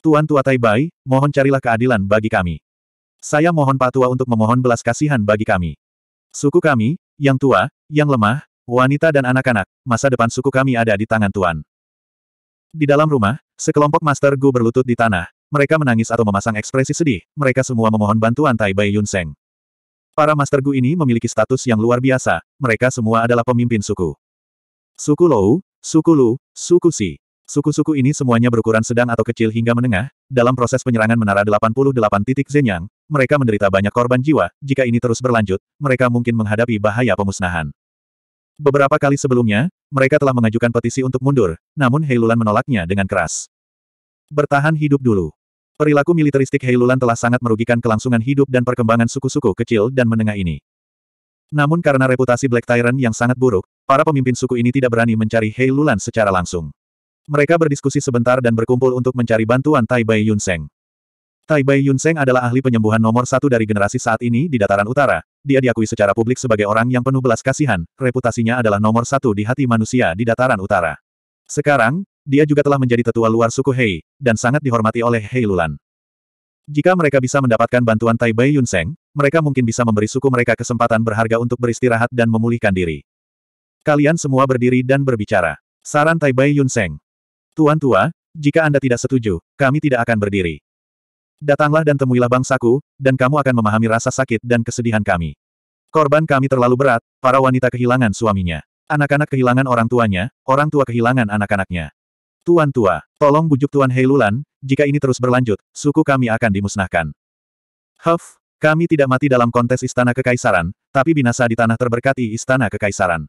Tuan Tua Tai Bai, mohon carilah keadilan bagi kami. Saya mohon Patua untuk memohon belas kasihan bagi kami. Suku kami, yang tua, yang lemah, wanita dan anak-anak, masa depan suku kami ada di tangan Tuan. Di dalam rumah, sekelompok Master Gu berlutut di tanah. Mereka menangis atau memasang ekspresi sedih, mereka semua memohon bantuan Tai Bai Yun Seng. Para Master Gu ini memiliki status yang luar biasa, mereka semua adalah pemimpin suku. Suku Lou, suku Lu, suku Si. Suku-suku ini semuanya berukuran sedang atau kecil hingga menengah, dalam proses penyerangan menara 88 titik Zenyang, mereka menderita banyak korban jiwa, jika ini terus berlanjut, mereka mungkin menghadapi bahaya pemusnahan. Beberapa kali sebelumnya, mereka telah mengajukan petisi untuk mundur, namun Heilulan menolaknya dengan keras. Bertahan hidup dulu. Perilaku militeristik Heilulan telah sangat merugikan kelangsungan hidup dan perkembangan suku-suku kecil dan menengah ini. Namun karena reputasi Black Tyrant yang sangat buruk, para pemimpin suku ini tidak berani mencari Heilulan secara langsung. Mereka berdiskusi sebentar dan berkumpul untuk mencari bantuan Tai Bai Yun Yunseng. Tai Bai Yun Yunseng adalah ahli penyembuhan nomor satu dari generasi saat ini di dataran utara. Dia diakui secara publik sebagai orang yang penuh belas kasihan, reputasinya adalah nomor satu di hati manusia di dataran utara. Sekarang, dia juga telah menjadi tetua luar suku Hei, dan sangat dihormati oleh Hei Lulan. Jika mereka bisa mendapatkan bantuan Tai Bai Yun Yunseng, mereka mungkin bisa memberi suku mereka kesempatan berharga untuk beristirahat dan memulihkan diri. Kalian semua berdiri dan berbicara. Saran Tai Bai Yun Yunseng. Tuan tua, jika Anda tidak setuju, kami tidak akan berdiri. Datanglah dan temuilah bangsaku, dan kamu akan memahami rasa sakit dan kesedihan kami. Korban kami terlalu berat, para wanita kehilangan suaminya. Anak-anak kehilangan orang tuanya, orang tua kehilangan anak-anaknya. Tuan tua, tolong bujuk Tuan Heilulan, jika ini terus berlanjut, suku kami akan dimusnahkan. Huff, kami tidak mati dalam kontes istana kekaisaran, tapi binasa di tanah terberkati istana kekaisaran.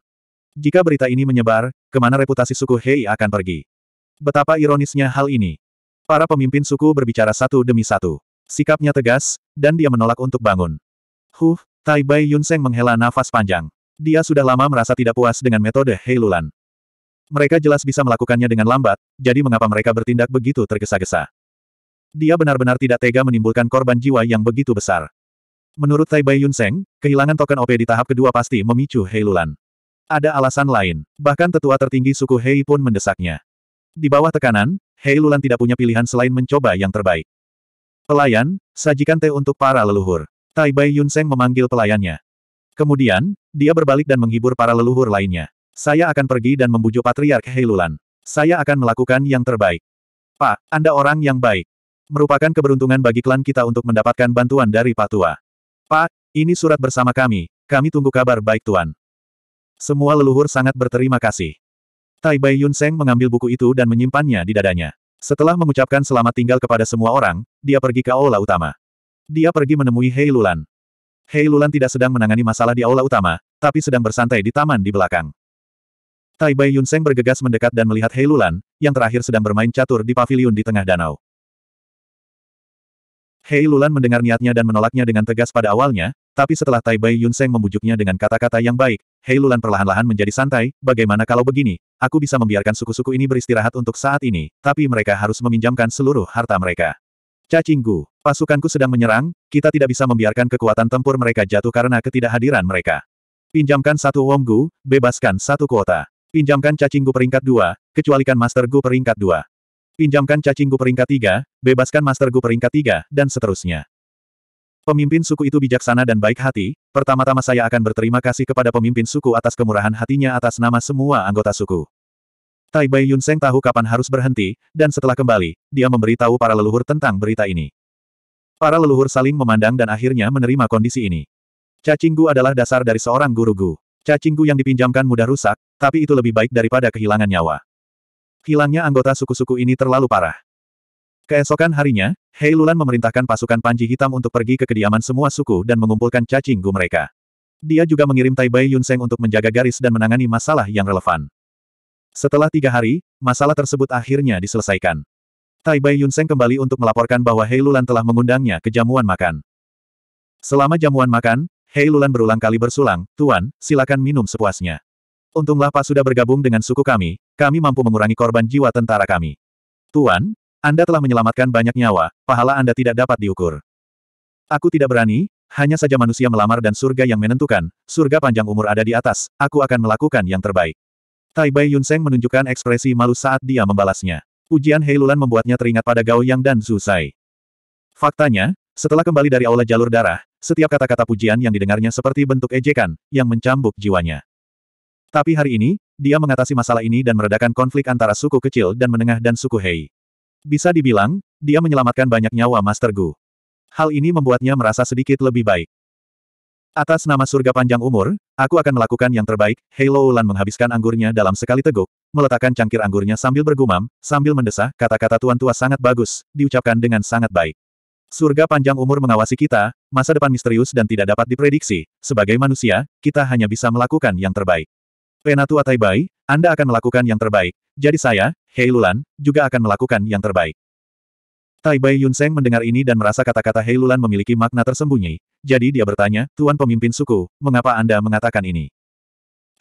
Jika berita ini menyebar, kemana reputasi suku Hei akan pergi? Betapa ironisnya hal ini. Para pemimpin suku berbicara satu demi satu. Sikapnya tegas, dan dia menolak untuk bangun. Huh, Tai Bai Yunseng menghela nafas panjang. Dia sudah lama merasa tidak puas dengan metode Heilulan. Mereka jelas bisa melakukannya dengan lambat, jadi mengapa mereka bertindak begitu tergesa-gesa? Dia benar-benar tidak tega menimbulkan korban jiwa yang begitu besar. Menurut Tai Bai Yunseng, kehilangan token OP di tahap kedua pasti memicu Heilulan. Ada alasan lain, bahkan tetua tertinggi suku Hei pun mendesaknya. Di bawah tekanan, Hei Lulan tidak punya pilihan selain mencoba yang terbaik. Pelayan, sajikan teh untuk para leluhur. Tai Bai Yunseng memanggil pelayannya. Kemudian, dia berbalik dan menghibur para leluhur lainnya. Saya akan pergi dan membujuk Patriark Hei Lulan. Saya akan melakukan yang terbaik. Pak, Anda orang yang baik. Merupakan keberuntungan bagi klan kita untuk mendapatkan bantuan dari Pak Tua. Pak, ini surat bersama kami, kami tunggu kabar baik Tuan. Semua leluhur sangat berterima kasih. Tai Bai Yun Seng mengambil buku itu dan menyimpannya di dadanya. Setelah mengucapkan selamat tinggal kepada semua orang, dia pergi ke aula utama. Dia pergi menemui Hei Lulan. Hei Lulan tidak sedang menangani masalah di aula utama, tapi sedang bersantai di taman di belakang. Tai Bai Yun Seng bergegas mendekat dan melihat Hei Lulan, yang terakhir sedang bermain catur di pavilion di tengah danau. Hei Lulan mendengar niatnya dan menolaknya dengan tegas pada awalnya, tapi setelah Tai Bai Yunseng membujuknya dengan kata-kata yang baik, Hei Lulan perlahan-lahan menjadi santai, bagaimana kalau begini, aku bisa membiarkan suku-suku ini beristirahat untuk saat ini, tapi mereka harus meminjamkan seluruh harta mereka. Cacinggu, pasukanku sedang menyerang, kita tidak bisa membiarkan kekuatan tempur mereka jatuh karena ketidakhadiran mereka. Pinjamkan satu Wonggu, bebaskan satu kuota. Pinjamkan cacinggu peringkat dua, kecualikan Master Gu peringkat dua. Pinjamkan cacing gu peringkat tiga, bebaskan master gu peringkat tiga, dan seterusnya. Pemimpin suku itu bijaksana dan baik hati, pertama-tama saya akan berterima kasih kepada pemimpin suku atas kemurahan hatinya atas nama semua anggota suku. Tai Bai Yunseng tahu kapan harus berhenti, dan setelah kembali, dia memberitahu para leluhur tentang berita ini. Para leluhur saling memandang dan akhirnya menerima kondisi ini. Cacing gu adalah dasar dari seorang guru Gu. Cacing gu yang dipinjamkan mudah rusak, tapi itu lebih baik daripada kehilangan nyawa. Hilangnya anggota suku-suku ini terlalu parah. Keesokan harinya, Hei Lulan memerintahkan pasukan Panji Hitam untuk pergi ke kediaman semua suku dan mengumpulkan cacing mereka. Dia juga mengirim Tai Taibai Yunseng untuk menjaga garis dan menangani masalah yang relevan. Setelah tiga hari, masalah tersebut akhirnya diselesaikan. Tai Taibai Yunseng kembali untuk melaporkan bahwa Hei Lulan telah mengundangnya ke jamuan makan. Selama jamuan makan, Hei Lulan berulang kali bersulang, Tuan, silakan minum sepuasnya. Untunglah Pak sudah bergabung dengan suku kami, kami mampu mengurangi korban jiwa tentara kami. Tuan, Anda telah menyelamatkan banyak nyawa, pahala Anda tidak dapat diukur. Aku tidak berani, hanya saja manusia melamar dan surga yang menentukan, surga panjang umur ada di atas, aku akan melakukan yang terbaik. Tai Bai Yunseng menunjukkan ekspresi malu saat dia membalasnya. Ujian Heilulan membuatnya teringat pada Gao Yang dan Zhu Sai. Faktanya, setelah kembali dari aula jalur darah, setiap kata-kata pujian yang didengarnya seperti bentuk ejekan, yang mencambuk jiwanya. Tapi hari ini, dia mengatasi masalah ini dan meredakan konflik antara suku kecil dan menengah dan suku Hei. Bisa dibilang, dia menyelamatkan banyak nyawa Master Gu. Hal ini membuatnya merasa sedikit lebih baik. Atas nama surga panjang umur, aku akan melakukan yang terbaik, Hei Loulan menghabiskan anggurnya dalam sekali teguk, meletakkan cangkir anggurnya sambil bergumam, sambil mendesah, kata-kata tuan tua sangat bagus, diucapkan dengan sangat baik. Surga panjang umur mengawasi kita, masa depan misterius dan tidak dapat diprediksi. Sebagai manusia, kita hanya bisa melakukan yang terbaik. Renatu Bai, Anda akan melakukan yang terbaik, jadi saya, Hei Lulan, juga akan melakukan yang terbaik. Tai Taibai Yunseng mendengar ini dan merasa kata-kata Hei Lulan memiliki makna tersembunyi, jadi dia bertanya, Tuan Pemimpin Suku, mengapa Anda mengatakan ini?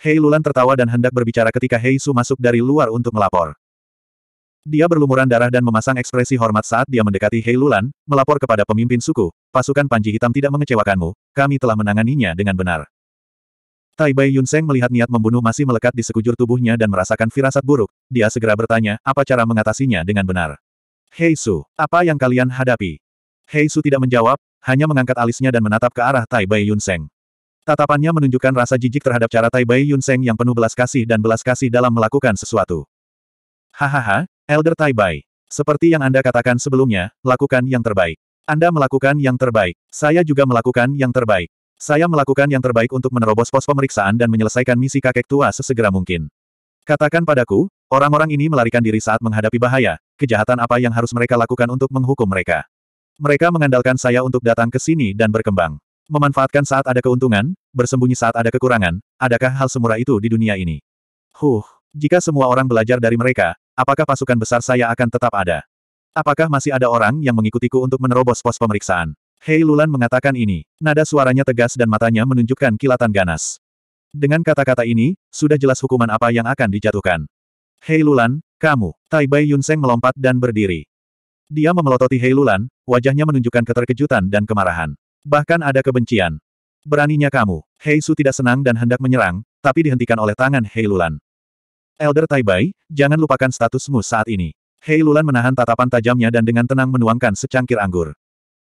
Hei Lulan tertawa dan hendak berbicara ketika Hei Su masuk dari luar untuk melapor. Dia berlumuran darah dan memasang ekspresi hormat saat dia mendekati Hei Lulan, melapor kepada pemimpin suku, pasukan Panji Hitam tidak mengecewakanmu, kami telah menanganinya dengan benar. Tai Bai Yunseng melihat niat membunuh masih melekat di sekujur tubuhnya dan merasakan firasat buruk, dia segera bertanya, apa cara mengatasinya dengan benar. Hei Su, apa yang kalian hadapi? Hei Su tidak menjawab, hanya mengangkat alisnya dan menatap ke arah Tai Bai Yunseng. Tatapannya menunjukkan rasa jijik terhadap cara Tai Bai Yunseng yang penuh belas kasih dan belas kasih dalam melakukan sesuatu. Hahaha, Elder Tai Bai. Seperti yang Anda katakan sebelumnya, lakukan yang terbaik. Anda melakukan yang terbaik. Saya juga melakukan yang terbaik. Saya melakukan yang terbaik untuk menerobos pos pemeriksaan dan menyelesaikan misi kakek tua sesegera mungkin. Katakan padaku, orang-orang ini melarikan diri saat menghadapi bahaya, kejahatan apa yang harus mereka lakukan untuk menghukum mereka. Mereka mengandalkan saya untuk datang ke sini dan berkembang. Memanfaatkan saat ada keuntungan, bersembunyi saat ada kekurangan, adakah hal semurah itu di dunia ini? Huh, jika semua orang belajar dari mereka, apakah pasukan besar saya akan tetap ada? Apakah masih ada orang yang mengikutiku untuk menerobos pos pemeriksaan? Hei Lulan mengatakan ini, nada suaranya tegas dan matanya menunjukkan kilatan ganas. Dengan kata-kata ini, sudah jelas hukuman apa yang akan dijatuhkan. Hei Lulan, kamu, Tai Bai Yunseng melompat dan berdiri. Dia memelototi Hei Lulan, wajahnya menunjukkan keterkejutan dan kemarahan. Bahkan ada kebencian. Beraninya kamu, Hei Su tidak senang dan hendak menyerang, tapi dihentikan oleh tangan Hei Lulan. Elder Tai Bai, jangan lupakan statusmu saat ini. Hei Lulan menahan tatapan tajamnya dan dengan tenang menuangkan secangkir anggur.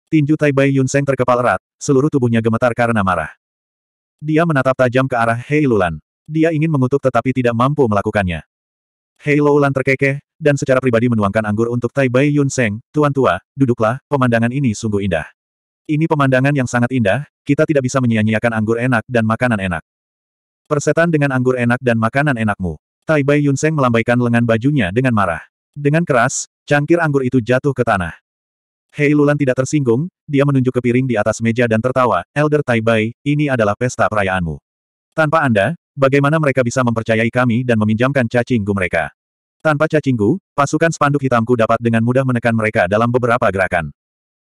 Tinju Tai Bai Yunseng terkepal erat, seluruh tubuhnya gemetar karena marah. Dia menatap tajam ke arah Hei Lulan. Dia ingin mengutuk tetapi tidak mampu melakukannya. Hei Lulan terkekeh, dan secara pribadi menuangkan anggur untuk Tai Bai Yunseng, Tuan Tua, duduklah, pemandangan ini sungguh indah. Ini pemandangan yang sangat indah, kita tidak bisa menyia-nyiakan anggur enak dan makanan enak. Persetan dengan anggur enak dan makanan enakmu. Tai Bai Yunseng melambaikan lengan bajunya dengan marah. Dengan keras, cangkir anggur itu jatuh ke tanah. Hei Lulan tidak tersinggung, dia menunjuk ke piring di atas meja dan tertawa, Elder Taibai, ini adalah pesta perayaanmu. Tanpa Anda, bagaimana mereka bisa mempercayai kami dan meminjamkan cacinggu mereka? Tanpa cacinggu, pasukan spanduk hitamku dapat dengan mudah menekan mereka dalam beberapa gerakan.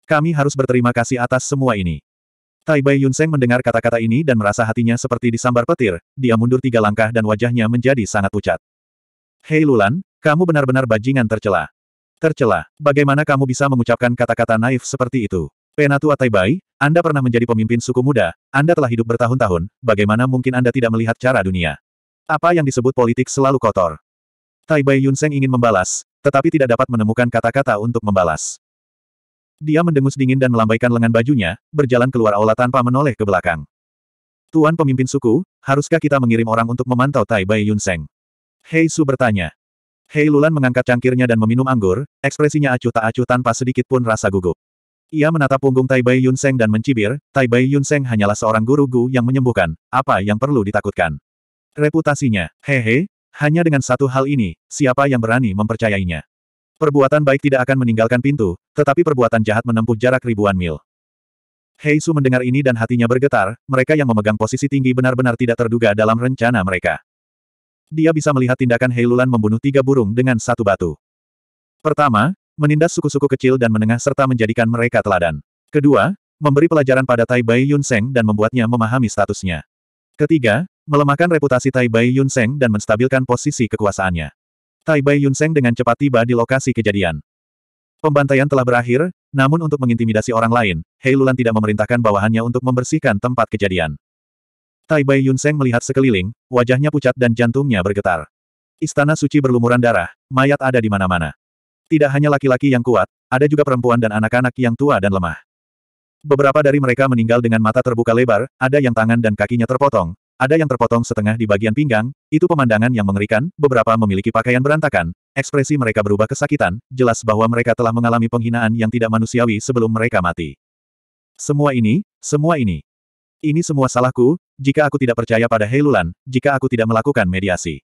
Kami harus berterima kasih atas semua ini. Taibai Yunseng mendengar kata-kata ini dan merasa hatinya seperti disambar petir, dia mundur tiga langkah dan wajahnya menjadi sangat pucat. Hei Lulan, kamu benar-benar bajingan tercela. Tercela. Bagaimana kamu bisa mengucapkan kata-kata naif seperti itu? Penatua Taibai, Anda pernah menjadi pemimpin suku muda, Anda telah hidup bertahun-tahun, bagaimana mungkin Anda tidak melihat cara dunia? Apa yang disebut politik selalu kotor? Taibai Yunseng ingin membalas, tetapi tidak dapat menemukan kata-kata untuk membalas. Dia mendengus dingin dan melambaikan lengan bajunya, berjalan keluar aula tanpa menoleh ke belakang. Tuan pemimpin suku, haruskah kita mengirim orang untuk memantau Taibai Yunseng? Hei Su bertanya. Hei Lulan mengangkat cangkirnya dan meminum anggur, ekspresinya acuh tak acuh tanpa sedikit pun rasa gugup. Ia menatap punggung Tai Bai Seng dan mencibir, Tai Bai Seng hanyalah seorang guru Gu yang menyembuhkan, apa yang perlu ditakutkan? Reputasinya, hehe, hanya dengan satu hal ini, siapa yang berani mempercayainya? Perbuatan baik tidak akan meninggalkan pintu, tetapi perbuatan jahat menempuh jarak ribuan mil. Hei Su mendengar ini dan hatinya bergetar, mereka yang memegang posisi tinggi benar-benar tidak terduga dalam rencana mereka dia bisa melihat tindakan Heilulan membunuh tiga burung dengan satu batu. Pertama, menindas suku-suku kecil dan menengah serta menjadikan mereka teladan. Kedua, memberi pelajaran pada Tai Bai Yun dan membuatnya memahami statusnya. Ketiga, melemahkan reputasi Tai Bai Yun dan menstabilkan posisi kekuasaannya. Tai Bai Yun dengan cepat tiba di lokasi kejadian. Pembantaian telah berakhir, namun untuk mengintimidasi orang lain, Heilulan tidak memerintahkan bawahannya untuk membersihkan tempat kejadian. Tai Bai Yunseng melihat sekeliling, wajahnya pucat dan jantungnya bergetar. Istana suci berlumuran darah, mayat ada di mana-mana. Tidak hanya laki-laki yang kuat, ada juga perempuan dan anak-anak yang tua dan lemah. Beberapa dari mereka meninggal dengan mata terbuka lebar, ada yang tangan dan kakinya terpotong, ada yang terpotong setengah di bagian pinggang, itu pemandangan yang mengerikan, beberapa memiliki pakaian berantakan, ekspresi mereka berubah kesakitan, jelas bahwa mereka telah mengalami penghinaan yang tidak manusiawi sebelum mereka mati. Semua ini, semua ini. Ini semua salahku, jika aku tidak percaya pada Heilulan, jika aku tidak melakukan mediasi.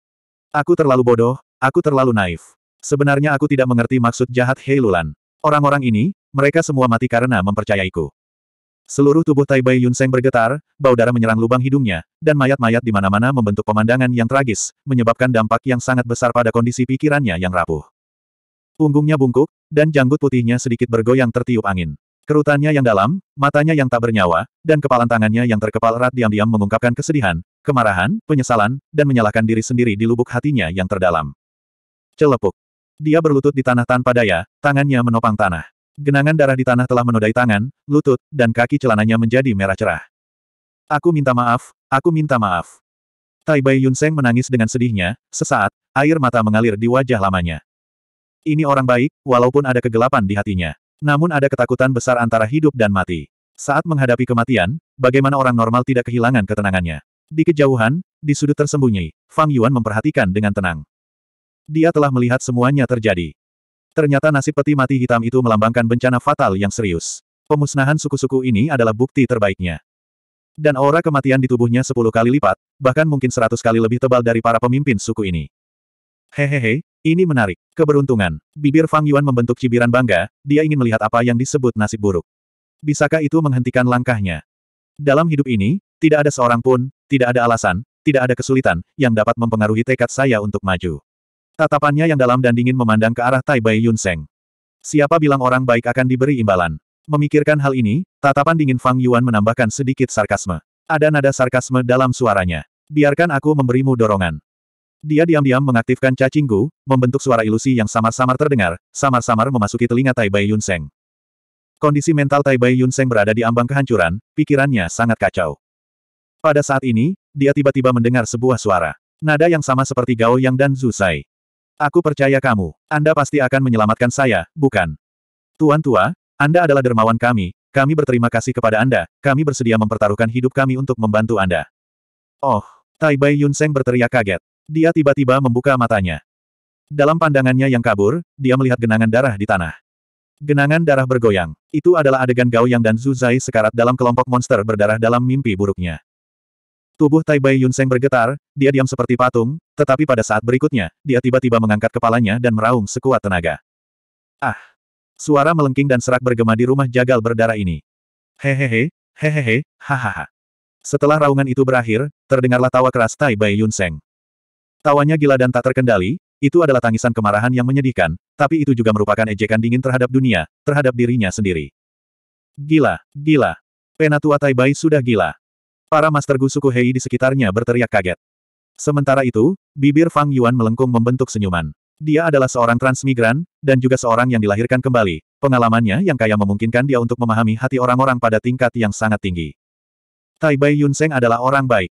Aku terlalu bodoh, aku terlalu naif. Sebenarnya aku tidak mengerti maksud jahat Heilulan. Orang-orang ini, mereka semua mati karena mempercayaiku. Seluruh tubuh Tai Bai Yunseng bergetar, bau darah menyerang lubang hidungnya, dan mayat-mayat di mana-mana membentuk pemandangan yang tragis, menyebabkan dampak yang sangat besar pada kondisi pikirannya yang rapuh. Punggungnya bungkuk, dan janggut putihnya sedikit bergoyang tertiup angin. Kerutannya yang dalam, matanya yang tak bernyawa, dan kepalan tangannya yang terkepal erat diam-diam mengungkapkan kesedihan, kemarahan, penyesalan, dan menyalahkan diri sendiri di lubuk hatinya yang terdalam. Celepuk. Dia berlutut di tanah tanpa daya, tangannya menopang tanah. Genangan darah di tanah telah menodai tangan, lutut, dan kaki celananya menjadi merah cerah. Aku minta maaf, aku minta maaf. Tai Bai Yunseng menangis dengan sedihnya, sesaat, air mata mengalir di wajah lamanya. Ini orang baik, walaupun ada kegelapan di hatinya. Namun ada ketakutan besar antara hidup dan mati. Saat menghadapi kematian, bagaimana orang normal tidak kehilangan ketenangannya? Di kejauhan, di sudut tersembunyi, Fang Yuan memperhatikan dengan tenang. Dia telah melihat semuanya terjadi. Ternyata nasib peti mati hitam itu melambangkan bencana fatal yang serius. Pemusnahan suku-suku ini adalah bukti terbaiknya. Dan aura kematian di tubuhnya sepuluh kali lipat, bahkan mungkin seratus kali lebih tebal dari para pemimpin suku ini. Hehehe, ini menarik. Keberuntungan. Bibir Fang Yuan membentuk cibiran bangga, dia ingin melihat apa yang disebut nasib buruk. Bisakah itu menghentikan langkahnya? Dalam hidup ini, tidak ada seorang pun, tidak ada alasan, tidak ada kesulitan, yang dapat mempengaruhi tekad saya untuk maju. Tatapannya yang dalam dan dingin memandang ke arah Tai Bai Yun Seng. Siapa bilang orang baik akan diberi imbalan? Memikirkan hal ini, tatapan dingin Fang Yuan menambahkan sedikit sarkasme. Ada nada sarkasme dalam suaranya. Biarkan aku memberimu dorongan. Dia diam-diam mengaktifkan cacingku, membentuk suara ilusi yang samar-samar terdengar, samar-samar memasuki telinga Tai Bai Yun Seng. Kondisi mental Tai Bai Yun Seng berada di ambang kehancuran, pikirannya sangat kacau. Pada saat ini, dia tiba-tiba mendengar sebuah suara. Nada yang sama seperti Gao Yang dan Zhu Sai. Aku percaya kamu. Anda pasti akan menyelamatkan saya, bukan? Tuan tua, Anda adalah dermawan kami, kami berterima kasih kepada Anda, kami bersedia mempertaruhkan hidup kami untuk membantu Anda. Oh, Tai Bai Yun Seng berteriak kaget. Dia tiba-tiba membuka matanya. Dalam pandangannya yang kabur, dia melihat genangan darah di tanah. Genangan darah bergoyang. Itu adalah adegan Yang dan Zuzai sekarat dalam kelompok monster berdarah dalam mimpi buruknya. Tubuh Tai Bai Yunseng bergetar, dia diam seperti patung, tetapi pada saat berikutnya, dia tiba-tiba mengangkat kepalanya dan meraung sekuat tenaga. Ah! Suara melengking dan serak bergema di rumah jagal berdarah ini. Hehehe, hehehe, hahaha. Setelah raungan itu berakhir, terdengarlah tawa keras Tai Bai Yunseng. Tawanya gila dan tak terkendali, itu adalah tangisan kemarahan yang menyedihkan, tapi itu juga merupakan ejekan dingin terhadap dunia, terhadap dirinya sendiri. Gila, gila. Penatua Taibai sudah gila. Para Master Gu suku Hei di sekitarnya berteriak kaget. Sementara itu, bibir Fang Yuan melengkung membentuk senyuman. Dia adalah seorang transmigran, dan juga seorang yang dilahirkan kembali, pengalamannya yang kaya memungkinkan dia untuk memahami hati orang-orang pada tingkat yang sangat tinggi. Taibai Yunseng adalah orang baik.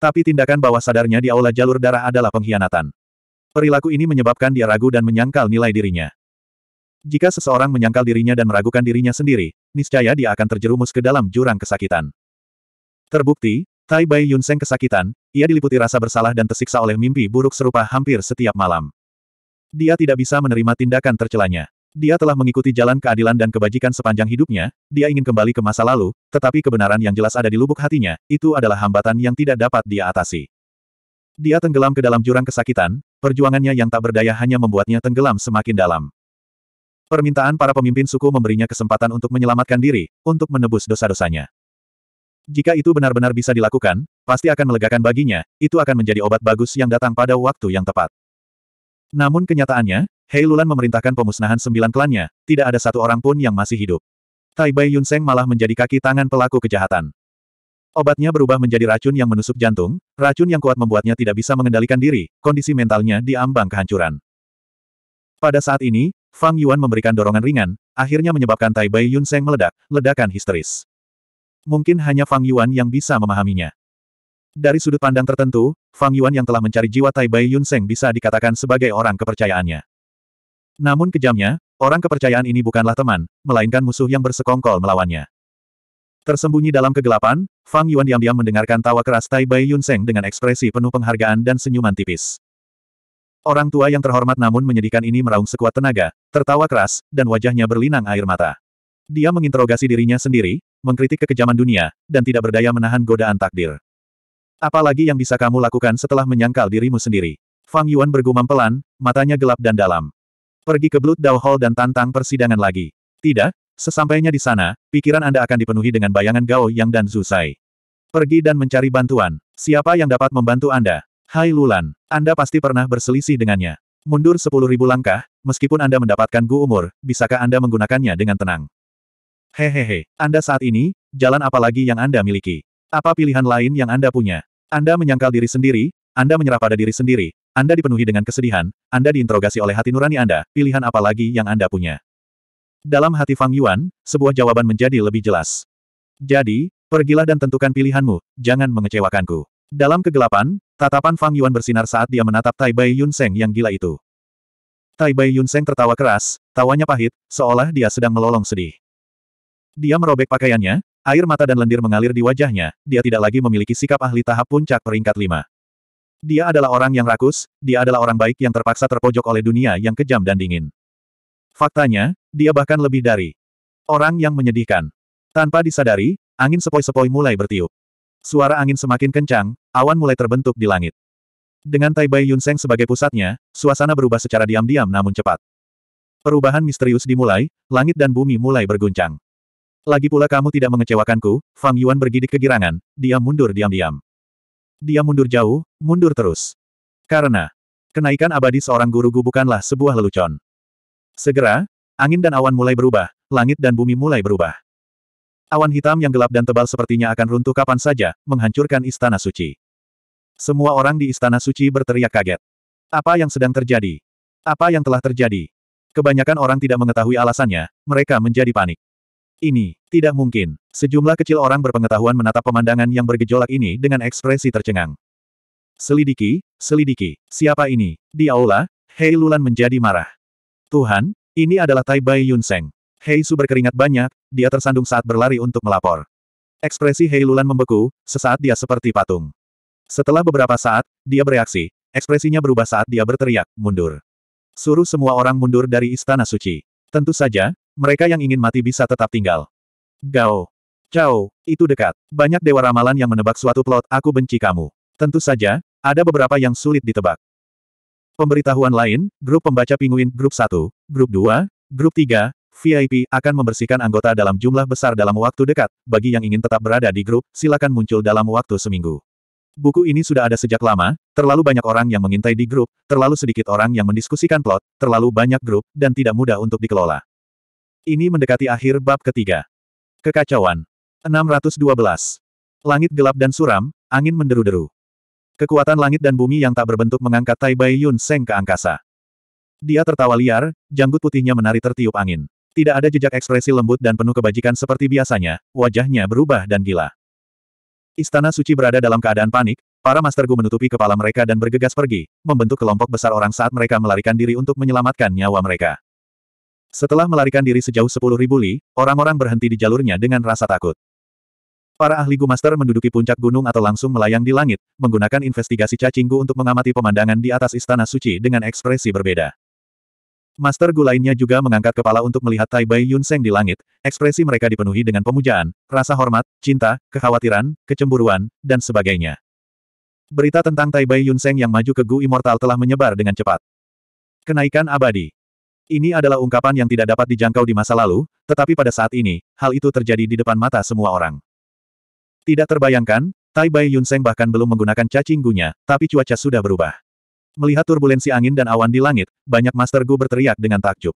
Tapi tindakan bawah sadarnya di aula jalur darah adalah pengkhianatan. Perilaku ini menyebabkan dia ragu dan menyangkal nilai dirinya. Jika seseorang menyangkal dirinya dan meragukan dirinya sendiri, niscaya dia akan terjerumus ke dalam jurang kesakitan. Terbukti, Tai Bai Yunseng kesakitan, ia diliputi rasa bersalah dan tersiksa oleh mimpi buruk serupa hampir setiap malam. Dia tidak bisa menerima tindakan tercelanya. Dia telah mengikuti jalan keadilan dan kebajikan sepanjang hidupnya, dia ingin kembali ke masa lalu, tetapi kebenaran yang jelas ada di lubuk hatinya, itu adalah hambatan yang tidak dapat dia atasi. Dia tenggelam ke dalam jurang kesakitan, perjuangannya yang tak berdaya hanya membuatnya tenggelam semakin dalam. Permintaan para pemimpin suku memberinya kesempatan untuk menyelamatkan diri, untuk menebus dosa-dosanya. Jika itu benar-benar bisa dilakukan, pasti akan melegakan baginya, itu akan menjadi obat bagus yang datang pada waktu yang tepat. Namun kenyataannya, Hei Lulan memerintahkan pemusnahan sembilan klannya, tidak ada satu orang pun yang masih hidup. Tai Bai Yun Seng malah menjadi kaki tangan pelaku kejahatan. Obatnya berubah menjadi racun yang menusuk jantung, racun yang kuat membuatnya tidak bisa mengendalikan diri, kondisi mentalnya diambang kehancuran. Pada saat ini, Fang Yuan memberikan dorongan ringan, akhirnya menyebabkan Tai Bai Yun Seng meledak, ledakan histeris. Mungkin hanya Fang Yuan yang bisa memahaminya. Dari sudut pandang tertentu, Fang Yuan yang telah mencari jiwa Tai Bai Yun Seng bisa dikatakan sebagai orang kepercayaannya. Namun kejamnya, orang kepercayaan ini bukanlah teman, melainkan musuh yang bersekongkol melawannya. Tersembunyi dalam kegelapan, Fang Yuan diam-diam mendengarkan tawa keras Tai Bai Yun Seng dengan ekspresi penuh penghargaan dan senyuman tipis. Orang tua yang terhormat namun menyedihkan ini meraung sekuat tenaga, tertawa keras, dan wajahnya berlinang air mata. Dia menginterogasi dirinya sendiri, mengkritik kekejaman dunia, dan tidak berdaya menahan godaan takdir. Apalagi yang bisa kamu lakukan setelah menyangkal dirimu sendiri? Fang Yuan bergumam pelan, matanya gelap dan dalam. Pergi ke Blood Dao Hall dan tantang persidangan lagi. Tidak, sesampainya di sana, pikiran Anda akan dipenuhi dengan bayangan Gao Yang dan Zhu Sai. Pergi dan mencari bantuan. Siapa yang dapat membantu Anda? Hai Lulan, Anda pasti pernah berselisih dengannya. Mundur sepuluh ribu langkah, meskipun Anda mendapatkan Gu Umur, bisakah Anda menggunakannya dengan tenang? Hehehe, Anda saat ini, jalan apa lagi yang Anda miliki? Apa pilihan lain yang Anda punya? Anda menyangkal diri sendiri, Anda menyerah pada diri sendiri, anda dipenuhi dengan kesedihan, Anda diinterogasi oleh hati nurani Anda, pilihan apa lagi yang Anda punya. Dalam hati Fang Yuan, sebuah jawaban menjadi lebih jelas. Jadi, pergilah dan tentukan pilihanmu, jangan mengecewakanku. Dalam kegelapan, tatapan Fang Yuan bersinar saat dia menatap Tai Bai Yun Seng yang gila itu. Tai Bai Yun Seng tertawa keras, tawanya pahit, seolah dia sedang melolong sedih. Dia merobek pakaiannya, air mata dan lendir mengalir di wajahnya, dia tidak lagi memiliki sikap ahli tahap puncak peringkat lima. Dia adalah orang yang rakus, dia adalah orang baik yang terpaksa terpojok oleh dunia yang kejam dan dingin. Faktanya, dia bahkan lebih dari orang yang menyedihkan. Tanpa disadari, angin sepoi-sepoi mulai bertiup. Suara angin semakin kencang, awan mulai terbentuk di langit. Dengan Taibai Yunseng sebagai pusatnya, suasana berubah secara diam-diam namun cepat. Perubahan misterius dimulai, langit dan bumi mulai berguncang. Lagi pula kamu tidak mengecewakanku, Fang Yuan bergidik kegirangan, dia mundur diam-diam dia mundur jauh, mundur terus. Karena, kenaikan abadi seorang guru gu bukanlah sebuah lelucon. Segera, angin dan awan mulai berubah, langit dan bumi mulai berubah. Awan hitam yang gelap dan tebal sepertinya akan runtuh kapan saja, menghancurkan istana suci. Semua orang di istana suci berteriak kaget. Apa yang sedang terjadi? Apa yang telah terjadi? Kebanyakan orang tidak mengetahui alasannya, mereka menjadi panik. Ini, tidak mungkin. Sejumlah kecil orang berpengetahuan menatap pemandangan yang bergejolak ini dengan ekspresi tercengang. Selidiki, selidiki, siapa ini? Di aula, Hei Lulan menjadi marah. Tuhan, ini adalah Tai Bai Yun Seng. Hei Su berkeringat banyak, dia tersandung saat berlari untuk melapor. Ekspresi Hei Lulan membeku, sesaat dia seperti patung. Setelah beberapa saat, dia bereaksi, ekspresinya berubah saat dia berteriak, mundur. Suruh semua orang mundur dari Istana Suci. Tentu saja, mereka yang ingin mati bisa tetap tinggal. Gao. Cao, itu dekat. Banyak dewa ramalan yang menebak suatu plot, aku benci kamu. Tentu saja, ada beberapa yang sulit ditebak. Pemberitahuan lain, grup pembaca pinguin, grup 1, grup 2, grup 3, VIP akan membersihkan anggota dalam jumlah besar dalam waktu dekat. Bagi yang ingin tetap berada di grup, silakan muncul dalam waktu seminggu. Buku ini sudah ada sejak lama, terlalu banyak orang yang mengintai di grup, terlalu sedikit orang yang mendiskusikan plot, terlalu banyak grup, dan tidak mudah untuk dikelola. Ini mendekati akhir bab ketiga. Kekacauan. 612. Langit gelap dan suram, angin menderu-deru. Kekuatan langit dan bumi yang tak berbentuk mengangkat Tai Bai Yun Seng ke angkasa. Dia tertawa liar, janggut putihnya menari tertiup angin. Tidak ada jejak ekspresi lembut dan penuh kebajikan seperti biasanya, wajahnya berubah dan gila. Istana suci berada dalam keadaan panik, para Master Gu menutupi kepala mereka dan bergegas pergi, membentuk kelompok besar orang saat mereka melarikan diri untuk menyelamatkan nyawa mereka. Setelah melarikan diri sejauh sepuluh ribu li, orang-orang berhenti di jalurnya dengan rasa takut. Para ahli Gu Master menduduki puncak gunung atau langsung melayang di langit, menggunakan investigasi cacing Gu untuk mengamati pemandangan di atas istana suci dengan ekspresi berbeda. Master Gu lainnya juga mengangkat kepala untuk melihat Tai Bai Yun Seng di langit, ekspresi mereka dipenuhi dengan pemujaan, rasa hormat, cinta, kekhawatiran, kecemburuan, dan sebagainya. Berita tentang Tai Bai Yun Seng yang maju ke Gu Immortal telah menyebar dengan cepat. Kenaikan abadi ini adalah ungkapan yang tidak dapat dijangkau di masa lalu, tetapi pada saat ini, hal itu terjadi di depan mata semua orang. Tidak terbayangkan, Tai Bai Yun Seng bahkan belum menggunakan cacing gunya, tapi cuaca sudah berubah. Melihat turbulensi angin dan awan di langit, banyak Master Gu berteriak dengan takjub.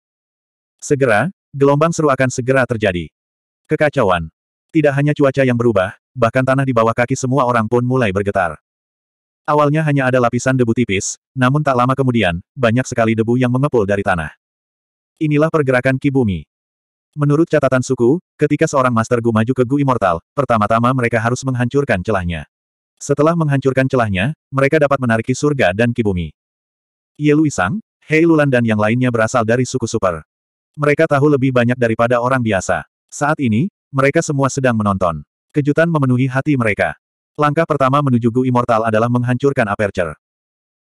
Segera, gelombang seru akan segera terjadi. Kekacauan. Tidak hanya cuaca yang berubah, bahkan tanah di bawah kaki semua orang pun mulai bergetar. Awalnya hanya ada lapisan debu tipis, namun tak lama kemudian, banyak sekali debu yang mengepul dari tanah inilah pergerakan Ki Bumi. Menurut catatan suku, ketika seorang Master Gu maju ke Gu Immortal, pertama-tama mereka harus menghancurkan celahnya. Setelah menghancurkan celahnya, mereka dapat menarik Ki Surga dan Ki Bumi. Ye Luisang, Hei Lulan dan yang lainnya berasal dari suku super. Mereka tahu lebih banyak daripada orang biasa. Saat ini, mereka semua sedang menonton. Kejutan memenuhi hati mereka. Langkah pertama menuju Gu Immortal adalah menghancurkan Aperture.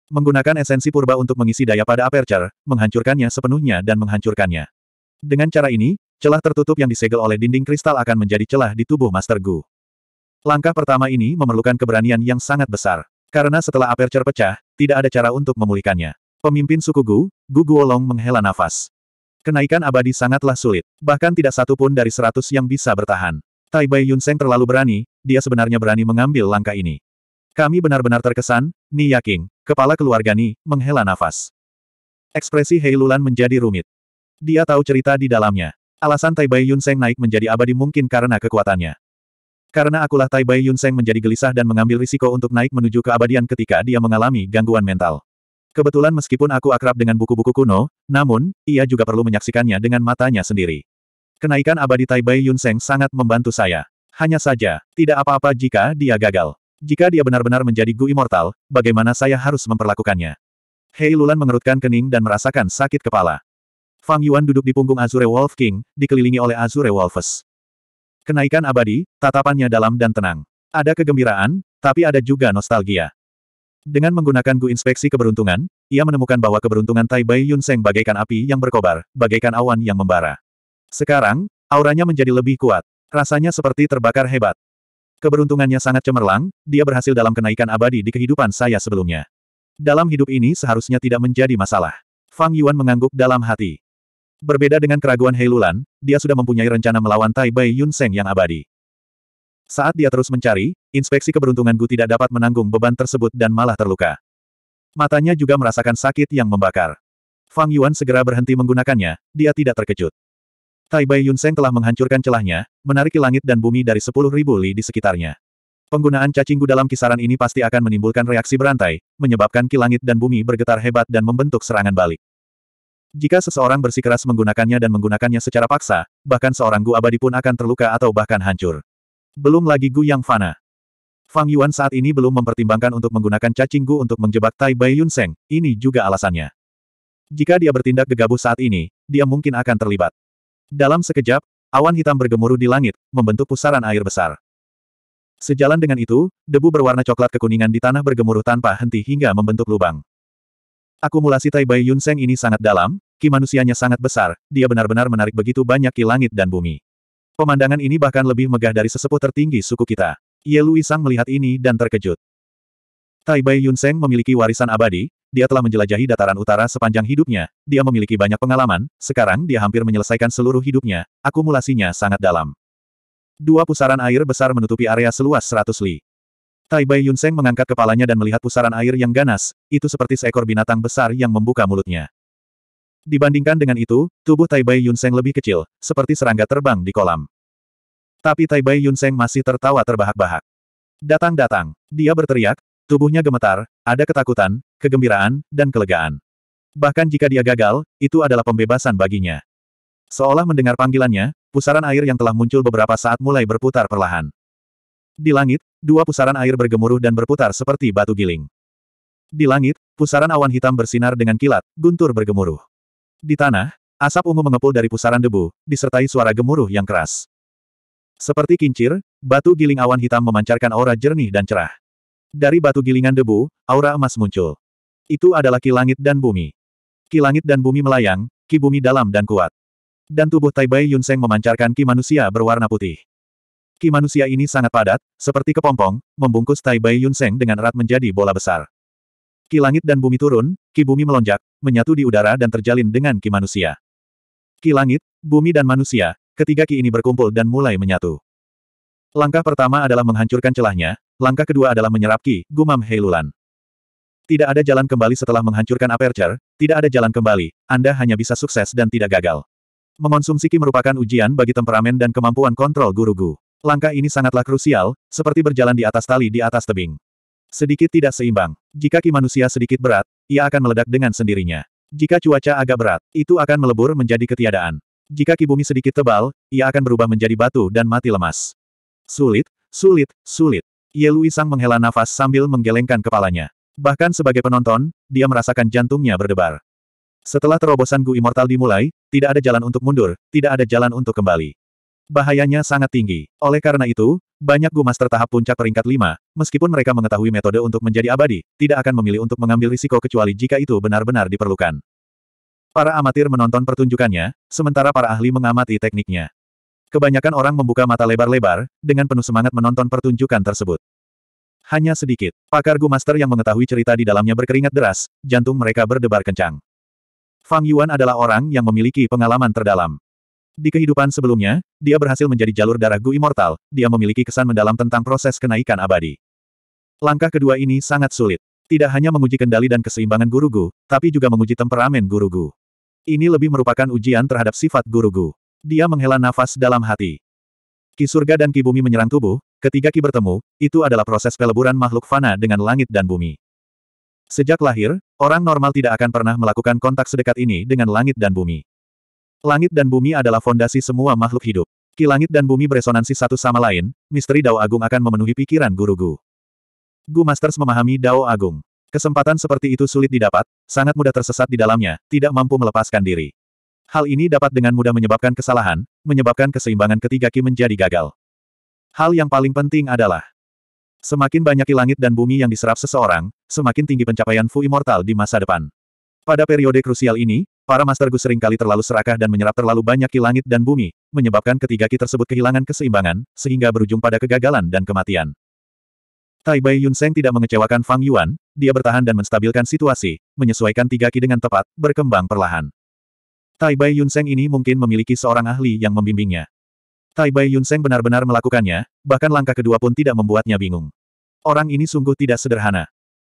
Menggunakan esensi purba untuk mengisi daya pada aperture, menghancurkannya sepenuhnya dan menghancurkannya. Dengan cara ini, celah tertutup yang disegel oleh dinding kristal akan menjadi celah di tubuh Master Gu. Langkah pertama ini memerlukan keberanian yang sangat besar. Karena setelah aperture pecah, tidak ada cara untuk memulihkannya. Pemimpin suku Gu, Gu Guolong menghela nafas. Kenaikan abadi sangatlah sulit. Bahkan tidak satu pun dari seratus yang bisa bertahan. Tai Bai Yunseng terlalu berani, dia sebenarnya berani mengambil langkah ini. Kami benar-benar terkesan, Ni Yaking, kepala keluarga Ni, menghela nafas. Ekspresi Hei Lulan menjadi rumit. Dia tahu cerita di dalamnya. Alasan Tai Bai Yunseng naik menjadi abadi mungkin karena kekuatannya. Karena akulah Tai Bai Yunseng menjadi gelisah dan mengambil risiko untuk naik menuju keabadian ketika dia mengalami gangguan mental. Kebetulan meskipun aku akrab dengan buku-buku kuno, namun, ia juga perlu menyaksikannya dengan matanya sendiri. Kenaikan abadi Tai Bai Yunseng sangat membantu saya. Hanya saja, tidak apa-apa jika dia gagal. Jika dia benar-benar menjadi Gu Immortal, bagaimana saya harus memperlakukannya? Hei Lulan mengerutkan kening dan merasakan sakit kepala. Fang Yuan duduk di punggung Azure Wolf King, dikelilingi oleh Azure Wolves. Kenaikan abadi, tatapannya dalam dan tenang. Ada kegembiraan, tapi ada juga nostalgia. Dengan menggunakan Gu Inspeksi Keberuntungan, ia menemukan bahwa keberuntungan Tai Bai Yun Seng bagaikan api yang berkobar, bagaikan awan yang membara. Sekarang, auranya menjadi lebih kuat. Rasanya seperti terbakar hebat. Keberuntungannya sangat cemerlang, dia berhasil dalam kenaikan abadi di kehidupan saya sebelumnya. Dalam hidup ini seharusnya tidak menjadi masalah. Fang Yuan mengangguk dalam hati. Berbeda dengan keraguan Heilulan, dia sudah mempunyai rencana melawan Tai Bai Yun Seng yang abadi. Saat dia terus mencari, inspeksi keberuntungan Gu tidak dapat menanggung beban tersebut dan malah terluka. Matanya juga merasakan sakit yang membakar. Fang Yuan segera berhenti menggunakannya, dia tidak terkejut. Tai Bai Yun Sheng telah menghancurkan celahnya, menarik langit dan bumi dari sepuluh ribu li di sekitarnya. Penggunaan cacinggu dalam kisaran ini pasti akan menimbulkan reaksi berantai, menyebabkan kilangit dan bumi bergetar hebat dan membentuk serangan balik. Jika seseorang bersikeras menggunakannya dan menggunakannya secara paksa, bahkan seorang Gu abadi pun akan terluka atau bahkan hancur. Belum lagi Gu yang fana. Fang Yuan saat ini belum mempertimbangkan untuk menggunakan cacinggu untuk menjebak Tai Bai Yun Sheng. ini juga alasannya. Jika dia bertindak gegabah saat ini, dia mungkin akan terlibat. Dalam sekejap, awan hitam bergemuruh di langit, membentuk pusaran air besar. Sejalan dengan itu, debu berwarna coklat kekuningan di tanah bergemuruh tanpa henti hingga membentuk lubang. Akumulasi Tai Bai Yun Seng ini sangat dalam, ki manusianya sangat besar, dia benar-benar menarik begitu banyak ki langit dan bumi. Pemandangan ini bahkan lebih megah dari sesepuh tertinggi suku kita. Ye Lui Sang melihat ini dan terkejut. Tai Bai Yun Seng memiliki warisan abadi, dia telah menjelajahi dataran utara sepanjang hidupnya, dia memiliki banyak pengalaman, sekarang dia hampir menyelesaikan seluruh hidupnya, akumulasinya sangat dalam. Dua pusaran air besar menutupi area seluas 100 li. Tai Bai Yunseng mengangkat kepalanya dan melihat pusaran air yang ganas, itu seperti seekor binatang besar yang membuka mulutnya. Dibandingkan dengan itu, tubuh Tai Bai Yunseng lebih kecil, seperti serangga terbang di kolam. Tapi Tai Bai Yunseng masih tertawa terbahak-bahak. Datang-datang, dia berteriak, Tubuhnya gemetar, ada ketakutan, kegembiraan, dan kelegaan. Bahkan jika dia gagal, itu adalah pembebasan baginya. Seolah mendengar panggilannya, pusaran air yang telah muncul beberapa saat mulai berputar perlahan. Di langit, dua pusaran air bergemuruh dan berputar seperti batu giling. Di langit, pusaran awan hitam bersinar dengan kilat, guntur bergemuruh. Di tanah, asap ungu mengepul dari pusaran debu, disertai suara gemuruh yang keras. Seperti kincir, batu giling awan hitam memancarkan aura jernih dan cerah. Dari batu gilingan debu, aura emas muncul. Itu adalah ki langit dan bumi. Ki langit dan bumi melayang, ki bumi dalam dan kuat. Dan tubuh Taibai Yunseng memancarkan ki manusia berwarna putih. Ki manusia ini sangat padat, seperti kepompong, membungkus Taibai Yunseng dengan erat menjadi bola besar. Ki langit dan bumi turun, ki bumi melonjak, menyatu di udara dan terjalin dengan ki manusia. Ki langit, bumi dan manusia, ketiga ki ini berkumpul dan mulai menyatu. Langkah pertama adalah menghancurkan celahnya, Langkah kedua adalah menyerap Ki, gumam Heilulan. Tidak ada jalan kembali setelah menghancurkan aperture, tidak ada jalan kembali, Anda hanya bisa sukses dan tidak gagal. Mengonsumsi Ki merupakan ujian bagi temperamen dan kemampuan kontrol guru Gu. Langkah ini sangatlah krusial, seperti berjalan di atas tali di atas tebing. Sedikit tidak seimbang. Jika Ki manusia sedikit berat, ia akan meledak dengan sendirinya. Jika cuaca agak berat, itu akan melebur menjadi ketiadaan. Jika Ki bumi sedikit tebal, ia akan berubah menjadi batu dan mati lemas. Sulit, sulit, sulit. Ye Luisang menghela nafas sambil menggelengkan kepalanya. Bahkan sebagai penonton, dia merasakan jantungnya berdebar. Setelah terobosan Gu Immortal dimulai, tidak ada jalan untuk mundur, tidak ada jalan untuk kembali. Bahayanya sangat tinggi. Oleh karena itu, banyak Gu Master tahap puncak peringkat 5, meskipun mereka mengetahui metode untuk menjadi abadi, tidak akan memilih untuk mengambil risiko kecuali jika itu benar-benar diperlukan. Para amatir menonton pertunjukannya, sementara para ahli mengamati tekniknya. Kebanyakan orang membuka mata lebar-lebar, dengan penuh semangat menonton pertunjukan tersebut. Hanya sedikit. Pakar Gu Master yang mengetahui cerita di dalamnya berkeringat deras, jantung mereka berdebar kencang. Fang Yuan adalah orang yang memiliki pengalaman terdalam. Di kehidupan sebelumnya, dia berhasil menjadi jalur darah Gu Immortal, dia memiliki kesan mendalam tentang proses kenaikan abadi. Langkah kedua ini sangat sulit. Tidak hanya menguji kendali dan keseimbangan guru Gu, tapi juga menguji temperamen guru Gu. Ini lebih merupakan ujian terhadap sifat guru Gu. Dia menghela nafas dalam hati. Ki surga dan ki bumi menyerang tubuh, ketika ki bertemu, itu adalah proses peleburan makhluk fana dengan langit dan bumi. Sejak lahir, orang normal tidak akan pernah melakukan kontak sedekat ini dengan langit dan bumi. Langit dan bumi adalah fondasi semua makhluk hidup. Ki langit dan bumi beresonansi satu sama lain, misteri Dao Agung akan memenuhi pikiran guru Gu. Gu Masters memahami Dao Agung. Kesempatan seperti itu sulit didapat, sangat mudah tersesat di dalamnya, tidak mampu melepaskan diri. Hal ini dapat dengan mudah menyebabkan kesalahan, menyebabkan keseimbangan ketiga ki menjadi gagal. Hal yang paling penting adalah semakin banyak langit dan bumi yang diserap seseorang, semakin tinggi pencapaian Fu Immortal di masa depan. Pada periode krusial ini, para Master Gu seringkali terlalu serakah dan menyerap terlalu banyak ki langit dan bumi, menyebabkan ketiga ki tersebut kehilangan keseimbangan, sehingga berujung pada kegagalan dan kematian. Tai Bai Yun Yunseng tidak mengecewakan Fang Yuan, dia bertahan dan menstabilkan situasi, menyesuaikan tiga ki dengan tepat, berkembang perlahan. Tai Bai Yun Yunseng ini mungkin memiliki seorang ahli yang membimbingnya. Tai Bai Yun Yunseng benar-benar melakukannya, bahkan langkah kedua pun tidak membuatnya bingung. Orang ini sungguh tidak sederhana.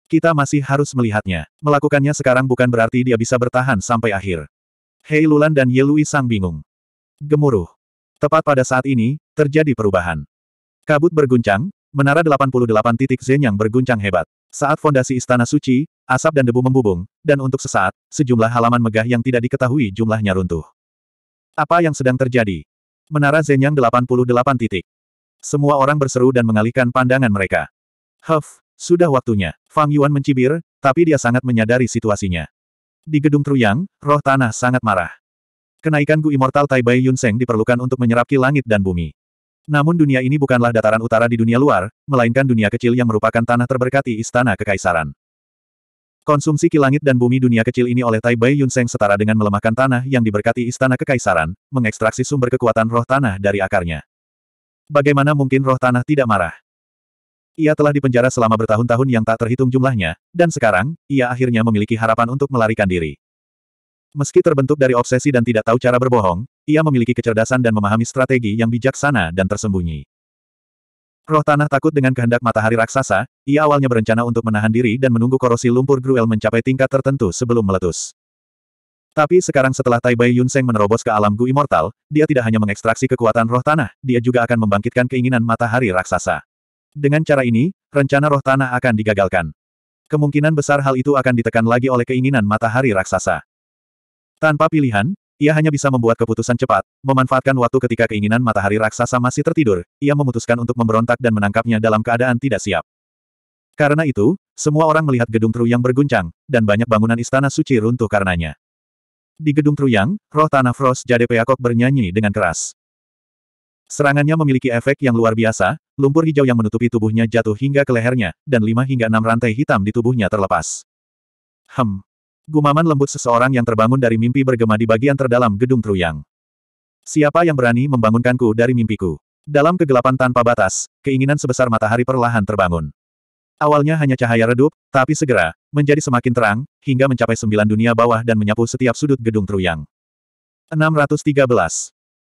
Kita masih harus melihatnya. Melakukannya sekarang bukan berarti dia bisa bertahan sampai akhir. Hei Lulan dan Ye Lui Sang bingung. Gemuruh. Tepat pada saat ini, terjadi perubahan. Kabut berguncang, menara 88 titik Zen yang berguncang hebat. Saat fondasi istana suci, asap dan debu membubung, dan untuk sesaat, sejumlah halaman megah yang tidak diketahui jumlahnya runtuh. Apa yang sedang terjadi? Menara Zenyang 88 titik. Semua orang berseru dan mengalihkan pandangan mereka. Huff, sudah waktunya. Fang Yuan mencibir, tapi dia sangat menyadari situasinya. Di gedung Truyang, roh tanah sangat marah. Kenaikan Gu Immortal Tai Bai Yun Seng diperlukan untuk menyerap ki langit dan bumi. Namun dunia ini bukanlah dataran utara di dunia luar, melainkan dunia kecil yang merupakan tanah terberkati istana kekaisaran. Konsumsi kilangit dan bumi dunia kecil ini oleh Tai Bai Yunseng setara dengan melemahkan tanah yang diberkati istana kekaisaran, mengekstraksi sumber kekuatan roh tanah dari akarnya. Bagaimana mungkin roh tanah tidak marah? Ia telah dipenjara selama bertahun-tahun yang tak terhitung jumlahnya, dan sekarang, ia akhirnya memiliki harapan untuk melarikan diri. Meski terbentuk dari obsesi dan tidak tahu cara berbohong, ia memiliki kecerdasan dan memahami strategi yang bijaksana dan tersembunyi. Roh tanah takut dengan kehendak matahari raksasa, ia awalnya berencana untuk menahan diri dan menunggu korosi lumpur gruel mencapai tingkat tertentu sebelum meletus. Tapi sekarang setelah Tai Bai Yun Seng menerobos ke alam Gu Immortal, dia tidak hanya mengekstraksi kekuatan roh tanah, dia juga akan membangkitkan keinginan matahari raksasa. Dengan cara ini, rencana roh tanah akan digagalkan. Kemungkinan besar hal itu akan ditekan lagi oleh keinginan matahari raksasa. Tanpa pilihan, ia hanya bisa membuat keputusan cepat, memanfaatkan waktu ketika keinginan matahari raksasa masih tertidur, ia memutuskan untuk memberontak dan menangkapnya dalam keadaan tidak siap. Karena itu, semua orang melihat gedung Truyang berguncang, dan banyak bangunan istana suci runtuh karenanya. Di gedung Truyang, roh tanah Frost Jade Peacock bernyanyi dengan keras. Serangannya memiliki efek yang luar biasa, lumpur hijau yang menutupi tubuhnya jatuh hingga ke lehernya, dan lima hingga enam rantai hitam di tubuhnya terlepas. Hem, Gumaman lembut seseorang yang terbangun dari mimpi bergema di bagian terdalam gedung Truyang. Siapa yang berani membangunkanku dari mimpiku? Dalam kegelapan tanpa batas, keinginan sebesar matahari perlahan terbangun. Awalnya hanya cahaya redup, tapi segera, menjadi semakin terang, hingga mencapai sembilan dunia bawah dan menyapu setiap sudut gedung Truyang. 613.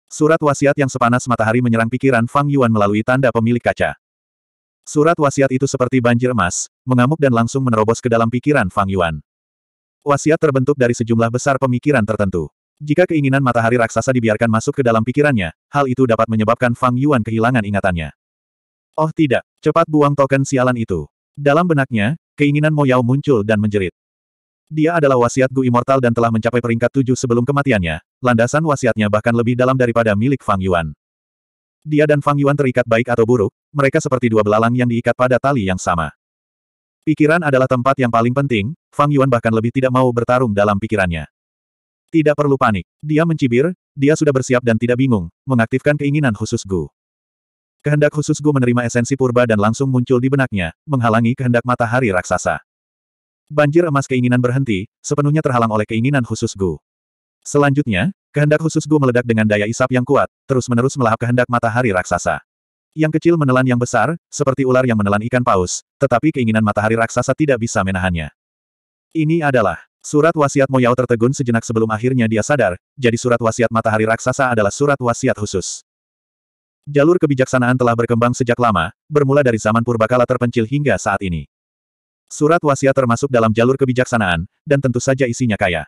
Surat wasiat yang sepanas matahari menyerang pikiran Fang Yuan melalui tanda pemilik kaca. Surat wasiat itu seperti banjir emas, mengamuk dan langsung menerobos ke dalam pikiran Fang Yuan. Wasiat terbentuk dari sejumlah besar pemikiran tertentu. Jika keinginan matahari raksasa dibiarkan masuk ke dalam pikirannya, hal itu dapat menyebabkan Fang Yuan kehilangan ingatannya. Oh tidak, cepat buang token sialan itu. Dalam benaknya, keinginan Yao muncul dan menjerit. Dia adalah wasiat Gu Immortal dan telah mencapai peringkat tujuh sebelum kematiannya, landasan wasiatnya bahkan lebih dalam daripada milik Fang Yuan. Dia dan Fang Yuan terikat baik atau buruk, mereka seperti dua belalang yang diikat pada tali yang sama. Pikiran adalah tempat yang paling penting, Fang Yuan bahkan lebih tidak mau bertarung dalam pikirannya. Tidak perlu panik. Dia mencibir, dia sudah bersiap dan tidak bingung, mengaktifkan keinginan khusus Gu. Kehendak khusus Gu menerima esensi purba dan langsung muncul di benaknya, menghalangi kehendak matahari raksasa. Banjir emas keinginan berhenti, sepenuhnya terhalang oleh keinginan khusus Gu. Selanjutnya, kehendak khusus Gu meledak dengan daya isap yang kuat, terus-menerus melahap kehendak matahari raksasa. Yang kecil menelan yang besar, seperti ular yang menelan ikan paus, tetapi keinginan matahari raksasa tidak bisa menahannya. Ini adalah surat wasiat Moyao tertegun sejenak sebelum akhirnya dia sadar, jadi surat wasiat matahari raksasa adalah surat wasiat khusus. Jalur kebijaksanaan telah berkembang sejak lama, bermula dari zaman purbakala terpencil hingga saat ini. Surat wasiat termasuk dalam jalur kebijaksanaan, dan tentu saja isinya kaya.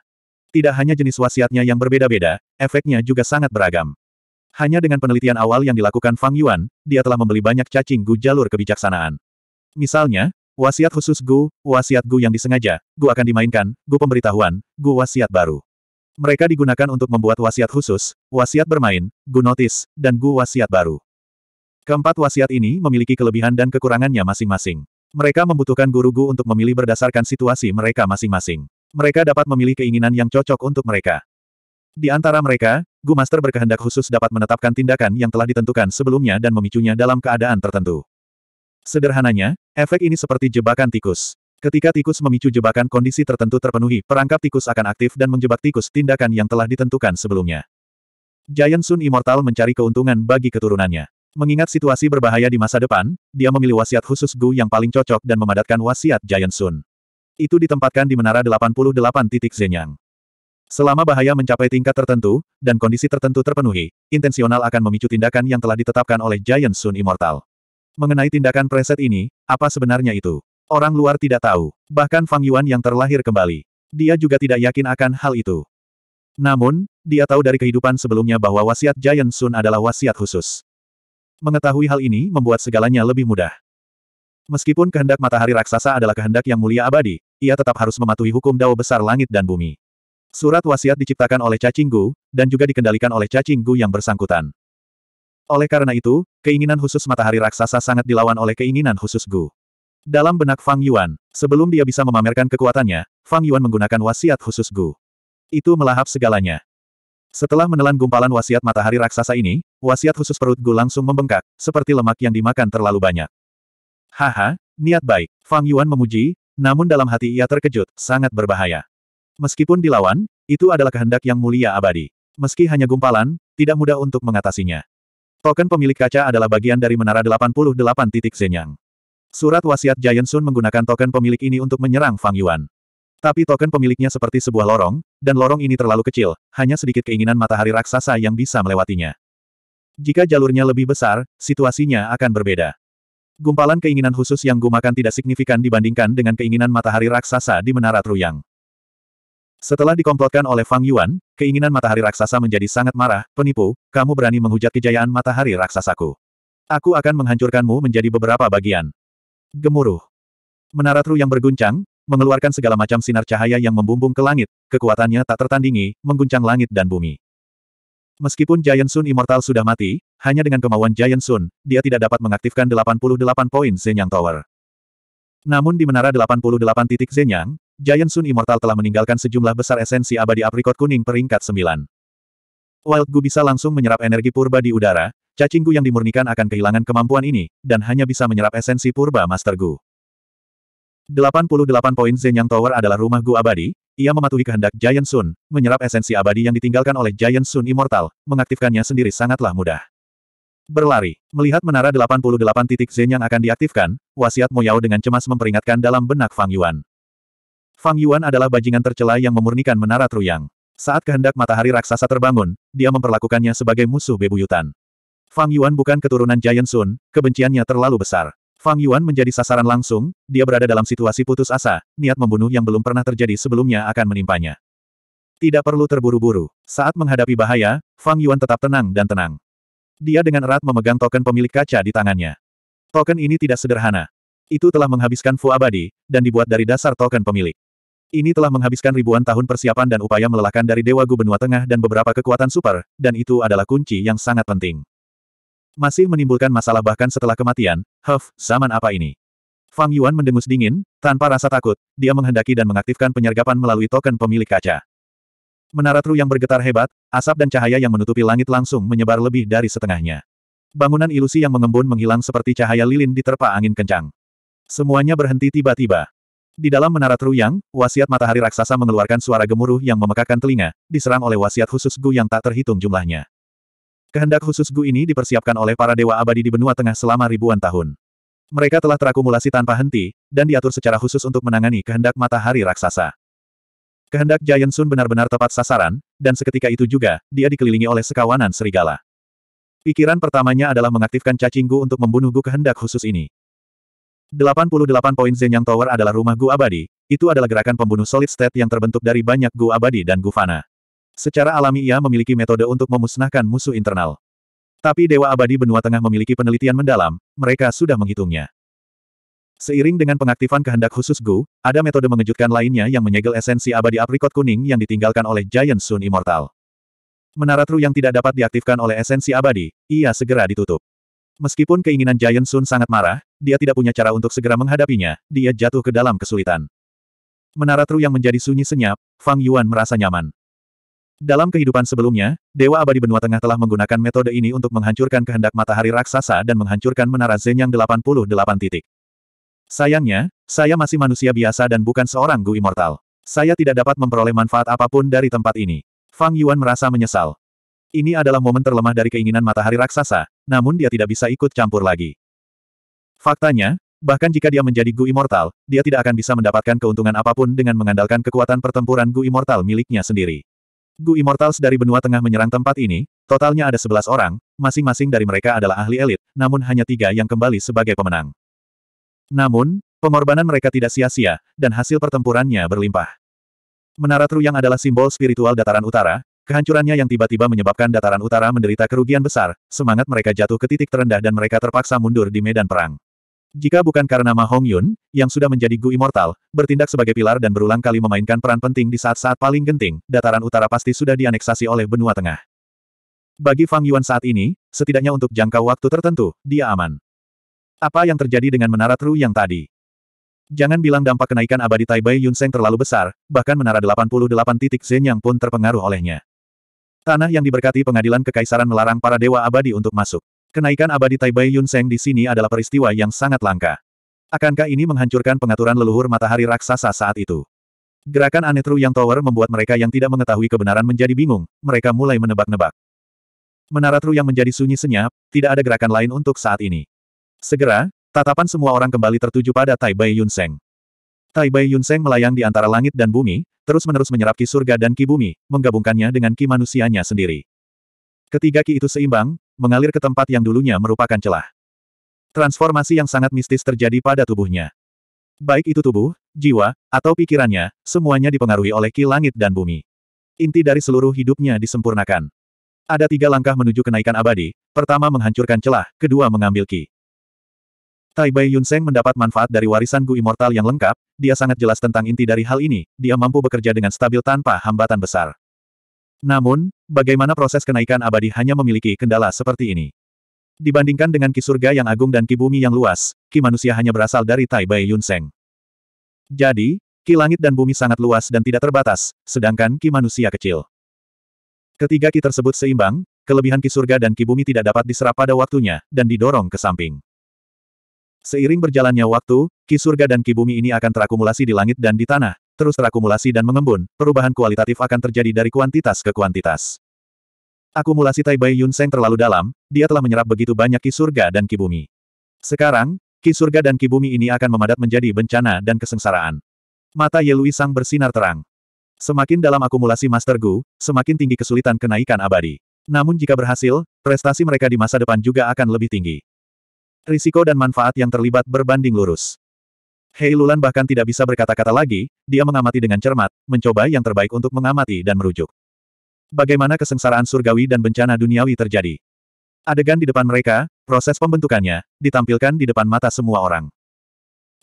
Tidak hanya jenis wasiatnya yang berbeda-beda, efeknya juga sangat beragam. Hanya dengan penelitian awal yang dilakukan Fang Yuan, dia telah membeli banyak cacing gu jalur kebijaksanaan. Misalnya, wasiat khusus gu, wasiat gu yang disengaja, gu akan dimainkan, gu pemberitahuan, gu wasiat baru. Mereka digunakan untuk membuat wasiat khusus, wasiat bermain, gu notis, dan gu wasiat baru. Keempat wasiat ini memiliki kelebihan dan kekurangannya masing-masing. Mereka membutuhkan guru-gu untuk memilih berdasarkan situasi mereka masing-masing. Mereka dapat memilih keinginan yang cocok untuk mereka. Di antara mereka, Gu Master berkehendak khusus dapat menetapkan tindakan yang telah ditentukan sebelumnya dan memicunya dalam keadaan tertentu. Sederhananya, efek ini seperti jebakan tikus. Ketika tikus memicu jebakan kondisi tertentu terpenuhi, perangkap tikus akan aktif dan menjebak tikus tindakan yang telah ditentukan sebelumnya. Giant Sun Immortal mencari keuntungan bagi keturunannya. Mengingat situasi berbahaya di masa depan, dia memilih wasiat khusus Gu yang paling cocok dan memadatkan wasiat Giant Sun. Itu ditempatkan di Menara 88 titik Zenyang. Selama bahaya mencapai tingkat tertentu, dan kondisi tertentu terpenuhi, intensional akan memicu tindakan yang telah ditetapkan oleh Giant Sun Immortal. Mengenai tindakan preset ini, apa sebenarnya itu? Orang luar tidak tahu, bahkan Fang Yuan yang terlahir kembali. Dia juga tidak yakin akan hal itu. Namun, dia tahu dari kehidupan sebelumnya bahwa wasiat Giant Sun adalah wasiat khusus. Mengetahui hal ini membuat segalanya lebih mudah. Meskipun kehendak matahari raksasa adalah kehendak yang mulia abadi, ia tetap harus mematuhi hukum dao besar langit dan bumi. Surat wasiat diciptakan oleh Cacing Gu, dan juga dikendalikan oleh Cacing Gu yang bersangkutan. Oleh karena itu, keinginan khusus matahari raksasa sangat dilawan oleh keinginan khusus Gu. Dalam benak Fang Yuan, sebelum dia bisa memamerkan kekuatannya, Fang Yuan menggunakan wasiat khusus Gu. Itu melahap segalanya. Setelah menelan gumpalan wasiat matahari raksasa ini, wasiat khusus perut Gu langsung membengkak, seperti lemak yang dimakan terlalu banyak. Haha, niat baik. Fang Yuan memuji, namun dalam hati ia terkejut, sangat berbahaya. Meskipun dilawan, itu adalah kehendak yang mulia abadi. Meski hanya gumpalan, tidak mudah untuk mengatasinya. Token pemilik kaca adalah bagian dari menara 88 titik Zenyang. Surat wasiat Giant Sun menggunakan token pemilik ini untuk menyerang Fang Yuan. Tapi token pemiliknya seperti sebuah lorong, dan lorong ini terlalu kecil, hanya sedikit keinginan matahari raksasa yang bisa melewatinya. Jika jalurnya lebih besar, situasinya akan berbeda. Gumpalan keinginan khusus yang gumakan tidak signifikan dibandingkan dengan keinginan matahari raksasa di Menara Truyang. Setelah dikomplotkan oleh Fang Yuan, keinginan matahari raksasa menjadi sangat marah, penipu, kamu berani menghujat kejayaan matahari raksasaku. Aku akan menghancurkanmu menjadi beberapa bagian. Gemuruh. Menara Tru yang berguncang, mengeluarkan segala macam sinar cahaya yang membumbung ke langit, kekuatannya tak tertandingi, mengguncang langit dan bumi. Meskipun Giant Sun Immortal sudah mati, hanya dengan kemauan Giant Sun, dia tidak dapat mengaktifkan 88 poin Zenyang Tower. Namun di menara 88 titik Zenyang, Giant Sun Immortal telah meninggalkan sejumlah besar esensi abadi aprikot kuning peringkat 9. Wild Gu bisa langsung menyerap energi purba di udara, cacing Gu yang dimurnikan akan kehilangan kemampuan ini, dan hanya bisa menyerap esensi purba Master Gu. 88 poin Zenyang Tower adalah rumah Gu abadi, ia mematuhi kehendak Giant Sun, menyerap esensi abadi yang ditinggalkan oleh Giant Sun Immortal, mengaktifkannya sendiri sangatlah mudah. Berlari. Melihat menara 88 titik Zen yang akan diaktifkan, wasiat Mo dengan cemas memperingatkan dalam benak Fang Yuan. Fang Yuan adalah bajingan tercela yang memurnikan menara Truyang. Saat kehendak matahari raksasa terbangun, dia memperlakukannya sebagai musuh bebuyutan. Fang Yuan bukan keturunan Giant Sun, kebenciannya terlalu besar. Fang Yuan menjadi sasaran langsung, dia berada dalam situasi putus asa, niat membunuh yang belum pernah terjadi sebelumnya akan menimpanya. Tidak perlu terburu-buru. Saat menghadapi bahaya, Fang Yuan tetap tenang dan tenang. Dia dengan erat memegang token pemilik kaca di tangannya. Token ini tidak sederhana. Itu telah menghabiskan Fu abadi, dan dibuat dari dasar token pemilik. Ini telah menghabiskan ribuan tahun persiapan dan upaya melelahkan dari Dewa Gu Tengah dan beberapa kekuatan super, dan itu adalah kunci yang sangat penting. Masih menimbulkan masalah bahkan setelah kematian, Huff, zaman apa ini? Fang Yuan mendengus dingin, tanpa rasa takut, dia menghendaki dan mengaktifkan penyergapan melalui token pemilik kaca. Menara Tru yang bergetar hebat, asap dan cahaya yang menutupi langit langsung menyebar lebih dari setengahnya. Bangunan ilusi yang mengembun menghilang seperti cahaya lilin diterpa angin kencang. Semuanya berhenti tiba-tiba. Di dalam menara Truyang, wasiat matahari raksasa mengeluarkan suara gemuruh yang memekakan telinga, diserang oleh wasiat khusus Gu yang tak terhitung jumlahnya. Kehendak khusus Gu ini dipersiapkan oleh para dewa abadi di benua tengah selama ribuan tahun. Mereka telah terakumulasi tanpa henti, dan diatur secara khusus untuk menangani kehendak matahari raksasa. Kehendak Giant Sun benar-benar tepat sasaran, dan seketika itu juga, dia dikelilingi oleh sekawanan serigala. Pikiran pertamanya adalah mengaktifkan cacing Gu untuk membunuh Gu kehendak khusus ini. 88 poin Zenyang Tower adalah rumah Gu Abadi, itu adalah gerakan pembunuh solid state yang terbentuk dari banyak Gu Abadi dan Gu Fana. Secara alami ia memiliki metode untuk memusnahkan musuh internal. Tapi Dewa Abadi Benua Tengah memiliki penelitian mendalam, mereka sudah menghitungnya. Seiring dengan pengaktifan kehendak khusus Gu, ada metode mengejutkan lainnya yang menyegel esensi abadi aprikot kuning yang ditinggalkan oleh Giant Sun Immortal. Menara Tru yang tidak dapat diaktifkan oleh esensi abadi, ia segera ditutup. Meskipun keinginan Giant Sun sangat marah, dia tidak punya cara untuk segera menghadapinya, dia jatuh ke dalam kesulitan. Menara Tru yang menjadi sunyi senyap, Fang Yuan merasa nyaman. Dalam kehidupan sebelumnya, Dewa Abadi Benua Tengah telah menggunakan metode ini untuk menghancurkan kehendak matahari raksasa dan menghancurkan menara Zen yang 88 titik. Sayangnya, saya masih manusia biasa dan bukan seorang Gu Immortal. Saya tidak dapat memperoleh manfaat apapun dari tempat ini. Fang Yuan merasa menyesal. Ini adalah momen terlemah dari keinginan matahari raksasa, namun dia tidak bisa ikut campur lagi. Faktanya, bahkan jika dia menjadi Gu Immortal, dia tidak akan bisa mendapatkan keuntungan apapun dengan mengandalkan kekuatan pertempuran Gu Immortal miliknya sendiri. Gu Immortals dari benua tengah menyerang tempat ini, totalnya ada 11 orang, masing-masing dari mereka adalah ahli elit, namun hanya tiga yang kembali sebagai pemenang. Namun, pengorbanan mereka tidak sia-sia, dan hasil pertempurannya berlimpah. Menara Tru yang adalah simbol spiritual dataran utara, Kehancurannya yang tiba-tiba menyebabkan dataran utara menderita kerugian besar, semangat mereka jatuh ke titik terendah dan mereka terpaksa mundur di medan perang. Jika bukan karena Ma Hong Yun, yang sudah menjadi Gu Immortal, bertindak sebagai pilar dan berulang kali memainkan peran penting di saat-saat paling genting, dataran utara pasti sudah dianeksasi oleh benua tengah. Bagi Fang Yuan saat ini, setidaknya untuk jangka waktu tertentu, dia aman. Apa yang terjadi dengan menara Tru yang tadi? Jangan bilang dampak kenaikan abadi Taibai Yunseng terlalu besar, bahkan menara 88 titik Zen yang pun terpengaruh olehnya. Tanah yang diberkati pengadilan kekaisaran melarang para dewa abadi untuk masuk. Kenaikan abadi Taibai Yunseng di sini adalah peristiwa yang sangat langka. Akankah ini menghancurkan pengaturan leluhur matahari raksasa saat itu? Gerakan aneh Yang Tower membuat mereka yang tidak mengetahui kebenaran menjadi bingung, mereka mulai menebak-nebak. Menara Tru Yang menjadi sunyi senyap, tidak ada gerakan lain untuk saat ini. Segera, tatapan semua orang kembali tertuju pada Tai Bai Yunseng. Tai Bai Yunseng melayang di antara langit dan bumi, terus-menerus menyerap ki surga dan ki bumi, menggabungkannya dengan ki manusianya sendiri. Ketiga ki itu seimbang, mengalir ke tempat yang dulunya merupakan celah. Transformasi yang sangat mistis terjadi pada tubuhnya. Baik itu tubuh, jiwa, atau pikirannya, semuanya dipengaruhi oleh ki langit dan bumi. Inti dari seluruh hidupnya disempurnakan. Ada tiga langkah menuju kenaikan abadi, pertama menghancurkan celah, kedua mengambil ki. Tai Bai Yun Yunseng mendapat manfaat dari warisan Gu Immortal yang lengkap, dia sangat jelas tentang inti dari hal ini, dia mampu bekerja dengan stabil tanpa hambatan besar. Namun, bagaimana proses kenaikan abadi hanya memiliki kendala seperti ini? Dibandingkan dengan ki surga yang agung dan ki bumi yang luas, ki manusia hanya berasal dari Tai Bai Yun Yunseng. Jadi, ki langit dan bumi sangat luas dan tidak terbatas, sedangkan ki manusia kecil. Ketiga ki tersebut seimbang, kelebihan ki surga dan ki bumi tidak dapat diserap pada waktunya, dan didorong ke samping. Seiring berjalannya waktu, ki surga dan ki bumi ini akan terakumulasi di langit dan di tanah, terus terakumulasi dan mengembun, perubahan kualitatif akan terjadi dari kuantitas ke kuantitas. Akumulasi Tai Bai Yun Seng terlalu dalam, dia telah menyerap begitu banyak ki surga dan ki bumi. Sekarang, ki surga dan ki bumi ini akan memadat menjadi bencana dan kesengsaraan. Mata Ye Lui Sang bersinar terang. Semakin dalam akumulasi Master Gu, semakin tinggi kesulitan kenaikan abadi. Namun jika berhasil, prestasi mereka di masa depan juga akan lebih tinggi. Risiko dan manfaat yang terlibat berbanding lurus. Hei Lulan bahkan tidak bisa berkata-kata lagi, dia mengamati dengan cermat, mencoba yang terbaik untuk mengamati dan merujuk. Bagaimana kesengsaraan surgawi dan bencana duniawi terjadi. Adegan di depan mereka, proses pembentukannya, ditampilkan di depan mata semua orang.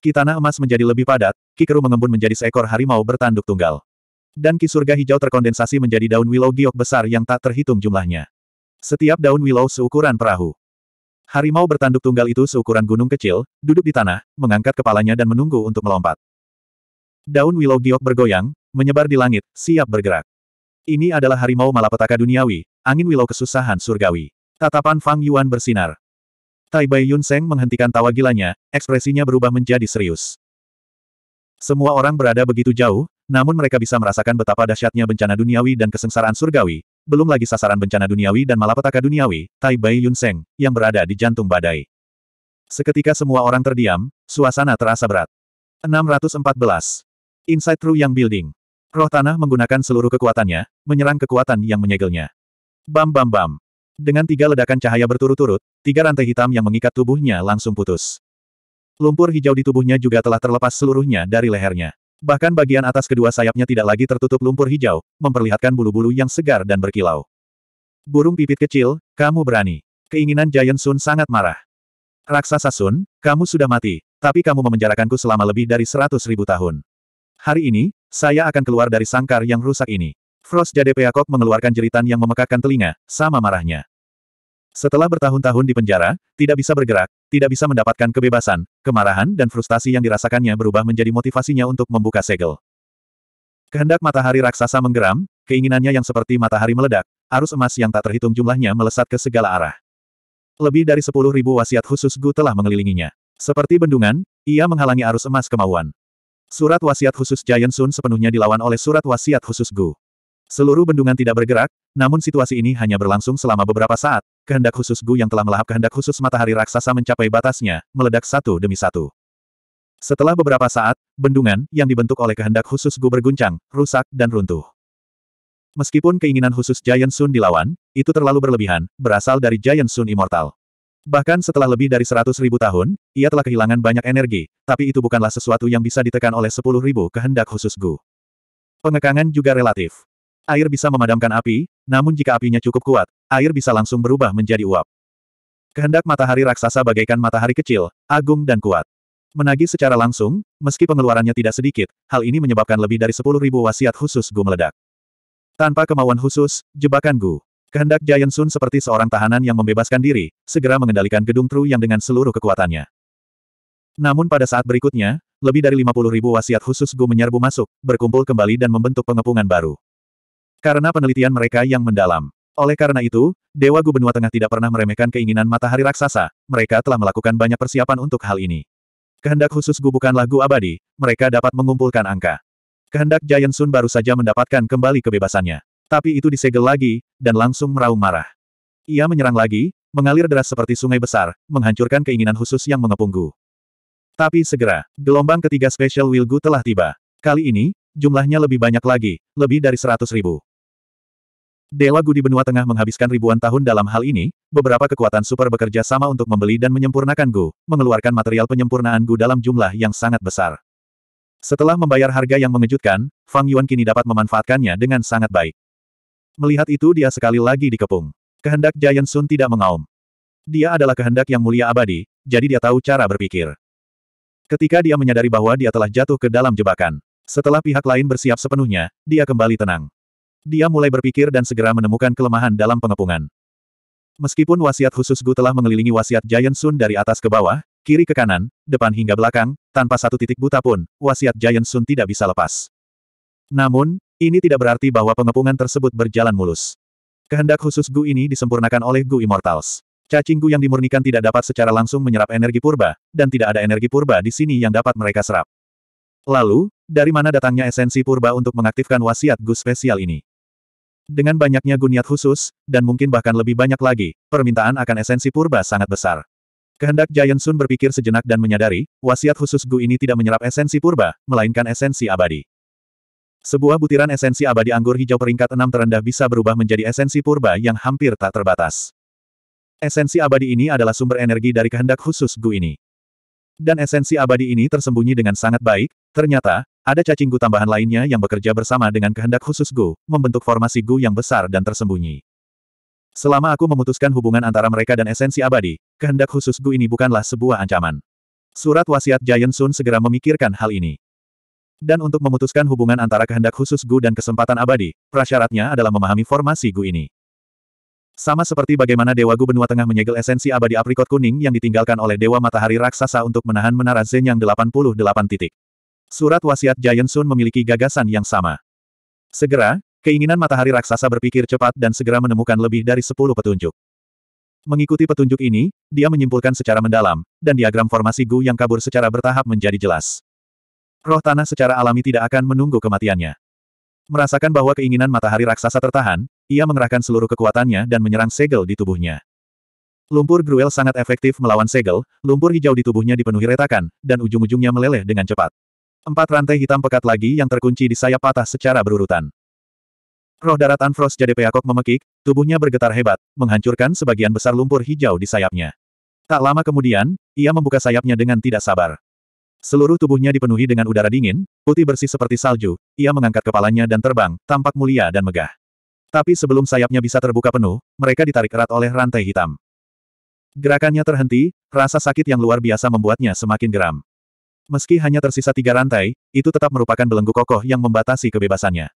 Kitana emas menjadi lebih padat, Kikeru mengembun menjadi seekor harimau bertanduk tunggal dan ki surga hijau terkondensasi menjadi daun willow giok besar yang tak terhitung jumlahnya. Setiap daun willow seukuran perahu. Harimau bertanduk tunggal itu seukuran gunung kecil, duduk di tanah, mengangkat kepalanya dan menunggu untuk melompat. Daun willow giok bergoyang, menyebar di langit, siap bergerak. Ini adalah harimau malapetaka duniawi, angin willow kesusahan surgawi. Tatapan Fang Yuan bersinar. Tai Bai Yun Seng menghentikan tawa gilanya, ekspresinya berubah menjadi serius. Semua orang berada begitu jauh, namun mereka bisa merasakan betapa dahsyatnya bencana duniawi dan kesengsaraan surgawi, belum lagi sasaran bencana duniawi dan malapetaka duniawi, Tai Bai Yunseng, yang berada di jantung badai. Seketika semua orang terdiam, suasana terasa berat. 614. Inside True Yang Building. Roh tanah menggunakan seluruh kekuatannya, menyerang kekuatan yang menyegelnya. Bam bam bam. Dengan tiga ledakan cahaya berturut-turut, tiga rantai hitam yang mengikat tubuhnya langsung putus. Lumpur hijau di tubuhnya juga telah terlepas seluruhnya dari lehernya. Bahkan bagian atas kedua sayapnya tidak lagi tertutup lumpur hijau, memperlihatkan bulu-bulu yang segar dan berkilau. Burung pipit kecil, kamu berani. Keinginan Giant Sun sangat marah. Raksasa Sun, kamu sudah mati, tapi kamu memenjarakanku selama lebih dari seratus ribu tahun. Hari ini, saya akan keluar dari sangkar yang rusak ini. Frost Jade Peacock mengeluarkan jeritan yang memekakkan telinga, sama marahnya. Setelah bertahun-tahun di penjara, tidak bisa bergerak, tidak bisa mendapatkan kebebasan, Kemarahan dan frustasi yang dirasakannya berubah menjadi motivasinya untuk membuka segel. Kehendak matahari raksasa menggeram, keinginannya yang seperti matahari meledak, arus emas yang tak terhitung jumlahnya melesat ke segala arah. Lebih dari sepuluh ribu wasiat khusus Gu telah mengelilinginya. Seperti bendungan, ia menghalangi arus emas kemauan. Surat wasiat khusus Giant Sun sepenuhnya dilawan oleh surat wasiat khusus Gu. Seluruh bendungan tidak bergerak, namun situasi ini hanya berlangsung selama beberapa saat. Kehendak khusus Gu yang telah melahap kehendak khusus matahari raksasa mencapai batasnya, meledak satu demi satu. Setelah beberapa saat, bendungan yang dibentuk oleh kehendak khusus Gu berguncang, rusak, dan runtuh. Meskipun keinginan khusus Giant Sun dilawan, itu terlalu berlebihan, berasal dari Giant Sun Immortal. Bahkan setelah lebih dari seratus ribu tahun, ia telah kehilangan banyak energi, tapi itu bukanlah sesuatu yang bisa ditekan oleh sepuluh ribu kehendak khusus Gu. Pengekangan juga relatif. Air bisa memadamkan api, namun jika apinya cukup kuat, air bisa langsung berubah menjadi uap. Kehendak matahari raksasa bagaikan matahari kecil, agung dan kuat. Menagih secara langsung, meski pengeluarannya tidak sedikit, hal ini menyebabkan lebih dari 10.000 wasiat khusus Gu meledak. Tanpa kemauan khusus, jebakan Gu. Kehendak Giant Sun seperti seorang tahanan yang membebaskan diri, segera mengendalikan gedung Tru yang dengan seluruh kekuatannya. Namun pada saat berikutnya, lebih dari 50.000 wasiat khusus Gu menyerbu masuk, berkumpul kembali dan membentuk pengepungan baru. Karena penelitian mereka yang mendalam. Oleh karena itu, Dewa Gu Tengah tidak pernah meremehkan keinginan matahari raksasa, mereka telah melakukan banyak persiapan untuk hal ini. Kehendak khusus Gu bukanlah Gu abadi, mereka dapat mengumpulkan angka. Kehendak Giant Sun baru saja mendapatkan kembali kebebasannya. Tapi itu disegel lagi, dan langsung meraung marah. Ia menyerang lagi, mengalir deras seperti sungai besar, menghancurkan keinginan khusus yang mengepung Gu. Tapi segera, gelombang ketiga Special Will Gu telah tiba. Kali ini, jumlahnya lebih banyak lagi, lebih dari seratus ribu. Dewa Gudi Benua Tengah menghabiskan ribuan tahun dalam hal ini, beberapa kekuatan super bekerja sama untuk membeli dan menyempurnakan Gu, mengeluarkan material penyempurnaan Gu dalam jumlah yang sangat besar. Setelah membayar harga yang mengejutkan, Fang Yuan kini dapat memanfaatkannya dengan sangat baik. Melihat itu dia sekali lagi dikepung. Kehendak Giant Sun tidak mengaum. Dia adalah kehendak yang mulia abadi, jadi dia tahu cara berpikir. Ketika dia menyadari bahwa dia telah jatuh ke dalam jebakan. Setelah pihak lain bersiap sepenuhnya, dia kembali tenang. Dia mulai berpikir dan segera menemukan kelemahan dalam pengepungan. Meskipun wasiat khusus Gu telah mengelilingi wasiat Giant Sun dari atas ke bawah, kiri ke kanan, depan hingga belakang, tanpa satu titik buta pun, wasiat Giant Sun tidak bisa lepas. Namun, ini tidak berarti bahwa pengepungan tersebut berjalan mulus. Kehendak khusus Gu ini disempurnakan oleh Gu Immortals. Cacing Gu yang dimurnikan tidak dapat secara langsung menyerap energi purba, dan tidak ada energi purba di sini yang dapat mereka serap. Lalu, dari mana datangnya esensi purba untuk mengaktifkan wasiat Gu spesial ini? Dengan banyaknya guniat khusus, dan mungkin bahkan lebih banyak lagi, permintaan akan esensi purba sangat besar. Kehendak Giant Sun berpikir sejenak dan menyadari, wasiat khusus Gu ini tidak menyerap esensi purba, melainkan esensi abadi. Sebuah butiran esensi abadi anggur hijau peringkat enam terendah bisa berubah menjadi esensi purba yang hampir tak terbatas. Esensi abadi ini adalah sumber energi dari kehendak khusus Gu ini. Dan esensi abadi ini tersembunyi dengan sangat baik, ternyata, ada cacing tambahan lainnya yang bekerja bersama dengan kehendak khusus Gu, membentuk formasi Gu yang besar dan tersembunyi. Selama aku memutuskan hubungan antara mereka dan esensi abadi, kehendak khusus Gu ini bukanlah sebuah ancaman. Surat wasiat Giant Sun segera memikirkan hal ini. Dan untuk memutuskan hubungan antara kehendak khusus Gu dan kesempatan abadi, prasyaratnya adalah memahami formasi Gu ini. Sama seperti bagaimana Dewa Gu Benua Tengah menyegel esensi abadi aprikot kuning yang ditinggalkan oleh Dewa Matahari Raksasa untuk menahan menara Zen yang 88 titik. Surat wasiat Giant Sun memiliki gagasan yang sama. Segera, keinginan matahari raksasa berpikir cepat dan segera menemukan lebih dari sepuluh petunjuk. Mengikuti petunjuk ini, dia menyimpulkan secara mendalam, dan diagram formasi Gu yang kabur secara bertahap menjadi jelas. Roh tanah secara alami tidak akan menunggu kematiannya. Merasakan bahwa keinginan matahari raksasa tertahan, ia mengerahkan seluruh kekuatannya dan menyerang segel di tubuhnya. Lumpur gruel sangat efektif melawan segel, lumpur hijau di tubuhnya dipenuhi retakan, dan ujung-ujungnya meleleh dengan cepat. Empat rantai hitam pekat lagi yang terkunci di sayap patah secara berurutan. Roh darat Anfros Jade Peakok memekik, tubuhnya bergetar hebat, menghancurkan sebagian besar lumpur hijau di sayapnya. Tak lama kemudian, ia membuka sayapnya dengan tidak sabar. Seluruh tubuhnya dipenuhi dengan udara dingin, putih bersih seperti salju, ia mengangkat kepalanya dan terbang, tampak mulia dan megah. Tapi sebelum sayapnya bisa terbuka penuh, mereka ditarik erat oleh rantai hitam. Gerakannya terhenti, rasa sakit yang luar biasa membuatnya semakin geram. Meski hanya tersisa tiga rantai, itu tetap merupakan belenggu kokoh yang membatasi kebebasannya.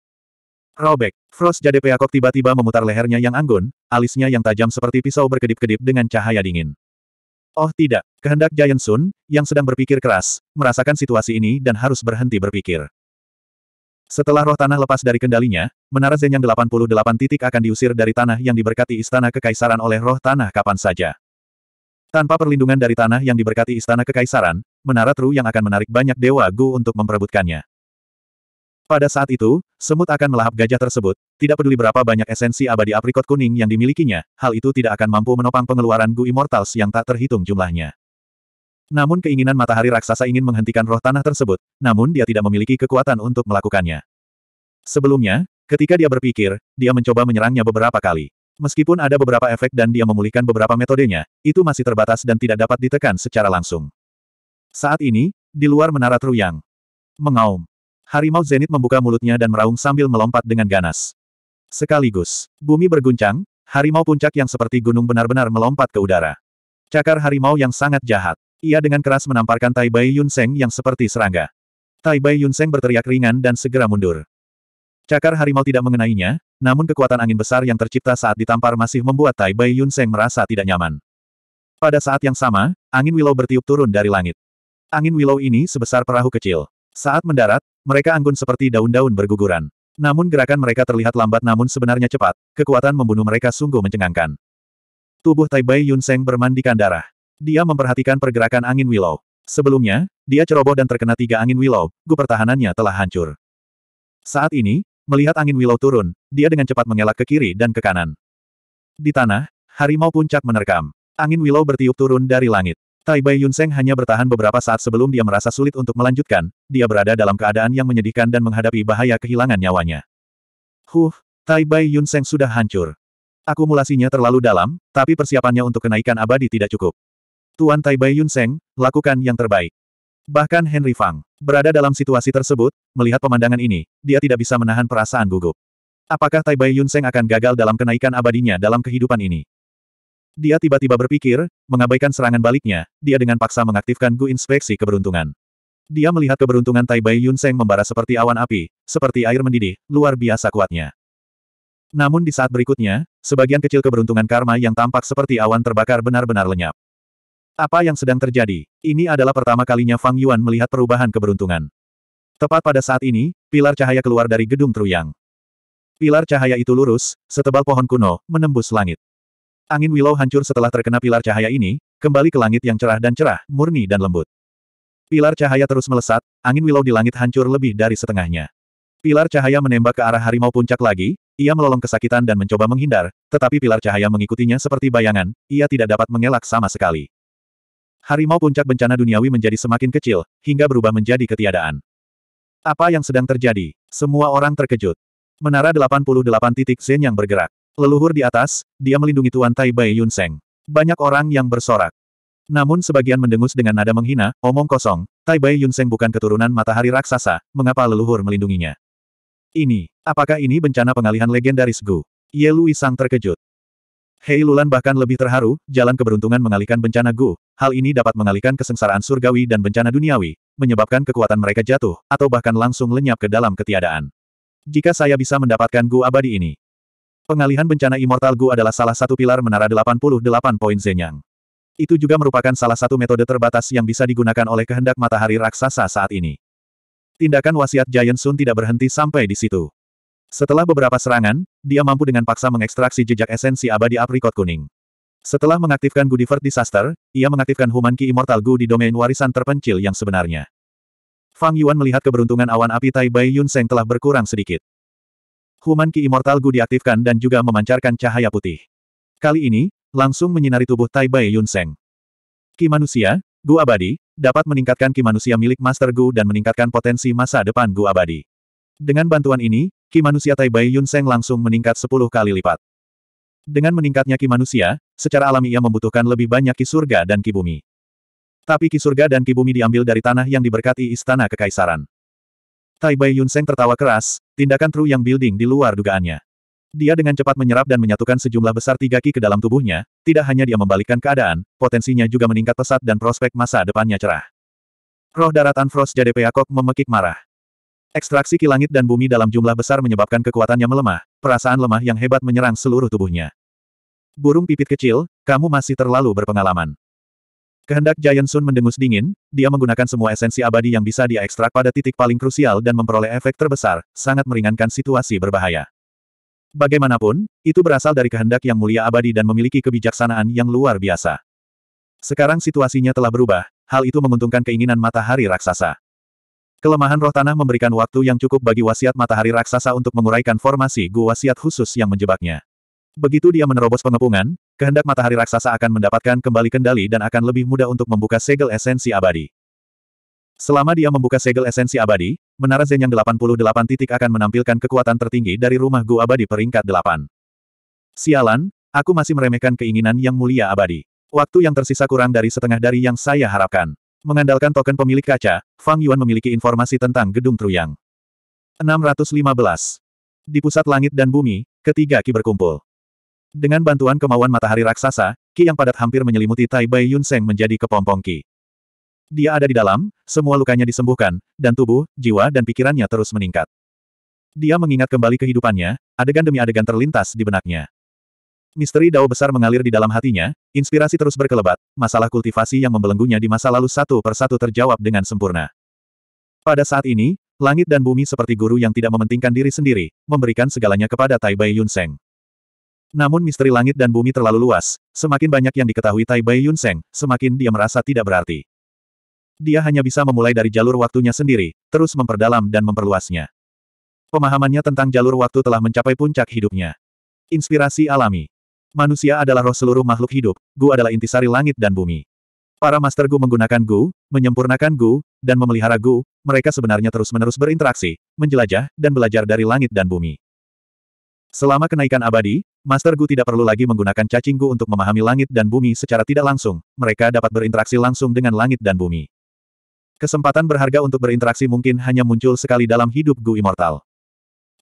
Robek, Frost Jade Peacock tiba-tiba memutar lehernya yang anggun, alisnya yang tajam seperti pisau berkedip-kedip dengan cahaya dingin. Oh tidak, kehendak Giant Sun, yang sedang berpikir keras, merasakan situasi ini dan harus berhenti berpikir. Setelah roh tanah lepas dari kendalinya, menara Zen yang 88 titik akan diusir dari tanah yang diberkati istana kekaisaran oleh roh tanah kapan saja. Tanpa perlindungan dari tanah yang diberkati istana kekaisaran, menara Tru yang akan menarik banyak Dewa Gu untuk memperebutkannya. Pada saat itu, semut akan melahap gajah tersebut, tidak peduli berapa banyak esensi abadi aprikot kuning yang dimilikinya, hal itu tidak akan mampu menopang pengeluaran Gu Immortals yang tak terhitung jumlahnya. Namun keinginan matahari raksasa ingin menghentikan roh tanah tersebut, namun dia tidak memiliki kekuatan untuk melakukannya. Sebelumnya, ketika dia berpikir, dia mencoba menyerangnya beberapa kali. Meskipun ada beberapa efek dan dia memulihkan beberapa metodenya, itu masih terbatas dan tidak dapat ditekan secara langsung. Saat ini, di luar menara Truyang. Mengaum. Harimau Zenit membuka mulutnya dan meraung sambil melompat dengan ganas. Sekaligus, bumi berguncang, harimau puncak yang seperti gunung benar-benar melompat ke udara. Cakar harimau yang sangat jahat. Ia dengan keras menamparkan Tai Bai Yun Seng yang seperti serangga. Tai Bai Yun Seng berteriak ringan dan segera mundur. Cakar harimau tidak mengenainya, namun kekuatan angin besar yang tercipta saat ditampar masih membuat Tai Bai Yun Seng merasa tidak nyaman. Pada saat yang sama, angin Willow bertiup turun dari langit. Angin willow ini sebesar perahu kecil. Saat mendarat, mereka anggun seperti daun-daun berguguran. Namun gerakan mereka terlihat lambat namun sebenarnya cepat, kekuatan membunuh mereka sungguh mencengangkan. Tubuh Taibai Yunseng bermandikan darah. Dia memperhatikan pergerakan angin willow. Sebelumnya, dia ceroboh dan terkena tiga angin willow, gu pertahanannya telah hancur. Saat ini, melihat angin willow turun, dia dengan cepat mengelak ke kiri dan ke kanan. Di tanah, harimau puncak menerkam. Angin willow bertiup turun dari langit. Tai Bai Yun Yunseng hanya bertahan beberapa saat sebelum dia merasa sulit untuk melanjutkan, dia berada dalam keadaan yang menyedihkan dan menghadapi bahaya kehilangan nyawanya. Huh, Tai Bai Yun Yunseng sudah hancur. Akumulasinya terlalu dalam, tapi persiapannya untuk kenaikan abadi tidak cukup. Tuan Tai Bai Yun Yunseng, lakukan yang terbaik. Bahkan Henry Fang, berada dalam situasi tersebut, melihat pemandangan ini, dia tidak bisa menahan perasaan gugup. Apakah Tai Bai Yun Yunseng akan gagal dalam kenaikan abadinya dalam kehidupan ini? Dia tiba-tiba berpikir, mengabaikan serangan baliknya, dia dengan paksa mengaktifkan Gu Inspeksi Keberuntungan. Dia melihat keberuntungan Tai Bai Yun Seng membara seperti awan api, seperti air mendidih, luar biasa kuatnya. Namun di saat berikutnya, sebagian kecil keberuntungan karma yang tampak seperti awan terbakar benar-benar lenyap. Apa yang sedang terjadi? Ini adalah pertama kalinya Fang Yuan melihat perubahan keberuntungan. Tepat pada saat ini, pilar cahaya keluar dari gedung Truyang. Pilar cahaya itu lurus, setebal pohon kuno, menembus langit. Angin Willow hancur setelah terkena pilar cahaya ini, kembali ke langit yang cerah dan cerah, murni dan lembut. Pilar cahaya terus melesat, angin Willow di langit hancur lebih dari setengahnya. Pilar cahaya menembak ke arah harimau puncak lagi, ia melolong kesakitan dan mencoba menghindar, tetapi pilar cahaya mengikutinya seperti bayangan, ia tidak dapat mengelak sama sekali. Harimau puncak bencana duniawi menjadi semakin kecil, hingga berubah menjadi ketiadaan. Apa yang sedang terjadi? Semua orang terkejut. Menara 88 titik Zen yang bergerak. Leluhur di atas, dia melindungi Tuan Tai Bai Yun Seng. Banyak orang yang bersorak. Namun sebagian mendengus dengan nada menghina, omong kosong, Tai Bai Yun Seng bukan keturunan matahari raksasa, mengapa leluhur melindunginya? Ini, apakah ini bencana pengalihan legendaris Gu? Ye Lui Sang terkejut. Hei Lulan bahkan lebih terharu, jalan keberuntungan mengalihkan bencana Gu, hal ini dapat mengalihkan kesengsaraan surgawi dan bencana duniawi, menyebabkan kekuatan mereka jatuh, atau bahkan langsung lenyap ke dalam ketiadaan. Jika saya bisa mendapatkan Gu abadi ini, Pengalihan bencana Immortal Gu adalah salah satu pilar menara 88 poin Zenyang. Itu juga merupakan salah satu metode terbatas yang bisa digunakan oleh kehendak matahari raksasa saat ini. Tindakan wasiat Giant Sun tidak berhenti sampai di situ. Setelah beberapa serangan, dia mampu dengan paksa mengekstraksi jejak esensi abadi aprikot kuning. Setelah mengaktifkan Gudivert Disaster, ia mengaktifkan Human Ki Immortal Gu di domain warisan terpencil yang sebenarnya. Fang Yuan melihat keberuntungan awan api Tai Bai Yun Seng telah berkurang sedikit. Human Ki Immortal Gu diaktifkan dan juga memancarkan cahaya putih. Kali ini, langsung menyinari tubuh Tai Bai Yun Seng. Ki manusia, Gu abadi, dapat meningkatkan ki manusia milik Master Gu dan meningkatkan potensi masa depan Gu abadi. Dengan bantuan ini, ki manusia Tai Bai Yun Seng langsung meningkat 10 kali lipat. Dengan meningkatnya ki manusia, secara alami ia membutuhkan lebih banyak ki surga dan ki bumi. Tapi ki surga dan ki bumi diambil dari tanah yang diberkati istana kekaisaran. Tai Bai Yunseng tertawa keras, tindakan True Yang Building di luar dugaannya. Dia dengan cepat menyerap dan menyatukan sejumlah besar tiga ki ke dalam tubuhnya, tidak hanya dia membalikkan keadaan, potensinya juga meningkat pesat dan prospek masa depannya cerah. Roh daratan Frost Jade Peacock memekik marah. Ekstraksi ki langit dan bumi dalam jumlah besar menyebabkan kekuatannya melemah, perasaan lemah yang hebat menyerang seluruh tubuhnya. Burung pipit kecil, kamu masih terlalu berpengalaman. Kehendak Giant Sun mendengus dingin, dia menggunakan semua esensi abadi yang bisa dia ekstrak pada titik paling krusial dan memperoleh efek terbesar, sangat meringankan situasi berbahaya. Bagaimanapun, itu berasal dari kehendak yang mulia abadi dan memiliki kebijaksanaan yang luar biasa. Sekarang situasinya telah berubah, hal itu menguntungkan keinginan matahari raksasa. Kelemahan roh tanah memberikan waktu yang cukup bagi wasiat matahari raksasa untuk menguraikan formasi gua wasiat khusus yang menjebaknya. Begitu dia menerobos pengepungan, kehendak matahari raksasa akan mendapatkan kembali kendali dan akan lebih mudah untuk membuka segel esensi abadi. Selama dia membuka segel esensi abadi, menara Zen yang 88 titik akan menampilkan kekuatan tertinggi dari rumah gua abadi peringkat 8. Sialan, aku masih meremehkan keinginan yang mulia abadi. Waktu yang tersisa kurang dari setengah dari yang saya harapkan. Mengandalkan token pemilik kaca, Fang Yuan memiliki informasi tentang gedung Truyang. 615. Di pusat langit dan bumi, ketiga ki berkumpul. Dengan bantuan kemauan matahari raksasa, Ki yang padat hampir menyelimuti Tai Bai Yun Seng menjadi kepompong Ki. Dia ada di dalam, semua lukanya disembuhkan, dan tubuh, jiwa dan pikirannya terus meningkat. Dia mengingat kembali kehidupannya, adegan demi adegan terlintas di benaknya. Misteri dao besar mengalir di dalam hatinya, inspirasi terus berkelebat, masalah kultivasi yang membelenggunya di masa lalu satu persatu terjawab dengan sempurna. Pada saat ini, langit dan bumi seperti guru yang tidak mementingkan diri sendiri, memberikan segalanya kepada Tai Bai Yun Seng. Namun misteri langit dan bumi terlalu luas, semakin banyak yang diketahui Tai Bai Yunseng, semakin dia merasa tidak berarti. Dia hanya bisa memulai dari jalur waktunya sendiri, terus memperdalam dan memperluasnya. Pemahamannya tentang jalur waktu telah mencapai puncak hidupnya. Inspirasi alami. Manusia adalah roh seluruh makhluk hidup, Gu adalah intisari langit dan bumi. Para Master Gu menggunakan Gu, menyempurnakan Gu, dan memelihara Gu, mereka sebenarnya terus-menerus berinteraksi, menjelajah, dan belajar dari langit dan bumi. Selama kenaikan abadi, Master Gu tidak perlu lagi menggunakan cacing Gu untuk memahami langit dan bumi secara tidak langsung, mereka dapat berinteraksi langsung dengan langit dan bumi. Kesempatan berharga untuk berinteraksi mungkin hanya muncul sekali dalam hidup Gu Immortal.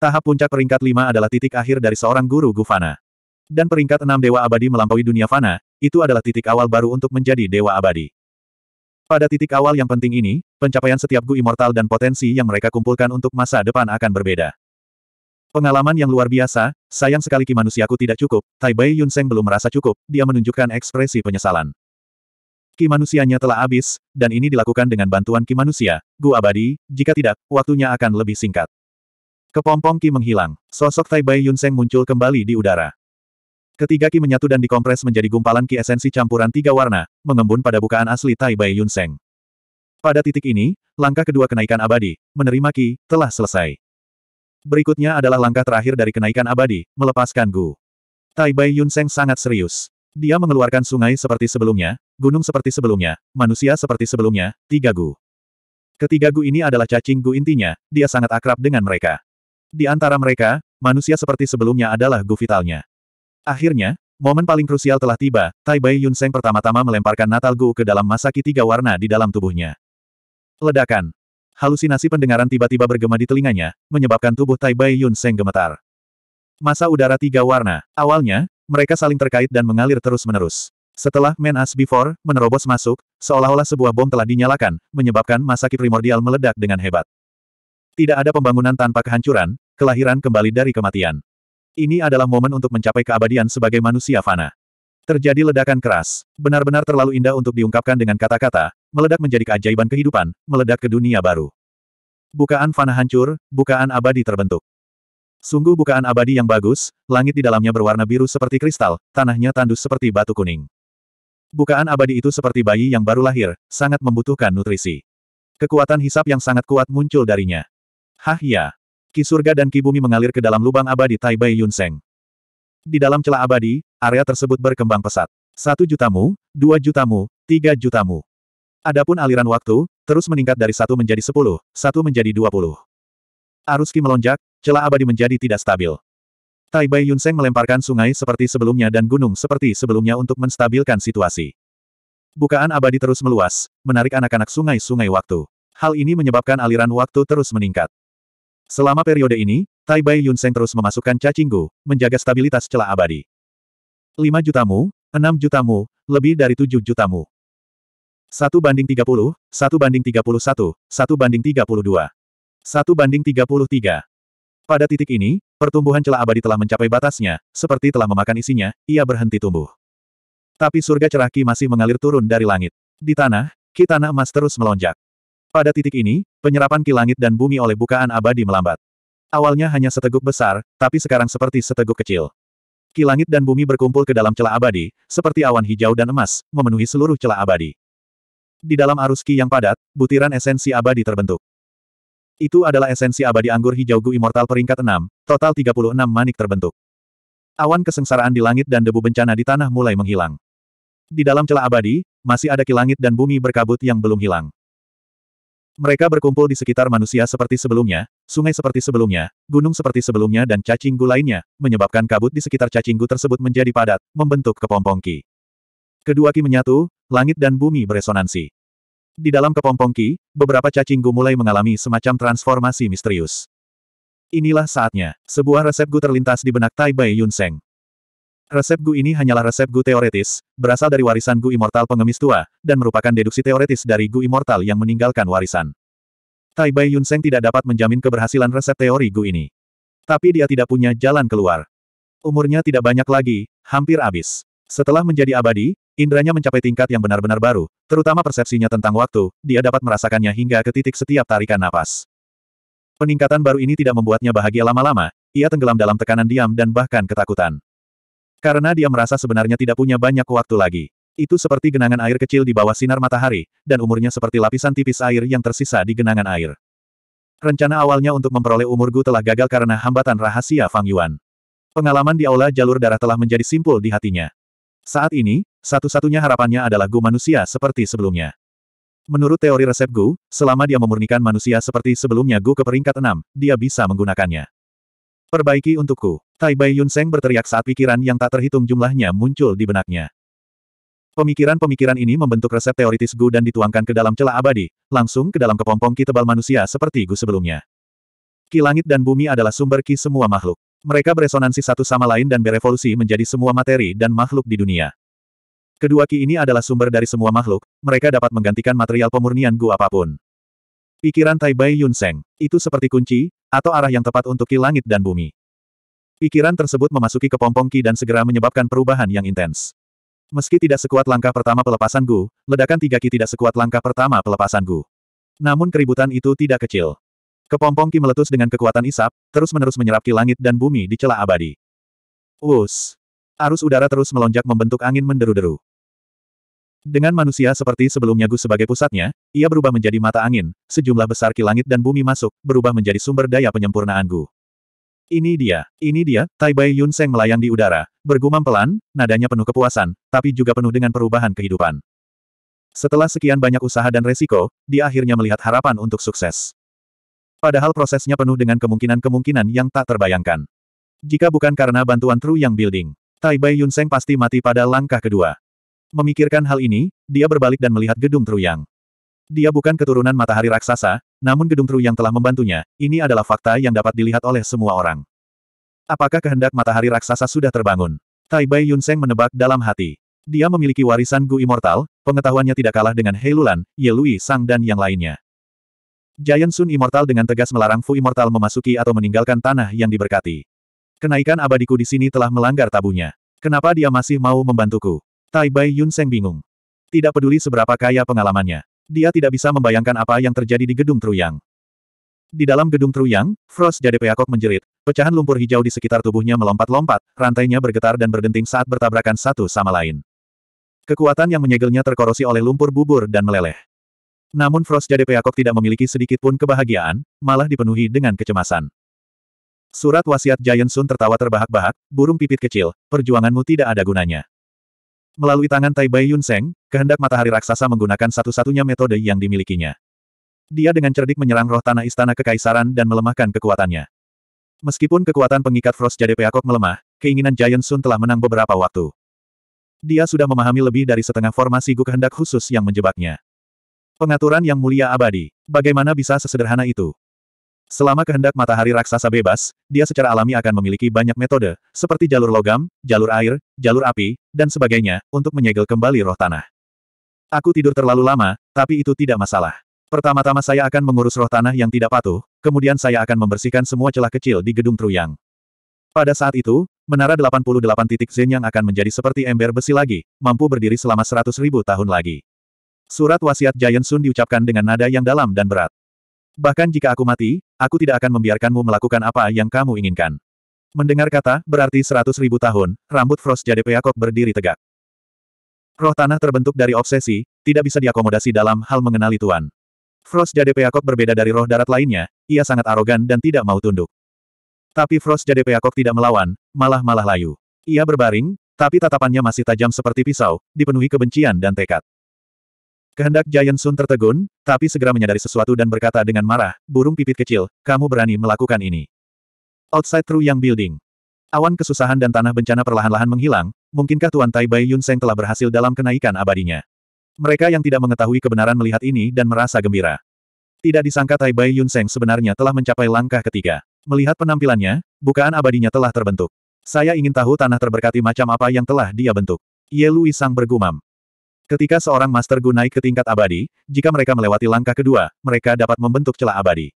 Tahap puncak peringkat 5 adalah titik akhir dari seorang guru Gu Fana. Dan peringkat 6 Dewa Abadi melampaui dunia Fana, itu adalah titik awal baru untuk menjadi Dewa Abadi. Pada titik awal yang penting ini, pencapaian setiap Gu Immortal dan potensi yang mereka kumpulkan untuk masa depan akan berbeda. Pengalaman yang luar biasa, sayang sekali ki manusiaku tidak cukup, Tai Bai Yunseng belum merasa cukup, dia menunjukkan ekspresi penyesalan. Ki manusianya telah habis, dan ini dilakukan dengan bantuan ki manusia, Gu abadi, jika tidak, waktunya akan lebih singkat. Kepompong ki menghilang, sosok Tai Bai Yunseng muncul kembali di udara. Ketiga ki menyatu dan dikompres menjadi gumpalan ki esensi campuran tiga warna, mengembun pada bukaan asli Tai Bai Yunseng. Pada titik ini, langkah kedua kenaikan abadi, menerima ki, telah selesai. Berikutnya adalah langkah terakhir dari kenaikan abadi, melepaskan Gu. Tai Bai Yun Yunseng sangat serius. Dia mengeluarkan sungai seperti sebelumnya, gunung seperti sebelumnya, manusia seperti sebelumnya, tiga Gu. Ketiga Gu ini adalah cacing Gu intinya, dia sangat akrab dengan mereka. Di antara mereka, manusia seperti sebelumnya adalah Gu vitalnya. Akhirnya, momen paling krusial telah tiba, Tai Bai Yun Yunseng pertama-tama melemparkan Natal Gu ke dalam masa ketiga warna di dalam tubuhnya. Ledakan. Halusinasi pendengaran tiba-tiba bergema di telinganya, menyebabkan tubuh Tai Bai Yun Seng gemetar. Masa udara tiga warna. Awalnya, mereka saling terkait dan mengalir terus-menerus. Setelah men As Before menerobos masuk, seolah-olah sebuah bom telah dinyalakan, menyebabkan masa ki primordial meledak dengan hebat. Tidak ada pembangunan tanpa kehancuran, kelahiran kembali dari kematian. Ini adalah momen untuk mencapai keabadian sebagai manusia fana. Terjadi ledakan keras, benar-benar terlalu indah untuk diungkapkan dengan kata-kata, meledak menjadi keajaiban kehidupan, meledak ke dunia baru. Bukaan fana hancur, bukaan abadi terbentuk. Sungguh bukaan abadi yang bagus, langit di dalamnya berwarna biru seperti kristal, tanahnya tandus seperti batu kuning. Bukaan abadi itu seperti bayi yang baru lahir, sangat membutuhkan nutrisi. Kekuatan hisap yang sangat kuat muncul darinya. Hah ya! Ki surga dan ki bumi mengalir ke dalam lubang abadi Taibai Yunseng. Di dalam celah abadi, area tersebut berkembang pesat. Satu jutamu, dua jutamu, tiga jutamu. Adapun aliran waktu, terus meningkat dari satu menjadi sepuluh, satu menjadi dua puluh. Arus Qi melonjak, celah abadi menjadi tidak stabil. Tai Yun Yunseng melemparkan sungai seperti sebelumnya dan gunung seperti sebelumnya untuk menstabilkan situasi. Bukaan abadi terus meluas, menarik anak-anak sungai-sungai waktu. Hal ini menyebabkan aliran waktu terus meningkat. Selama periode ini, Tai Yun Yunseng terus memasukkan cacinggu, menjaga stabilitas celah abadi. 5 juta mu, 6 juta lebih dari 7 juta mu. 1 banding 30, 1 banding 31, 1 banding 32. 1 banding 33. Pada titik ini, pertumbuhan celah abadi telah mencapai batasnya, seperti telah memakan isinya, ia berhenti tumbuh. Tapi surga cerah masih mengalir turun dari langit. Di tanah, Ki tanah emas terus melonjak. Pada titik ini, penyerapan Ki langit dan bumi oleh bukaan abadi melambat. Awalnya hanya seteguk besar, tapi sekarang seperti seteguk kecil. Ki langit dan bumi berkumpul ke dalam celah abadi, seperti awan hijau dan emas, memenuhi seluruh celah abadi. Di dalam arus ki yang padat, butiran esensi abadi terbentuk. Itu adalah esensi abadi anggur hijau Gu Immortal peringkat 6, total 36 manik terbentuk. Awan kesengsaraan di langit dan debu bencana di tanah mulai menghilang. Di dalam celah abadi, masih ada ki dan bumi berkabut yang belum hilang. Mereka berkumpul di sekitar manusia seperti sebelumnya, sungai seperti sebelumnya, gunung seperti sebelumnya dan cacing gu lainnya, menyebabkan kabut di sekitar cacing gu tersebut menjadi padat, membentuk kepompong ki. Kedua ki menyatu, langit dan bumi beresonansi. Di dalam kepompong Ki, beberapa cacing Gu mulai mengalami semacam transformasi misterius. Inilah saatnya, sebuah resep Gu terlintas di benak Tai Bai Yun Seng. Resep Gu ini hanyalah resep Gu teoretis, berasal dari warisan Gu Immortal pengemis tua, dan merupakan deduksi teoretis dari Gu Immortal yang meninggalkan warisan. Tai Bai Yun Seng tidak dapat menjamin keberhasilan resep teori Gu ini. Tapi dia tidak punya jalan keluar. Umurnya tidak banyak lagi, hampir habis. Setelah menjadi abadi, indranya mencapai tingkat yang benar-benar baru, terutama persepsinya tentang waktu, dia dapat merasakannya hingga ke titik setiap tarikan napas. Peningkatan baru ini tidak membuatnya bahagia lama-lama, ia tenggelam dalam tekanan diam dan bahkan ketakutan. Karena dia merasa sebenarnya tidak punya banyak waktu lagi. Itu seperti genangan air kecil di bawah sinar matahari, dan umurnya seperti lapisan tipis air yang tersisa di genangan air. Rencana awalnya untuk memperoleh umur Gu telah gagal karena hambatan rahasia Fang Yuan. Pengalaman di aula jalur darah telah menjadi simpul di hatinya. Saat ini, satu-satunya harapannya adalah Gu manusia seperti sebelumnya. Menurut teori resep Gu, selama dia memurnikan manusia seperti sebelumnya Gu ke peringkat 6, dia bisa menggunakannya. Perbaiki untukku. Tai Bai Yun Seng berteriak saat pikiran yang tak terhitung jumlahnya muncul di benaknya. Pemikiran-pemikiran ini membentuk resep teoritis Gu dan dituangkan ke dalam celah abadi, langsung ke dalam kepompong ki tebal manusia seperti Gu sebelumnya. Ki langit dan bumi adalah sumber ki semua makhluk. Mereka beresonansi satu sama lain dan berevolusi menjadi semua materi dan makhluk di dunia. Kedua ki ini adalah sumber dari semua makhluk, mereka dapat menggantikan material pemurnian gua apapun. Pikiran Tai Bai Yun Seng, itu seperti kunci, atau arah yang tepat untuk ki langit dan bumi. Pikiran tersebut memasuki kepompong ki dan segera menyebabkan perubahan yang intens. Meski tidak sekuat langkah pertama pelepasan Gu, ledakan tiga ki tidak sekuat langkah pertama pelepasan Gu. Namun keributan itu tidak kecil. Kepompong Ki meletus dengan kekuatan isap, terus-menerus menyerap Ki langit dan bumi di celah abadi. Wus! Arus udara terus melonjak membentuk angin menderu-deru. Dengan manusia seperti sebelumnya gu sebagai pusatnya, ia berubah menjadi mata angin, sejumlah besar Ki langit dan bumi masuk, berubah menjadi sumber daya penyempurnaan Gu. Ini dia, ini dia, Tai Bai Yun Seng melayang di udara, bergumam pelan, nadanya penuh kepuasan, tapi juga penuh dengan perubahan kehidupan. Setelah sekian banyak usaha dan resiko, dia akhirnya melihat harapan untuk sukses. Padahal prosesnya penuh dengan kemungkinan-kemungkinan yang tak terbayangkan. Jika bukan karena bantuan Tru yang building, Tai Bai Yun Seng pasti mati pada langkah kedua. Memikirkan hal ini, dia berbalik dan melihat gedung Tru Yang. Dia bukan keturunan matahari raksasa, namun gedung Tru yang telah membantunya, ini adalah fakta yang dapat dilihat oleh semua orang. Apakah kehendak matahari raksasa sudah terbangun? Tai Bai Yun Seng menebak dalam hati. Dia memiliki warisan Gu Immortal, pengetahuannya tidak kalah dengan Heilulan, Yelui Ye Lui Sang dan yang lainnya. Giant Sun Immortal dengan tegas melarang Fu Immortal memasuki atau meninggalkan tanah yang diberkati. Kenaikan abadiku di sini telah melanggar tabunya. Kenapa dia masih mau membantuku? Tai Bai Yun Seng bingung. Tidak peduli seberapa kaya pengalamannya. Dia tidak bisa membayangkan apa yang terjadi di gedung Truyang. Di dalam gedung Truyang, Frost Jade Peacock menjerit, pecahan lumpur hijau di sekitar tubuhnya melompat-lompat, rantainya bergetar dan berdenting saat bertabrakan satu sama lain. Kekuatan yang menyegelnya terkorosi oleh lumpur bubur dan meleleh. Namun Frost Jade Peacock tidak memiliki sedikit pun kebahagiaan, malah dipenuhi dengan kecemasan. Surat wasiat Giant Sun tertawa terbahak-bahak, burung pipit kecil, perjuanganmu tidak ada gunanya. Melalui tangan Tai Bai Yun Seng, kehendak matahari raksasa menggunakan satu-satunya metode yang dimilikinya. Dia dengan cerdik menyerang roh tanah istana kekaisaran dan melemahkan kekuatannya. Meskipun kekuatan pengikat Frost Jade Peacock melemah, keinginan Giant Sun telah menang beberapa waktu. Dia sudah memahami lebih dari setengah formasi Gu kehendak khusus yang menjebaknya. Pengaturan yang mulia abadi. Bagaimana bisa sesederhana itu? Selama kehendak matahari raksasa bebas, dia secara alami akan memiliki banyak metode, seperti jalur logam, jalur air, jalur api, dan sebagainya, untuk menyegel kembali roh tanah. Aku tidur terlalu lama, tapi itu tidak masalah. Pertama-tama saya akan mengurus roh tanah yang tidak patuh, kemudian saya akan membersihkan semua celah kecil di gedung Truyang. Pada saat itu, menara 88 titik Zen yang akan menjadi seperti ember besi lagi, mampu berdiri selama 100 ribu tahun lagi. Surat wasiat Giant Sun diucapkan dengan nada yang dalam dan berat. Bahkan jika aku mati, aku tidak akan membiarkanmu melakukan apa yang kamu inginkan. Mendengar kata, berarti seratus ribu tahun, rambut Frost Jade Peacock berdiri tegak. Roh tanah terbentuk dari obsesi, tidak bisa diakomodasi dalam hal mengenali Tuan. Frost Jade Peacock berbeda dari roh darat lainnya, ia sangat arogan dan tidak mau tunduk. Tapi Frost Jade Peacock tidak melawan, malah-malah layu. Ia berbaring, tapi tatapannya masih tajam seperti pisau, dipenuhi kebencian dan tekad. Kehendak Giant Sun tertegun, tapi segera menyadari sesuatu dan berkata dengan marah, burung pipit kecil, kamu berani melakukan ini. Outside through Yang Building. Awan kesusahan dan tanah bencana perlahan-lahan menghilang, mungkinkah Tuan Tai Bai Yun Seng telah berhasil dalam kenaikan abadinya? Mereka yang tidak mengetahui kebenaran melihat ini dan merasa gembira. Tidak disangka Tai Bai Yun Seng sebenarnya telah mencapai langkah ketiga. Melihat penampilannya, bukaan abadinya telah terbentuk. Saya ingin tahu tanah terberkati macam apa yang telah dia bentuk. Ye Lui Sang bergumam. Ketika seorang Master Gu naik ke tingkat abadi, jika mereka melewati langkah kedua, mereka dapat membentuk celah abadi.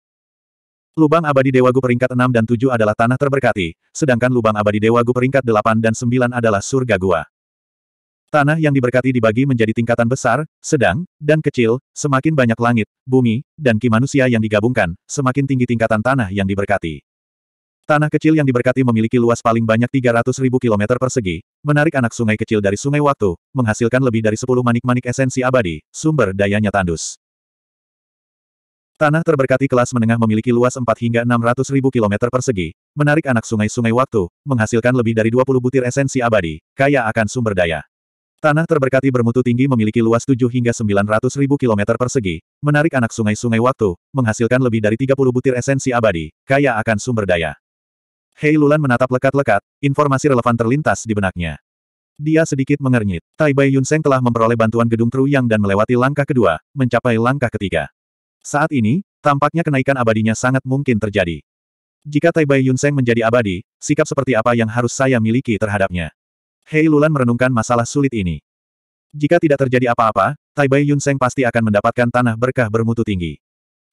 Lubang abadi Dewa Gu peringkat 6 dan 7 adalah tanah terberkati, sedangkan lubang abadi Dewa Gu peringkat 8 dan 9 adalah surga gua. Tanah yang diberkati dibagi menjadi tingkatan besar, sedang, dan kecil, semakin banyak langit, bumi, dan ki manusia yang digabungkan, semakin tinggi tingkatan tanah yang diberkati. Tanah kecil yang diberkati memiliki luas paling banyak 300 ribu kilometer persegi, menarik anak sungai kecil dari sungai waktu, menghasilkan lebih dari 10 manik-manik esensi abadi, sumber dayanya tandus. Tanah terberkati kelas menengah memiliki luas 4 hingga 600 ribu kilometer persegi, menarik anak sungai-sungai waktu, menghasilkan lebih dari 20 butir esensi abadi, kaya akan sumber daya. Tanah terberkati bermutu tinggi memiliki luas 7 hingga 900 ribu kilometer persegi, menarik anak sungai-sungai waktu, menghasilkan lebih dari 30 butir esensi abadi, kaya akan sumber daya. Hei Lulan menatap lekat-lekat, informasi relevan terlintas di benaknya. Dia sedikit mengernyit. Tai Bai Yunseng telah memperoleh bantuan gedung Yang dan melewati langkah kedua, mencapai langkah ketiga. Saat ini, tampaknya kenaikan abadinya sangat mungkin terjadi. Jika Tai Bai Yunseng menjadi abadi, sikap seperti apa yang harus saya miliki terhadapnya? Hei Lulan merenungkan masalah sulit ini. Jika tidak terjadi apa-apa, Tai Bai Yunseng pasti akan mendapatkan tanah berkah bermutu tinggi.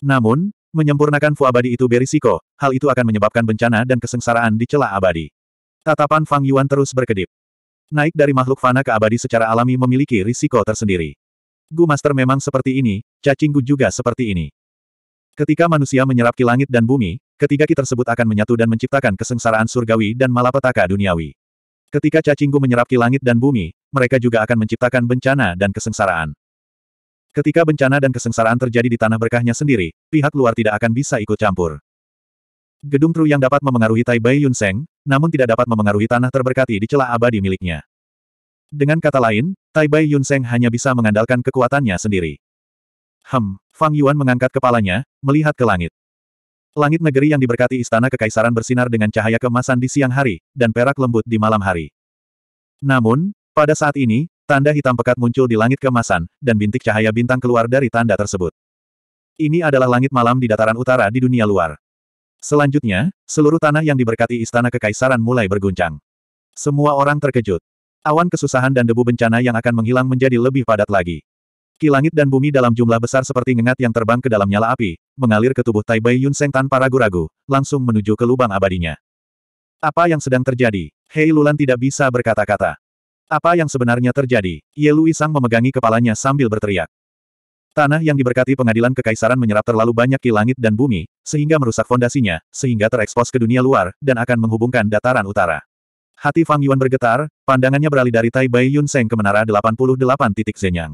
Namun, Menyempurnakan Fu abadi itu berisiko, hal itu akan menyebabkan bencana dan kesengsaraan di celah abadi. Tatapan Fang Yuan terus berkedip. Naik dari makhluk fana ke abadi secara alami memiliki risiko tersendiri. Gu Master memang seperti ini, cacing Gu juga seperti ini. Ketika manusia menyerap ki langit dan bumi, ketiga ki tersebut akan menyatu dan menciptakan kesengsaraan surgawi dan malapetaka duniawi. Ketika cacing Gu menyerap ki langit dan bumi, mereka juga akan menciptakan bencana dan kesengsaraan. Ketika bencana dan kesengsaraan terjadi di tanah berkahnya sendiri, pihak luar tidak akan bisa ikut campur. Gedung Tru yang dapat memengaruhi Tai Yun Yunseng, namun tidak dapat memengaruhi tanah terberkati di celah abadi miliknya. Dengan kata lain, Tai Yun Yunseng hanya bisa mengandalkan kekuatannya sendiri. Hem, Fang Yuan mengangkat kepalanya, melihat ke langit. Langit negeri yang diberkati istana kekaisaran bersinar dengan cahaya kemasan di siang hari, dan perak lembut di malam hari. Namun, pada saat ini, Tanda hitam pekat muncul di langit kemasan, dan bintik cahaya bintang keluar dari tanda tersebut. Ini adalah langit malam di dataran utara di dunia luar. Selanjutnya, seluruh tanah yang diberkati istana kekaisaran mulai berguncang. Semua orang terkejut. Awan kesusahan dan debu bencana yang akan menghilang menjadi lebih padat lagi. Ki dan bumi dalam jumlah besar seperti ngengat yang terbang ke dalam nyala api, mengalir ke tubuh Tai Bai Yunseng tanpa ragu-ragu, langsung menuju ke lubang abadinya. Apa yang sedang terjadi? Hei Lulan tidak bisa berkata-kata. Apa yang sebenarnya terjadi? Ye Lui Sang memegangi kepalanya sambil berteriak. Tanah yang diberkati pengadilan kekaisaran menyerap terlalu banyak ki langit dan bumi, sehingga merusak fondasinya, sehingga terekspos ke dunia luar, dan akan menghubungkan dataran utara. Hati Fang Yuan bergetar, pandangannya beralih dari Tai Bai Yun Seng ke menara 88 titik Zenyang.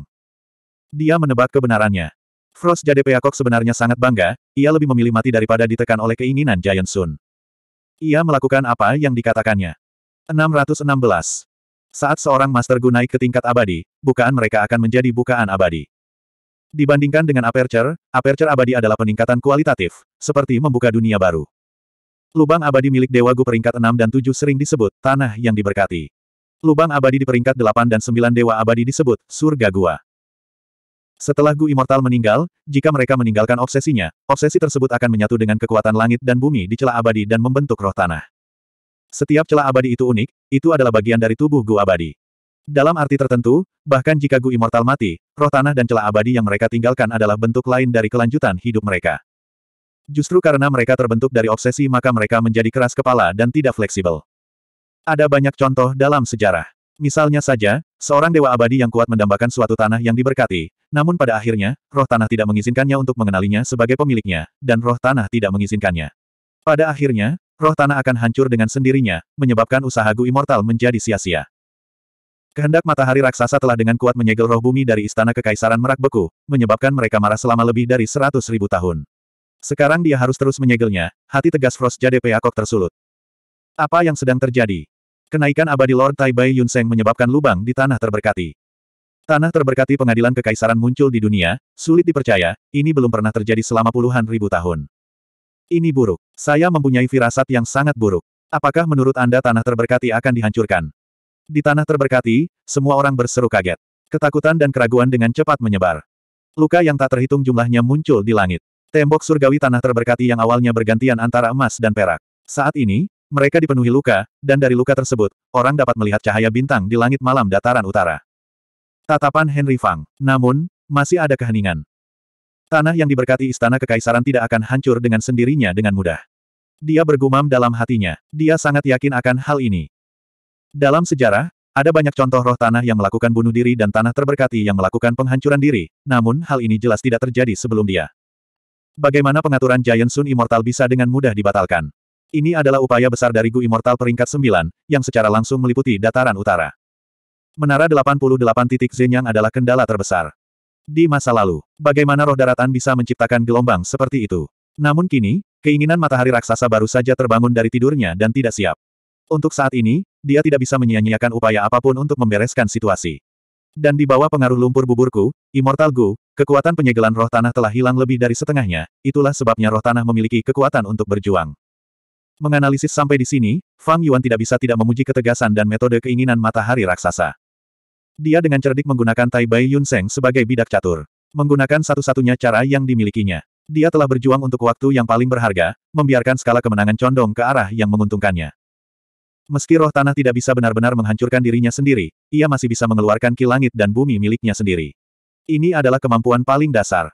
Dia menebak kebenarannya. Frost Jade Peacock sebenarnya sangat bangga, ia lebih memilih mati daripada ditekan oleh keinginan Giant Sun. Ia melakukan apa yang dikatakannya. 616. Saat seorang Master Gu naik ke tingkat abadi, bukaan mereka akan menjadi bukaan abadi. Dibandingkan dengan Aperture, Aperture abadi adalah peningkatan kualitatif, seperti membuka dunia baru. Lubang abadi milik Dewa Gu peringkat 6 dan 7 sering disebut tanah yang diberkati. Lubang abadi di peringkat 8 dan 9 Dewa abadi disebut surga gua. Setelah Gu Immortal meninggal, jika mereka meninggalkan obsesinya, obsesi tersebut akan menyatu dengan kekuatan langit dan bumi di celah abadi dan membentuk roh tanah. Setiap celah abadi itu unik, itu adalah bagian dari tubuh Gu abadi. Dalam arti tertentu, bahkan jika Gu Immortal mati, roh tanah dan celah abadi yang mereka tinggalkan adalah bentuk lain dari kelanjutan hidup mereka. Justru karena mereka terbentuk dari obsesi maka mereka menjadi keras kepala dan tidak fleksibel. Ada banyak contoh dalam sejarah. Misalnya saja, seorang dewa abadi yang kuat mendambakan suatu tanah yang diberkati, namun pada akhirnya, roh tanah tidak mengizinkannya untuk mengenalinya sebagai pemiliknya, dan roh tanah tidak mengizinkannya. Pada akhirnya, roh tanah akan hancur dengan sendirinya, menyebabkan usaha Gu Immortal menjadi sia-sia. Kehendak matahari raksasa telah dengan kuat menyegel roh bumi dari istana kekaisaran merak beku, menyebabkan mereka marah selama lebih dari seratus ribu tahun. Sekarang dia harus terus menyegelnya, hati tegas Frost Jade Peacock tersulut. Apa yang sedang terjadi? Kenaikan abadi Lord Tai Bai Yunseng menyebabkan lubang di tanah terberkati. Tanah terberkati pengadilan kekaisaran muncul di dunia, sulit dipercaya, ini belum pernah terjadi selama puluhan ribu tahun. Ini buruk. Saya mempunyai firasat yang sangat buruk. Apakah menurut Anda tanah terberkati akan dihancurkan? Di tanah terberkati, semua orang berseru kaget. Ketakutan dan keraguan dengan cepat menyebar. Luka yang tak terhitung jumlahnya muncul di langit. Tembok surgawi tanah terberkati yang awalnya bergantian antara emas dan perak. Saat ini, mereka dipenuhi luka, dan dari luka tersebut, orang dapat melihat cahaya bintang di langit malam dataran utara. Tatapan Henry Fang. Namun, masih ada keheningan. Tanah yang diberkati istana kekaisaran tidak akan hancur dengan sendirinya dengan mudah. Dia bergumam dalam hatinya. Dia sangat yakin akan hal ini. Dalam sejarah, ada banyak contoh roh tanah yang melakukan bunuh diri dan tanah terberkati yang melakukan penghancuran diri, namun hal ini jelas tidak terjadi sebelum dia. Bagaimana pengaturan Giant Sun Immortal bisa dengan mudah dibatalkan? Ini adalah upaya besar dari Gu Immortal peringkat 9, yang secara langsung meliputi dataran utara. Menara 88 titik Zenyang adalah kendala terbesar. Di masa lalu, bagaimana roh daratan bisa menciptakan gelombang seperti itu? Namun kini, keinginan matahari raksasa baru saja terbangun dari tidurnya dan tidak siap. Untuk saat ini, dia tidak bisa menyia-nyiakan upaya apapun untuk membereskan situasi. Dan di bawah pengaruh lumpur buburku, Immortal Gu, kekuatan penyegelan roh tanah telah hilang lebih dari setengahnya, itulah sebabnya roh tanah memiliki kekuatan untuk berjuang. Menganalisis sampai di sini, Fang Yuan tidak bisa tidak memuji ketegasan dan metode keinginan matahari raksasa. Dia dengan cerdik menggunakan Tai Bai Yun Seng sebagai bidak catur. Menggunakan satu-satunya cara yang dimilikinya. Dia telah berjuang untuk waktu yang paling berharga, membiarkan skala kemenangan condong ke arah yang menguntungkannya. Meski roh tanah tidak bisa benar-benar menghancurkan dirinya sendiri, ia masih bisa mengeluarkan ki langit dan bumi miliknya sendiri. Ini adalah kemampuan paling dasar.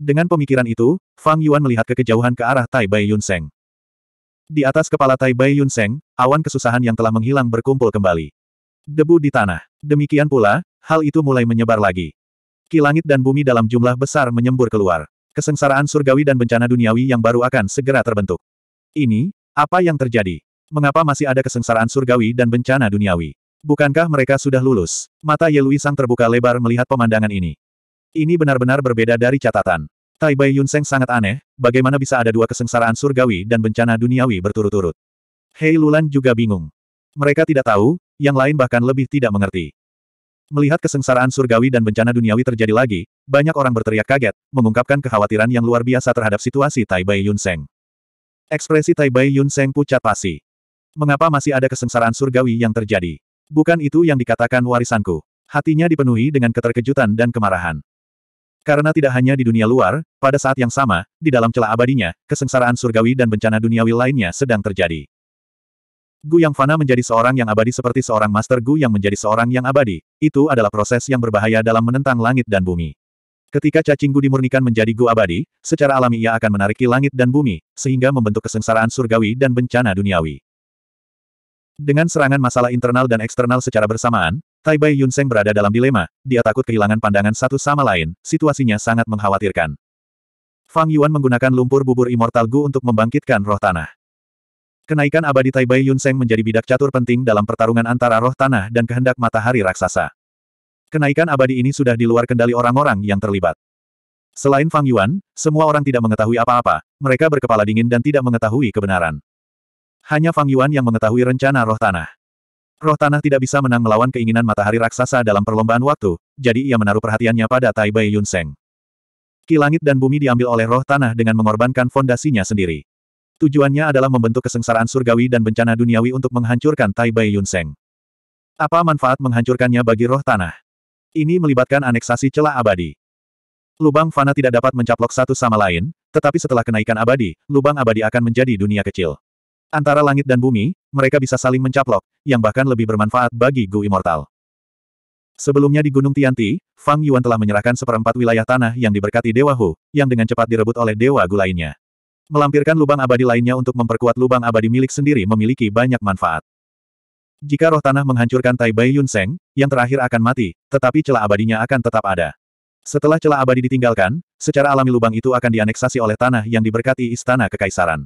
Dengan pemikiran itu, Fang Yuan melihat ke kejauhan ke arah Tai Bai Yun Seng. Di atas kepala Tai Bai Yun Seng, awan kesusahan yang telah menghilang berkumpul kembali. Debu di tanah. Demikian pula, hal itu mulai menyebar lagi. Ki langit dan bumi dalam jumlah besar menyembur keluar. Kesengsaraan surgawi dan bencana duniawi yang baru akan segera terbentuk. Ini, apa yang terjadi? Mengapa masih ada kesengsaraan surgawi dan bencana duniawi? Bukankah mereka sudah lulus? Mata Yelui Sang terbuka lebar melihat pemandangan ini. Ini benar-benar berbeda dari catatan. Tai Bai Yunseng sangat aneh, bagaimana bisa ada dua kesengsaraan surgawi dan bencana duniawi berturut-turut. Hei Lulan juga bingung. Mereka tidak tahu, yang lain bahkan lebih tidak mengerti. Melihat kesengsaraan surgawi dan bencana duniawi terjadi lagi, banyak orang berteriak kaget, mengungkapkan kekhawatiran yang luar biasa terhadap situasi Tai Taibai Yunseng. Ekspresi Tai Taibai Yunseng pucat pasi. Mengapa masih ada kesengsaraan surgawi yang terjadi? Bukan itu yang dikatakan warisanku. Hatinya dipenuhi dengan keterkejutan dan kemarahan. Karena tidak hanya di dunia luar, pada saat yang sama, di dalam celah abadinya, kesengsaraan surgawi dan bencana duniawi lainnya sedang terjadi. Gu Yang Fana menjadi seorang yang abadi seperti seorang Master Gu yang menjadi seorang yang abadi, itu adalah proses yang berbahaya dalam menentang langit dan bumi. Ketika cacing Gu dimurnikan menjadi Gu abadi, secara alami ia akan menariki langit dan bumi, sehingga membentuk kesengsaraan surgawi dan bencana duniawi. Dengan serangan masalah internal dan eksternal secara bersamaan, Tai Bai Yun Seng berada dalam dilema, dia takut kehilangan pandangan satu sama lain, situasinya sangat mengkhawatirkan. Fang Yuan menggunakan lumpur bubur immortal Gu untuk membangkitkan roh tanah. Kenaikan abadi Taibai Yunseng menjadi bidak catur penting dalam pertarungan antara roh tanah dan kehendak matahari raksasa. Kenaikan abadi ini sudah di luar kendali orang-orang yang terlibat. Selain Fang Yuan, semua orang tidak mengetahui apa-apa, mereka berkepala dingin dan tidak mengetahui kebenaran. Hanya Fang Yuan yang mengetahui rencana roh tanah. Roh tanah tidak bisa menang melawan keinginan matahari raksasa dalam perlombaan waktu, jadi ia menaruh perhatiannya pada Taibai Yunseng. Kilangit dan bumi diambil oleh roh tanah dengan mengorbankan fondasinya sendiri. Tujuannya adalah membentuk kesengsaraan surgawi dan bencana duniawi untuk menghancurkan Tai Bai Yunseng. Apa manfaat menghancurkannya bagi roh tanah? Ini melibatkan aneksasi celah abadi. Lubang fana tidak dapat mencaplok satu sama lain, tetapi setelah kenaikan abadi, lubang abadi akan menjadi dunia kecil. Antara langit dan bumi, mereka bisa saling mencaplok, yang bahkan lebih bermanfaat bagi Gu Immortal. Sebelumnya di Gunung Tianti, Fang Yuan telah menyerahkan seperempat wilayah tanah yang diberkati Dewa Hu, yang dengan cepat direbut oleh Dewa Gu lainnya. Melampirkan lubang abadi lainnya untuk memperkuat lubang abadi milik sendiri memiliki banyak manfaat. Jika roh tanah menghancurkan Tai Bai Yun Seng, yang terakhir akan mati, tetapi celah abadinya akan tetap ada. Setelah celah abadi ditinggalkan, secara alami lubang itu akan dianeksasi oleh tanah yang diberkati Istana Kekaisaran.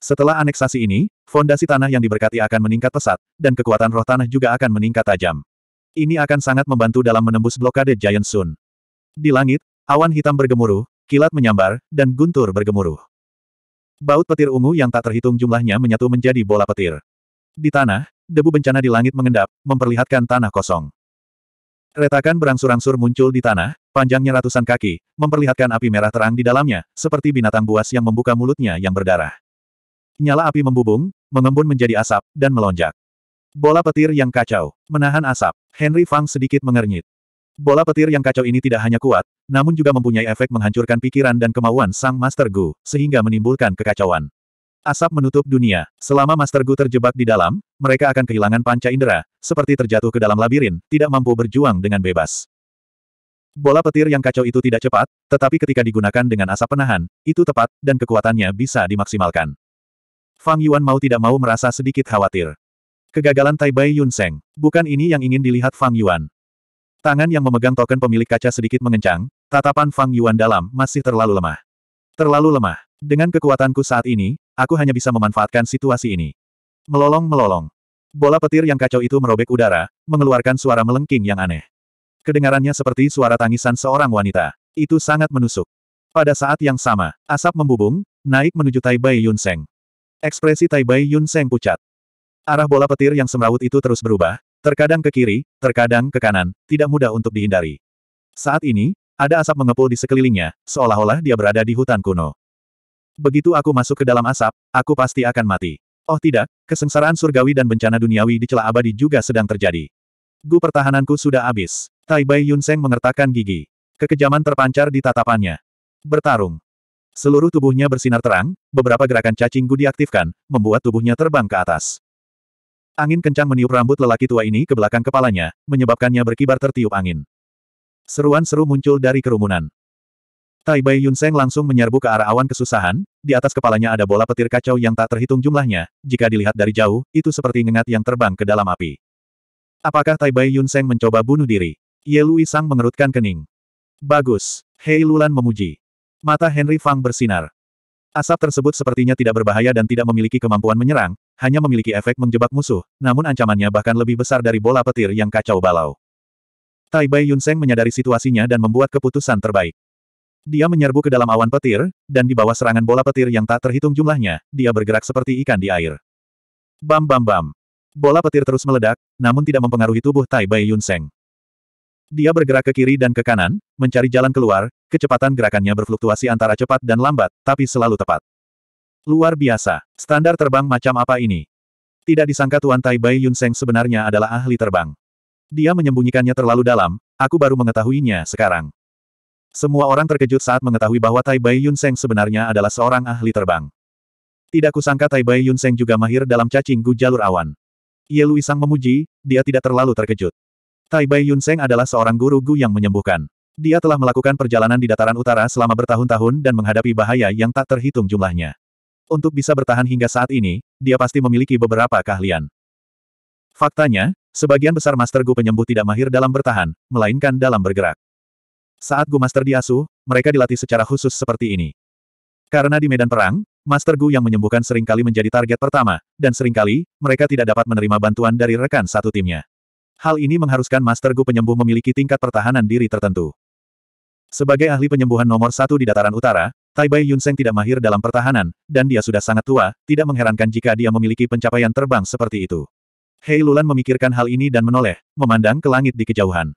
Setelah aneksasi ini, fondasi tanah yang diberkati akan meningkat pesat, dan kekuatan roh tanah juga akan meningkat tajam. Ini akan sangat membantu dalam menembus blokade Giant Sun. Di langit, awan hitam bergemuruh, kilat menyambar, dan guntur bergemuruh. Baut petir ungu yang tak terhitung jumlahnya menyatu menjadi bola petir. Di tanah, debu bencana di langit mengendap, memperlihatkan tanah kosong. Retakan berangsur-angsur muncul di tanah, panjangnya ratusan kaki, memperlihatkan api merah terang di dalamnya, seperti binatang buas yang membuka mulutnya yang berdarah. Nyala api membubung, mengembun menjadi asap, dan melonjak. Bola petir yang kacau, menahan asap, Henry Fang sedikit mengernyit. Bola petir yang kacau ini tidak hanya kuat, namun juga mempunyai efek menghancurkan pikiran dan kemauan sang Master Gu, sehingga menimbulkan kekacauan. Asap menutup dunia. Selama Master Gu terjebak di dalam, mereka akan kehilangan panca indera, seperti terjatuh ke dalam labirin, tidak mampu berjuang dengan bebas. Bola petir yang kacau itu tidak cepat, tetapi ketika digunakan dengan asap penahan, itu tepat, dan kekuatannya bisa dimaksimalkan. Fang Yuan mau tidak mau merasa sedikit khawatir. Kegagalan Tai Bai Yun Seng. Bukan ini yang ingin dilihat Fang Yuan. Tangan yang memegang token pemilik kaca sedikit mengencang, tatapan Fang Yuan dalam masih terlalu lemah. Terlalu lemah. Dengan kekuatanku saat ini, aku hanya bisa memanfaatkan situasi ini. Melolong-melolong. Bola petir yang kacau itu merobek udara, mengeluarkan suara melengking yang aneh. Kedengarannya seperti suara tangisan seorang wanita. Itu sangat menusuk. Pada saat yang sama, asap membubung, naik menuju Tai Bai Yun Seng. Ekspresi Tai Bai Yun Seng pucat. Arah bola petir yang semrawut itu terus berubah, Terkadang ke kiri, terkadang ke kanan, tidak mudah untuk dihindari. Saat ini, ada asap mengepul di sekelilingnya, seolah-olah dia berada di hutan kuno. Begitu aku masuk ke dalam asap, aku pasti akan mati. Oh tidak, kesengsaraan surgawi dan bencana duniawi di celah abadi juga sedang terjadi. Gu pertahananku sudah habis. Tai Bai Yunseng mengertakkan gigi. Kekejaman terpancar di tatapannya. Bertarung. Seluruh tubuhnya bersinar terang, beberapa gerakan cacing Gu diaktifkan, membuat tubuhnya terbang ke atas. Angin kencang meniup rambut lelaki tua ini ke belakang kepalanya, menyebabkannya berkibar tertiup angin. Seruan seru muncul dari kerumunan. Tai Bai Yunseng langsung menyerbu ke arah awan kesusahan, di atas kepalanya ada bola petir kacau yang tak terhitung jumlahnya, jika dilihat dari jauh, itu seperti ngengat yang terbang ke dalam api. Apakah Tai Bai Yunseng mencoba bunuh diri? Ye Lui Sang mengerutkan kening. Bagus. Hei Lulan memuji. Mata Henry Fang bersinar. Asap tersebut sepertinya tidak berbahaya dan tidak memiliki kemampuan menyerang, hanya memiliki efek menjebak musuh, namun ancamannya bahkan lebih besar dari bola petir yang kacau balau. Tai Bai Yunseng menyadari situasinya dan membuat keputusan terbaik. Dia menyerbu ke dalam awan petir, dan di bawah serangan bola petir yang tak terhitung jumlahnya, dia bergerak seperti ikan di air. Bam bam bam. Bola petir terus meledak, namun tidak mempengaruhi tubuh Tai Bai Yunseng. Dia bergerak ke kiri dan ke kanan, mencari jalan keluar, kecepatan gerakannya berfluktuasi antara cepat dan lambat, tapi selalu tepat. Luar biasa, standar terbang macam apa ini? Tidak disangka Tuan Tai Bai Yun Seng sebenarnya adalah ahli terbang. Dia menyembunyikannya terlalu dalam, aku baru mengetahuinya sekarang. Semua orang terkejut saat mengetahui bahwa Tai Bai Yun Seng sebenarnya adalah seorang ahli terbang. Tidak kusangka Tai Bai Yun Seng juga mahir dalam cacing gu jalur awan. Ye Luisang memuji, dia tidak terlalu terkejut. Tai Bai Yun Seng adalah seorang guru Gu yang menyembuhkan. Dia telah melakukan perjalanan di dataran utara selama bertahun-tahun dan menghadapi bahaya yang tak terhitung jumlahnya. Untuk bisa bertahan hingga saat ini, dia pasti memiliki beberapa keahlian. Faktanya, sebagian besar Master Gu penyembuh tidak mahir dalam bertahan, melainkan dalam bergerak. Saat Gu Master diasuh, mereka dilatih secara khusus seperti ini. Karena di medan perang, Master Gu yang menyembuhkan seringkali menjadi target pertama, dan seringkali, mereka tidak dapat menerima bantuan dari rekan satu timnya. Hal ini mengharuskan Master Gu penyembuh memiliki tingkat pertahanan diri tertentu. Sebagai ahli penyembuhan nomor satu di dataran utara, Tai Bai Yun Yunseng tidak mahir dalam pertahanan, dan dia sudah sangat tua, tidak mengherankan jika dia memiliki pencapaian terbang seperti itu. Hei Lulan memikirkan hal ini dan menoleh, memandang ke langit di kejauhan.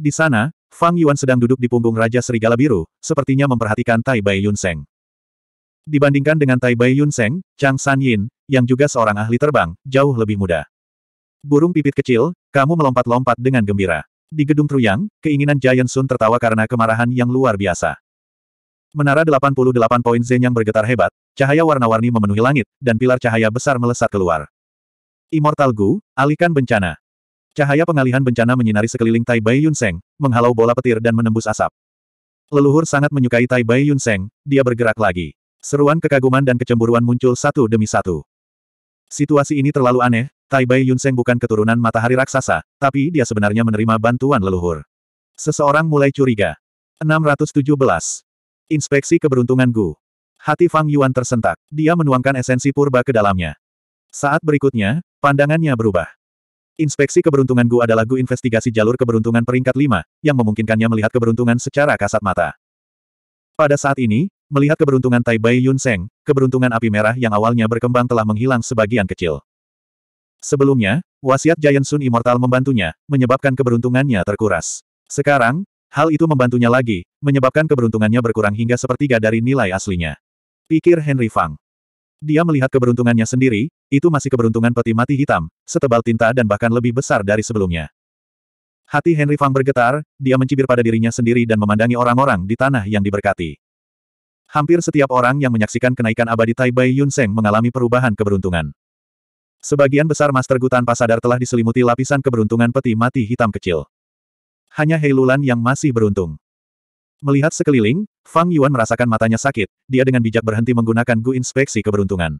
Di sana, Fang Yuan sedang duduk di punggung Raja Serigala Biru, sepertinya memperhatikan Tai Bai Yun Yunseng. Dibandingkan dengan Tai Bai Yun Yunseng, Chang San Yin, yang juga seorang ahli terbang, jauh lebih muda. Burung pipit kecil, kamu melompat-lompat dengan gembira. Di gedung Truyang, keinginan Giant Sun tertawa karena kemarahan yang luar biasa. Menara 88 poin Zen yang bergetar hebat, cahaya warna-warni memenuhi langit, dan pilar cahaya besar melesat keluar. Immortal Gu, alihkan bencana. Cahaya pengalihan bencana menyinari sekeliling Tai Bai Yun Seng, menghalau bola petir dan menembus asap. Leluhur sangat menyukai Tai Bai Yun Seng, dia bergerak lagi. Seruan kekaguman dan kecemburuan muncul satu demi satu. Situasi ini terlalu aneh, Tai Bai Yun Yunseng bukan keturunan matahari raksasa, tapi dia sebenarnya menerima bantuan leluhur. Seseorang mulai curiga. 617. Inspeksi keberuntungan Gu. Hati Fang Yuan tersentak. Dia menuangkan esensi purba ke dalamnya. Saat berikutnya, pandangannya berubah. Inspeksi keberuntungan Gu adalah Gu investigasi jalur keberuntungan peringkat 5, yang memungkinkannya melihat keberuntungan secara kasat mata. Pada saat ini, melihat keberuntungan Tai Bai Yun Yunseng, keberuntungan api merah yang awalnya berkembang telah menghilang sebagian kecil. Sebelumnya, wasiat Giant Sun Immortal membantunya, menyebabkan keberuntungannya terkuras. Sekarang, hal itu membantunya lagi, menyebabkan keberuntungannya berkurang hingga sepertiga dari nilai aslinya. Pikir Henry Fang. Dia melihat keberuntungannya sendiri, itu masih keberuntungan peti mati hitam, setebal tinta dan bahkan lebih besar dari sebelumnya. Hati Henry Fang bergetar, dia mencibir pada dirinya sendiri dan memandangi orang-orang di tanah yang diberkati. Hampir setiap orang yang menyaksikan kenaikan abadi Tai Bai Yun Seng mengalami perubahan keberuntungan. Sebagian besar Master Gu tanpa sadar telah diselimuti lapisan keberuntungan peti mati hitam kecil. Hanya Heilulan yang masih beruntung. Melihat sekeliling, Fang Yuan merasakan matanya sakit, dia dengan bijak berhenti menggunakan Gu inspeksi keberuntungan.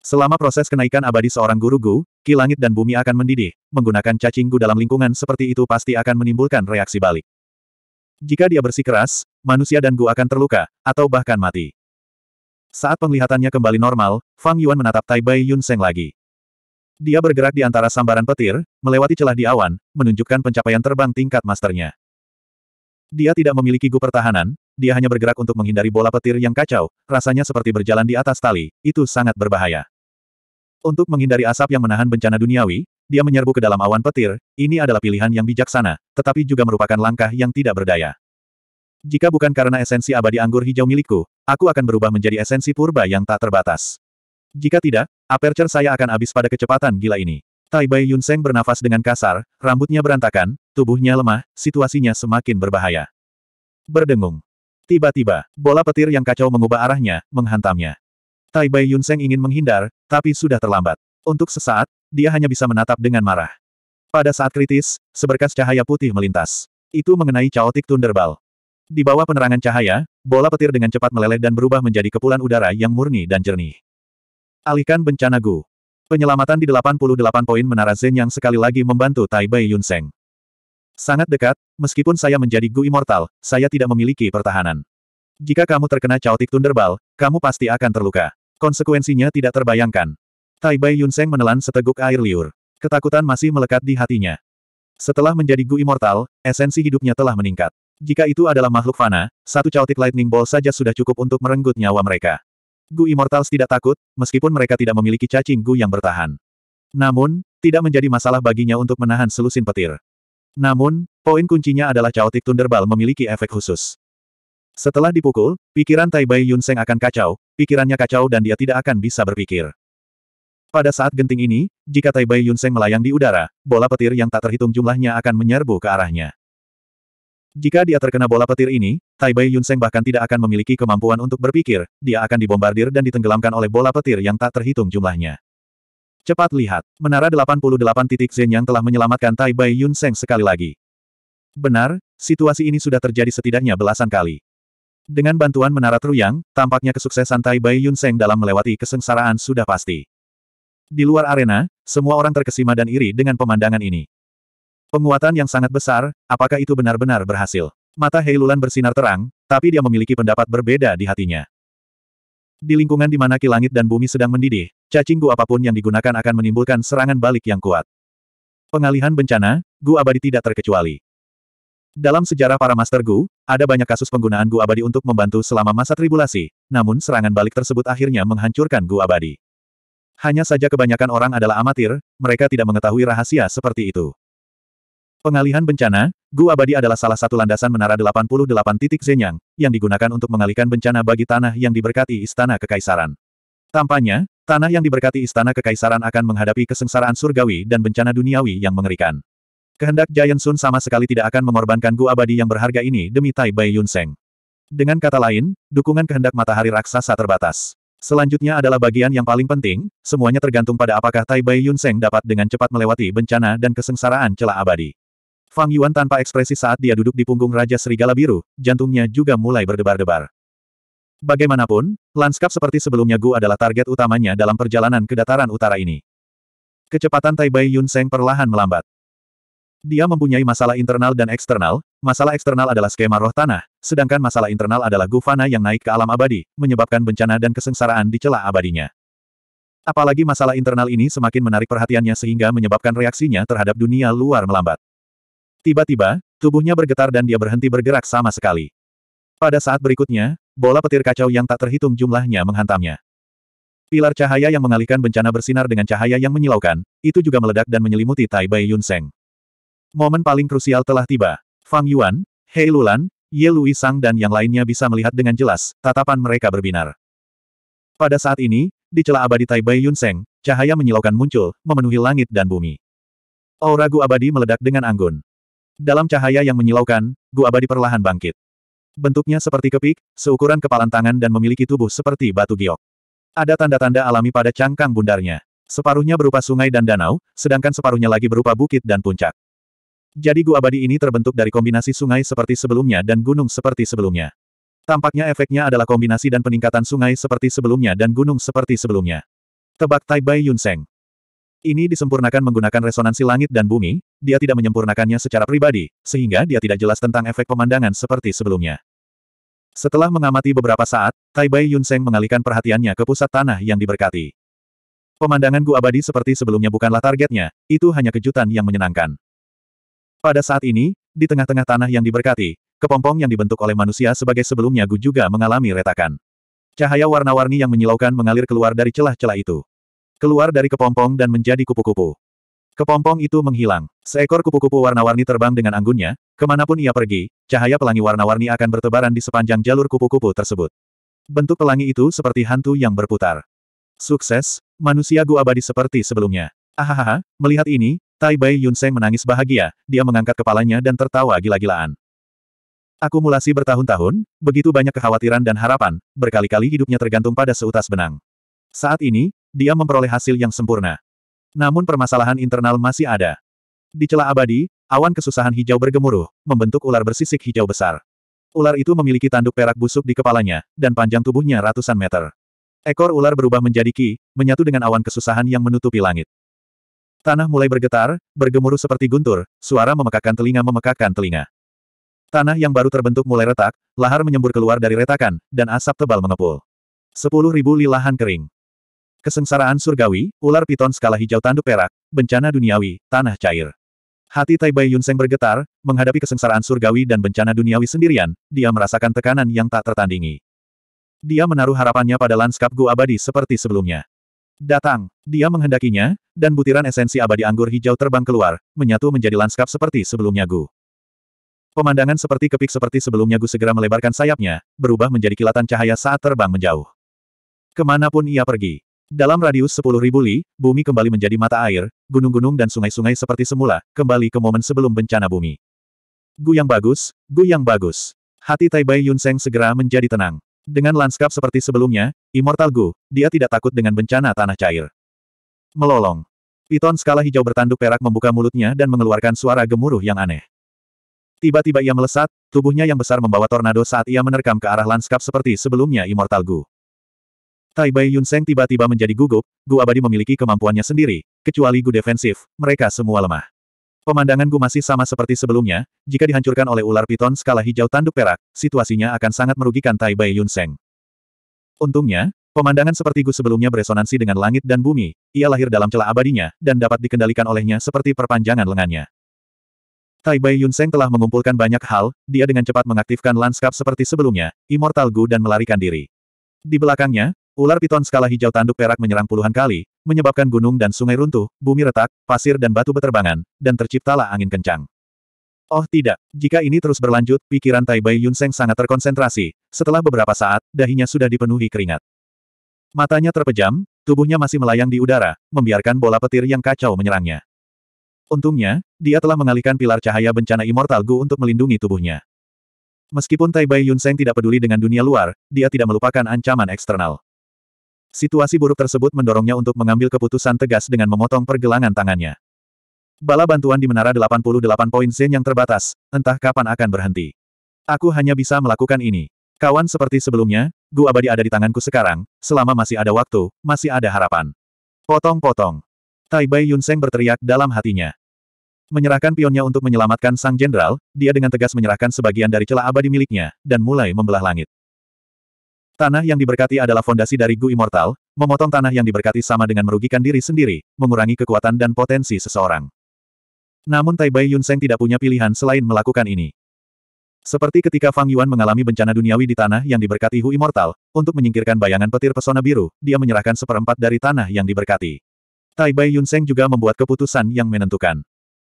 Selama proses kenaikan abadi seorang guru Gu, ki langit dan bumi akan mendidih, menggunakan cacing Gu dalam lingkungan seperti itu pasti akan menimbulkan reaksi balik. Jika dia bersikeras, manusia dan Gu akan terluka, atau bahkan mati. Saat penglihatannya kembali normal, Fang Yuan menatap Tai Bai Yun Seng lagi. Dia bergerak di antara sambaran petir, melewati celah di awan, menunjukkan pencapaian terbang tingkat masternya. Dia tidak memiliki gu pertahanan, dia hanya bergerak untuk menghindari bola petir yang kacau, rasanya seperti berjalan di atas tali, itu sangat berbahaya. Untuk menghindari asap yang menahan bencana duniawi, dia menyerbu ke dalam awan petir, ini adalah pilihan yang bijaksana, tetapi juga merupakan langkah yang tidak berdaya. Jika bukan karena esensi abadi anggur hijau milikku, aku akan berubah menjadi esensi purba yang tak terbatas. Jika tidak, aperture saya akan habis pada kecepatan gila ini. Tai Bai Yunseng bernafas dengan kasar, rambutnya berantakan, tubuhnya lemah, situasinya semakin berbahaya. Berdengung. Tiba-tiba, bola petir yang kacau mengubah arahnya, menghantamnya. Tai Bai Yunseng ingin menghindar, tapi sudah terlambat. Untuk sesaat, dia hanya bisa menatap dengan marah. Pada saat kritis, seberkas cahaya putih melintas. Itu mengenai caotik Thunderball. Di bawah penerangan cahaya, bola petir dengan cepat meleleh dan berubah menjadi kepulan udara yang murni dan jernih. Alihkan bencana Gu. Penyelamatan di 88 poin Menara Zen yang sekali lagi membantu Tai Bai Yun Yunseng. Sangat dekat, meskipun saya menjadi Gu Immortal, saya tidak memiliki pertahanan. Jika kamu terkena caotik Thunderball, kamu pasti akan terluka. Konsekuensinya tidak terbayangkan. Tai Bai Yun Yunseng menelan seteguk air liur. Ketakutan masih melekat di hatinya. Setelah menjadi Gu Immortal, esensi hidupnya telah meningkat. Jika itu adalah makhluk fana, satu caotik lightning ball saja sudah cukup untuk merenggut nyawa mereka. Gu Immortals tidak takut, meskipun mereka tidak memiliki cacing Gu yang bertahan. Namun, tidak menjadi masalah baginya untuk menahan selusin petir. Namun, poin kuncinya adalah caotik Thunderball memiliki efek khusus. Setelah dipukul, pikiran Tai Bai Seng akan kacau, pikirannya kacau dan dia tidak akan bisa berpikir. Pada saat genting ini, jika Tai Bai Seng melayang di udara, bola petir yang tak terhitung jumlahnya akan menyerbu ke arahnya. Jika dia terkena bola petir ini, Tai Bai Yunseng bahkan tidak akan memiliki kemampuan untuk berpikir, dia akan dibombardir dan ditenggelamkan oleh bola petir yang tak terhitung jumlahnya. Cepat lihat, menara 88 titik Zen yang telah menyelamatkan Tai Bai Yunseng sekali lagi. Benar, situasi ini sudah terjadi setidaknya belasan kali. Dengan bantuan menara Truyang, tampaknya kesuksesan Tai Bai Yunseng dalam melewati kesengsaraan sudah pasti. Di luar arena, semua orang terkesima dan iri dengan pemandangan ini. Penguatan yang sangat besar, apakah itu benar-benar berhasil? Mata Heilulan bersinar terang, tapi dia memiliki pendapat berbeda di hatinya. Di lingkungan di mana ki langit dan bumi sedang mendidih, cacing gua apapun yang digunakan akan menimbulkan serangan balik yang kuat. Pengalihan bencana, gua abadi tidak terkecuali. Dalam sejarah para master Gu, ada banyak kasus penggunaan gua abadi untuk membantu selama masa tribulasi, namun serangan balik tersebut akhirnya menghancurkan gua abadi. Hanya saja kebanyakan orang adalah amatir, mereka tidak mengetahui rahasia seperti itu. Pengalihan bencana, Gu Abadi adalah salah satu landasan menara 88 titik Zenyang, yang digunakan untuk mengalihkan bencana bagi tanah yang diberkati Istana Kekaisaran. Tampaknya, tanah yang diberkati Istana Kekaisaran akan menghadapi kesengsaraan surgawi dan bencana duniawi yang mengerikan. Kehendak Giant Sun sama sekali tidak akan mengorbankan Gu Abadi yang berharga ini demi Tai Bai Yun Seng. Dengan kata lain, dukungan kehendak matahari raksasa terbatas. Selanjutnya adalah bagian yang paling penting, semuanya tergantung pada apakah Tai Bai Yun Seng dapat dengan cepat melewati bencana dan kesengsaraan celah abadi. Fang Yuan tanpa ekspresi saat dia duduk di punggung Raja Serigala Biru, jantungnya juga mulai berdebar-debar. Bagaimanapun, lanskap seperti sebelumnya Gu adalah target utamanya dalam perjalanan ke dataran utara ini. Kecepatan Tai Bai Yun Seng perlahan melambat. Dia mempunyai masalah internal dan eksternal, masalah eksternal adalah skema roh tanah, sedangkan masalah internal adalah Gu Fana yang naik ke alam abadi, menyebabkan bencana dan kesengsaraan di celah abadinya. Apalagi masalah internal ini semakin menarik perhatiannya sehingga menyebabkan reaksinya terhadap dunia luar melambat. Tiba-tiba, tubuhnya bergetar dan dia berhenti bergerak sama sekali. Pada saat berikutnya, bola petir kacau yang tak terhitung jumlahnya menghantamnya. Pilar cahaya yang mengalihkan bencana bersinar dengan cahaya yang menyilaukan, itu juga meledak dan menyelimuti Tai Bai Yun Seng. Momen paling krusial telah tiba. Fang Yuan, Hei Lulan, Ye Lui Sang dan yang lainnya bisa melihat dengan jelas, tatapan mereka berbinar. Pada saat ini, di celah abadi Tai Bai Yun Seng, cahaya menyilaukan muncul, memenuhi langit dan bumi. Aura abadi meledak dengan anggun. Dalam cahaya yang menyilaukan, gua abadi perlahan bangkit. Bentuknya seperti kepik, seukuran kepalan tangan dan memiliki tubuh seperti batu giok. Ada tanda-tanda alami pada cangkang bundarnya. Separuhnya berupa sungai dan danau, sedangkan separuhnya lagi berupa bukit dan puncak. Jadi gua abadi ini terbentuk dari kombinasi sungai seperti sebelumnya dan gunung seperti sebelumnya. Tampaknya efeknya adalah kombinasi dan peningkatan sungai seperti sebelumnya dan gunung seperti sebelumnya. Tebak Tai Bai Yunseng. Ini disempurnakan menggunakan resonansi langit dan bumi, dia tidak menyempurnakannya secara pribadi, sehingga dia tidak jelas tentang efek pemandangan seperti sebelumnya. Setelah mengamati beberapa saat, Tai Bai Yunseng mengalihkan perhatiannya ke pusat tanah yang diberkati. Pemandangan gua abadi seperti sebelumnya bukanlah targetnya, itu hanya kejutan yang menyenangkan. Pada saat ini, di tengah-tengah tanah yang diberkati, kepompong yang dibentuk oleh manusia sebagai sebelumnya Gu juga mengalami retakan. Cahaya warna-warni yang menyilaukan mengalir keluar dari celah-celah itu. Keluar dari kepompong dan menjadi kupu-kupu. Kepompong itu menghilang. Seekor kupu-kupu warna-warni terbang dengan anggunnya, kemanapun ia pergi, cahaya pelangi warna-warni akan bertebaran di sepanjang jalur kupu-kupu tersebut. Bentuk pelangi itu seperti hantu yang berputar. Sukses, manusia gua abadi seperti sebelumnya. Ahaha, melihat ini, Tai Bai Yunseng menangis bahagia, dia mengangkat kepalanya dan tertawa gila-gilaan. Akumulasi bertahun-tahun, begitu banyak kekhawatiran dan harapan, berkali-kali hidupnya tergantung pada seutas benang. Saat ini, dia memperoleh hasil yang sempurna. Namun permasalahan internal masih ada. Di celah abadi, awan kesusahan hijau bergemuruh, membentuk ular bersisik hijau besar. Ular itu memiliki tanduk perak busuk di kepalanya, dan panjang tubuhnya ratusan meter. Ekor ular berubah menjadi ki, menyatu dengan awan kesusahan yang menutupi langit. Tanah mulai bergetar, bergemuruh seperti guntur, suara memekakan telinga memekakan telinga. Tanah yang baru terbentuk mulai retak, lahar menyembur keluar dari retakan, dan asap tebal mengepul. Sepuluh ribu lahan kering. Kesengsaraan surgawi, ular piton skala hijau tanduk perak, bencana duniawi, tanah cair. Hati Tai Yun Yunseng bergetar, menghadapi kesengsaraan surgawi dan bencana duniawi sendirian, dia merasakan tekanan yang tak tertandingi. Dia menaruh harapannya pada lanskap Gu Abadi seperti sebelumnya. Datang, dia menghendakinya, dan butiran esensi abadi anggur hijau terbang keluar, menyatu menjadi lanskap seperti sebelumnya Gu. Pemandangan seperti kepik seperti sebelumnya Gu segera melebarkan sayapnya, berubah menjadi kilatan cahaya saat terbang menjauh. Kemanapun ia pergi, dalam radius 10.000 li, bumi kembali menjadi mata air, gunung-gunung dan sungai-sungai seperti semula, kembali ke momen sebelum bencana bumi. Gu yang bagus, gu yang bagus. Hati Taibai Yunseng segera menjadi tenang. Dengan lanskap seperti sebelumnya, Immortal Gu, dia tidak takut dengan bencana tanah cair. Melolong. Piton skala hijau bertanduk perak membuka mulutnya dan mengeluarkan suara gemuruh yang aneh. Tiba-tiba ia melesat, tubuhnya yang besar membawa tornado saat ia menerkam ke arah lanskap seperti sebelumnya Immortal Gu. Tai Bai Yun Seng tiba-tiba menjadi gugup, Gu Abadi memiliki kemampuannya sendiri, kecuali Gu Defensif, mereka semua lemah. Pemandangan Gu masih sama seperti sebelumnya, jika dihancurkan oleh ular piton skala hijau tanduk perak, situasinya akan sangat merugikan Tai Bai Yun Seng. Untungnya, pemandangan seperti Gu sebelumnya beresonansi dengan langit dan bumi, ia lahir dalam celah abadinya, dan dapat dikendalikan olehnya seperti perpanjangan lengannya. Tai Bai Yun Seng telah mengumpulkan banyak hal, dia dengan cepat mengaktifkan lanskap seperti sebelumnya, Immortal Gu dan melarikan diri. Di belakangnya, Ular piton skala hijau tanduk perak menyerang puluhan kali, menyebabkan gunung dan sungai runtuh, bumi retak, pasir dan batu beterbangan, dan terciptalah angin kencang. Oh tidak, jika ini terus berlanjut, pikiran Tai Bai Yunseng sangat terkonsentrasi. Setelah beberapa saat, dahinya sudah dipenuhi keringat. Matanya terpejam, tubuhnya masih melayang di udara, membiarkan bola petir yang kacau menyerangnya. Untungnya, dia telah mengalihkan pilar cahaya bencana Immortal Gu untuk melindungi tubuhnya. Meskipun Tai Bai Yunseng tidak peduli dengan dunia luar, dia tidak melupakan ancaman eksternal. Situasi buruk tersebut mendorongnya untuk mengambil keputusan tegas dengan memotong pergelangan tangannya. Bala bantuan di menara 88 poin Zen yang terbatas, entah kapan akan berhenti. Aku hanya bisa melakukan ini. Kawan seperti sebelumnya, Gu Abadi ada di tanganku sekarang, selama masih ada waktu, masih ada harapan. Potong-potong. Tai Yun Yunseng berteriak dalam hatinya. Menyerahkan pionnya untuk menyelamatkan sang jenderal, dia dengan tegas menyerahkan sebagian dari celah abadi miliknya, dan mulai membelah langit. Tanah yang diberkati adalah fondasi dari Gu Immortal, memotong tanah yang diberkati sama dengan merugikan diri sendiri, mengurangi kekuatan dan potensi seseorang. Namun Tai Bai Yunseng tidak punya pilihan selain melakukan ini. Seperti ketika Fang Yuan mengalami bencana duniawi di tanah yang diberkati Hu Immortal, untuk menyingkirkan bayangan petir pesona biru, dia menyerahkan seperempat dari tanah yang diberkati. Tai Bai Yunseng juga membuat keputusan yang menentukan.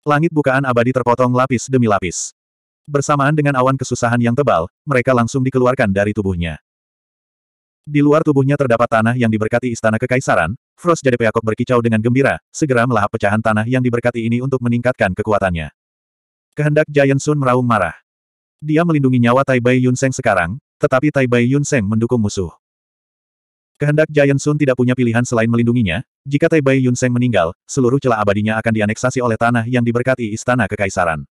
Langit bukaan abadi terpotong lapis demi lapis. Bersamaan dengan awan kesusahan yang tebal, mereka langsung dikeluarkan dari tubuhnya. Di luar tubuhnya terdapat tanah yang diberkati istana kekaisaran, Frost Jade Peacock berkicau dengan gembira, segera melahap pecahan tanah yang diberkati ini untuk meningkatkan kekuatannya. Kehendak Giant Sun meraung marah. Dia melindungi nyawa Tai Bai Yun Seng sekarang, tetapi Tai Bai Yun Seng mendukung musuh. Kehendak Giant Sun tidak punya pilihan selain melindunginya, jika Tai Bai Yun Seng meninggal, seluruh celah abadinya akan dianeksasi oleh tanah yang diberkati istana kekaisaran.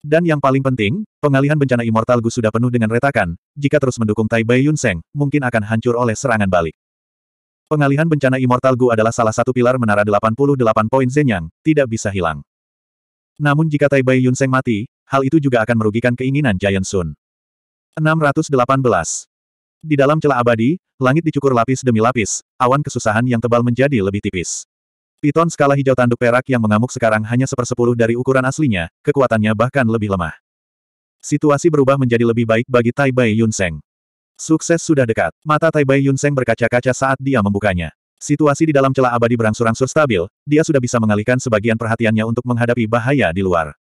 Dan yang paling penting, pengalihan bencana Immortal Gu sudah penuh dengan retakan, jika terus mendukung Tai Bai Yun Seng, mungkin akan hancur oleh serangan balik. Pengalihan bencana Immortal Gu adalah salah satu pilar menara 88 poin Zenyang, tidak bisa hilang. Namun jika Tai Bai Yun Seng mati, hal itu juga akan merugikan keinginan Giant Sun. 618. Di dalam celah abadi, langit dicukur lapis demi lapis, awan kesusahan yang tebal menjadi lebih tipis. Piton skala hijau tanduk perak yang mengamuk sekarang hanya sepersepuluh dari ukuran aslinya, kekuatannya bahkan lebih lemah. Situasi berubah menjadi lebih baik bagi Tai Bai Yunseng. Sukses sudah dekat. Mata Tai Bai Yunseng berkaca-kaca saat dia membukanya. Situasi di dalam celah abadi berangsur-angsur stabil, dia sudah bisa mengalihkan sebagian perhatiannya untuk menghadapi bahaya di luar.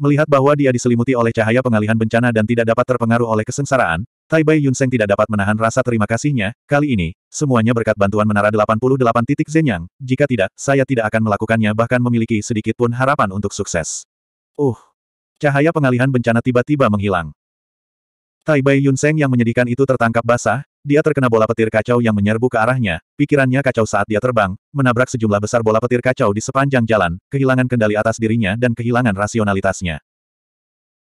Melihat bahwa dia diselimuti oleh cahaya pengalihan bencana dan tidak dapat terpengaruh oleh kesengsaraan, Tai Bai Yun Yunseng tidak dapat menahan rasa terima kasihnya, kali ini, semuanya berkat bantuan menara 88 titik Zenyang, jika tidak, saya tidak akan melakukannya bahkan memiliki sedikit pun harapan untuk sukses. Uh! Cahaya pengalihan bencana tiba-tiba menghilang. Tai Bai Yun Yunseng yang menyedihkan itu tertangkap basah, dia terkena bola petir kacau yang menyerbu ke arahnya, pikirannya kacau saat dia terbang, menabrak sejumlah besar bola petir kacau di sepanjang jalan, kehilangan kendali atas dirinya dan kehilangan rasionalitasnya.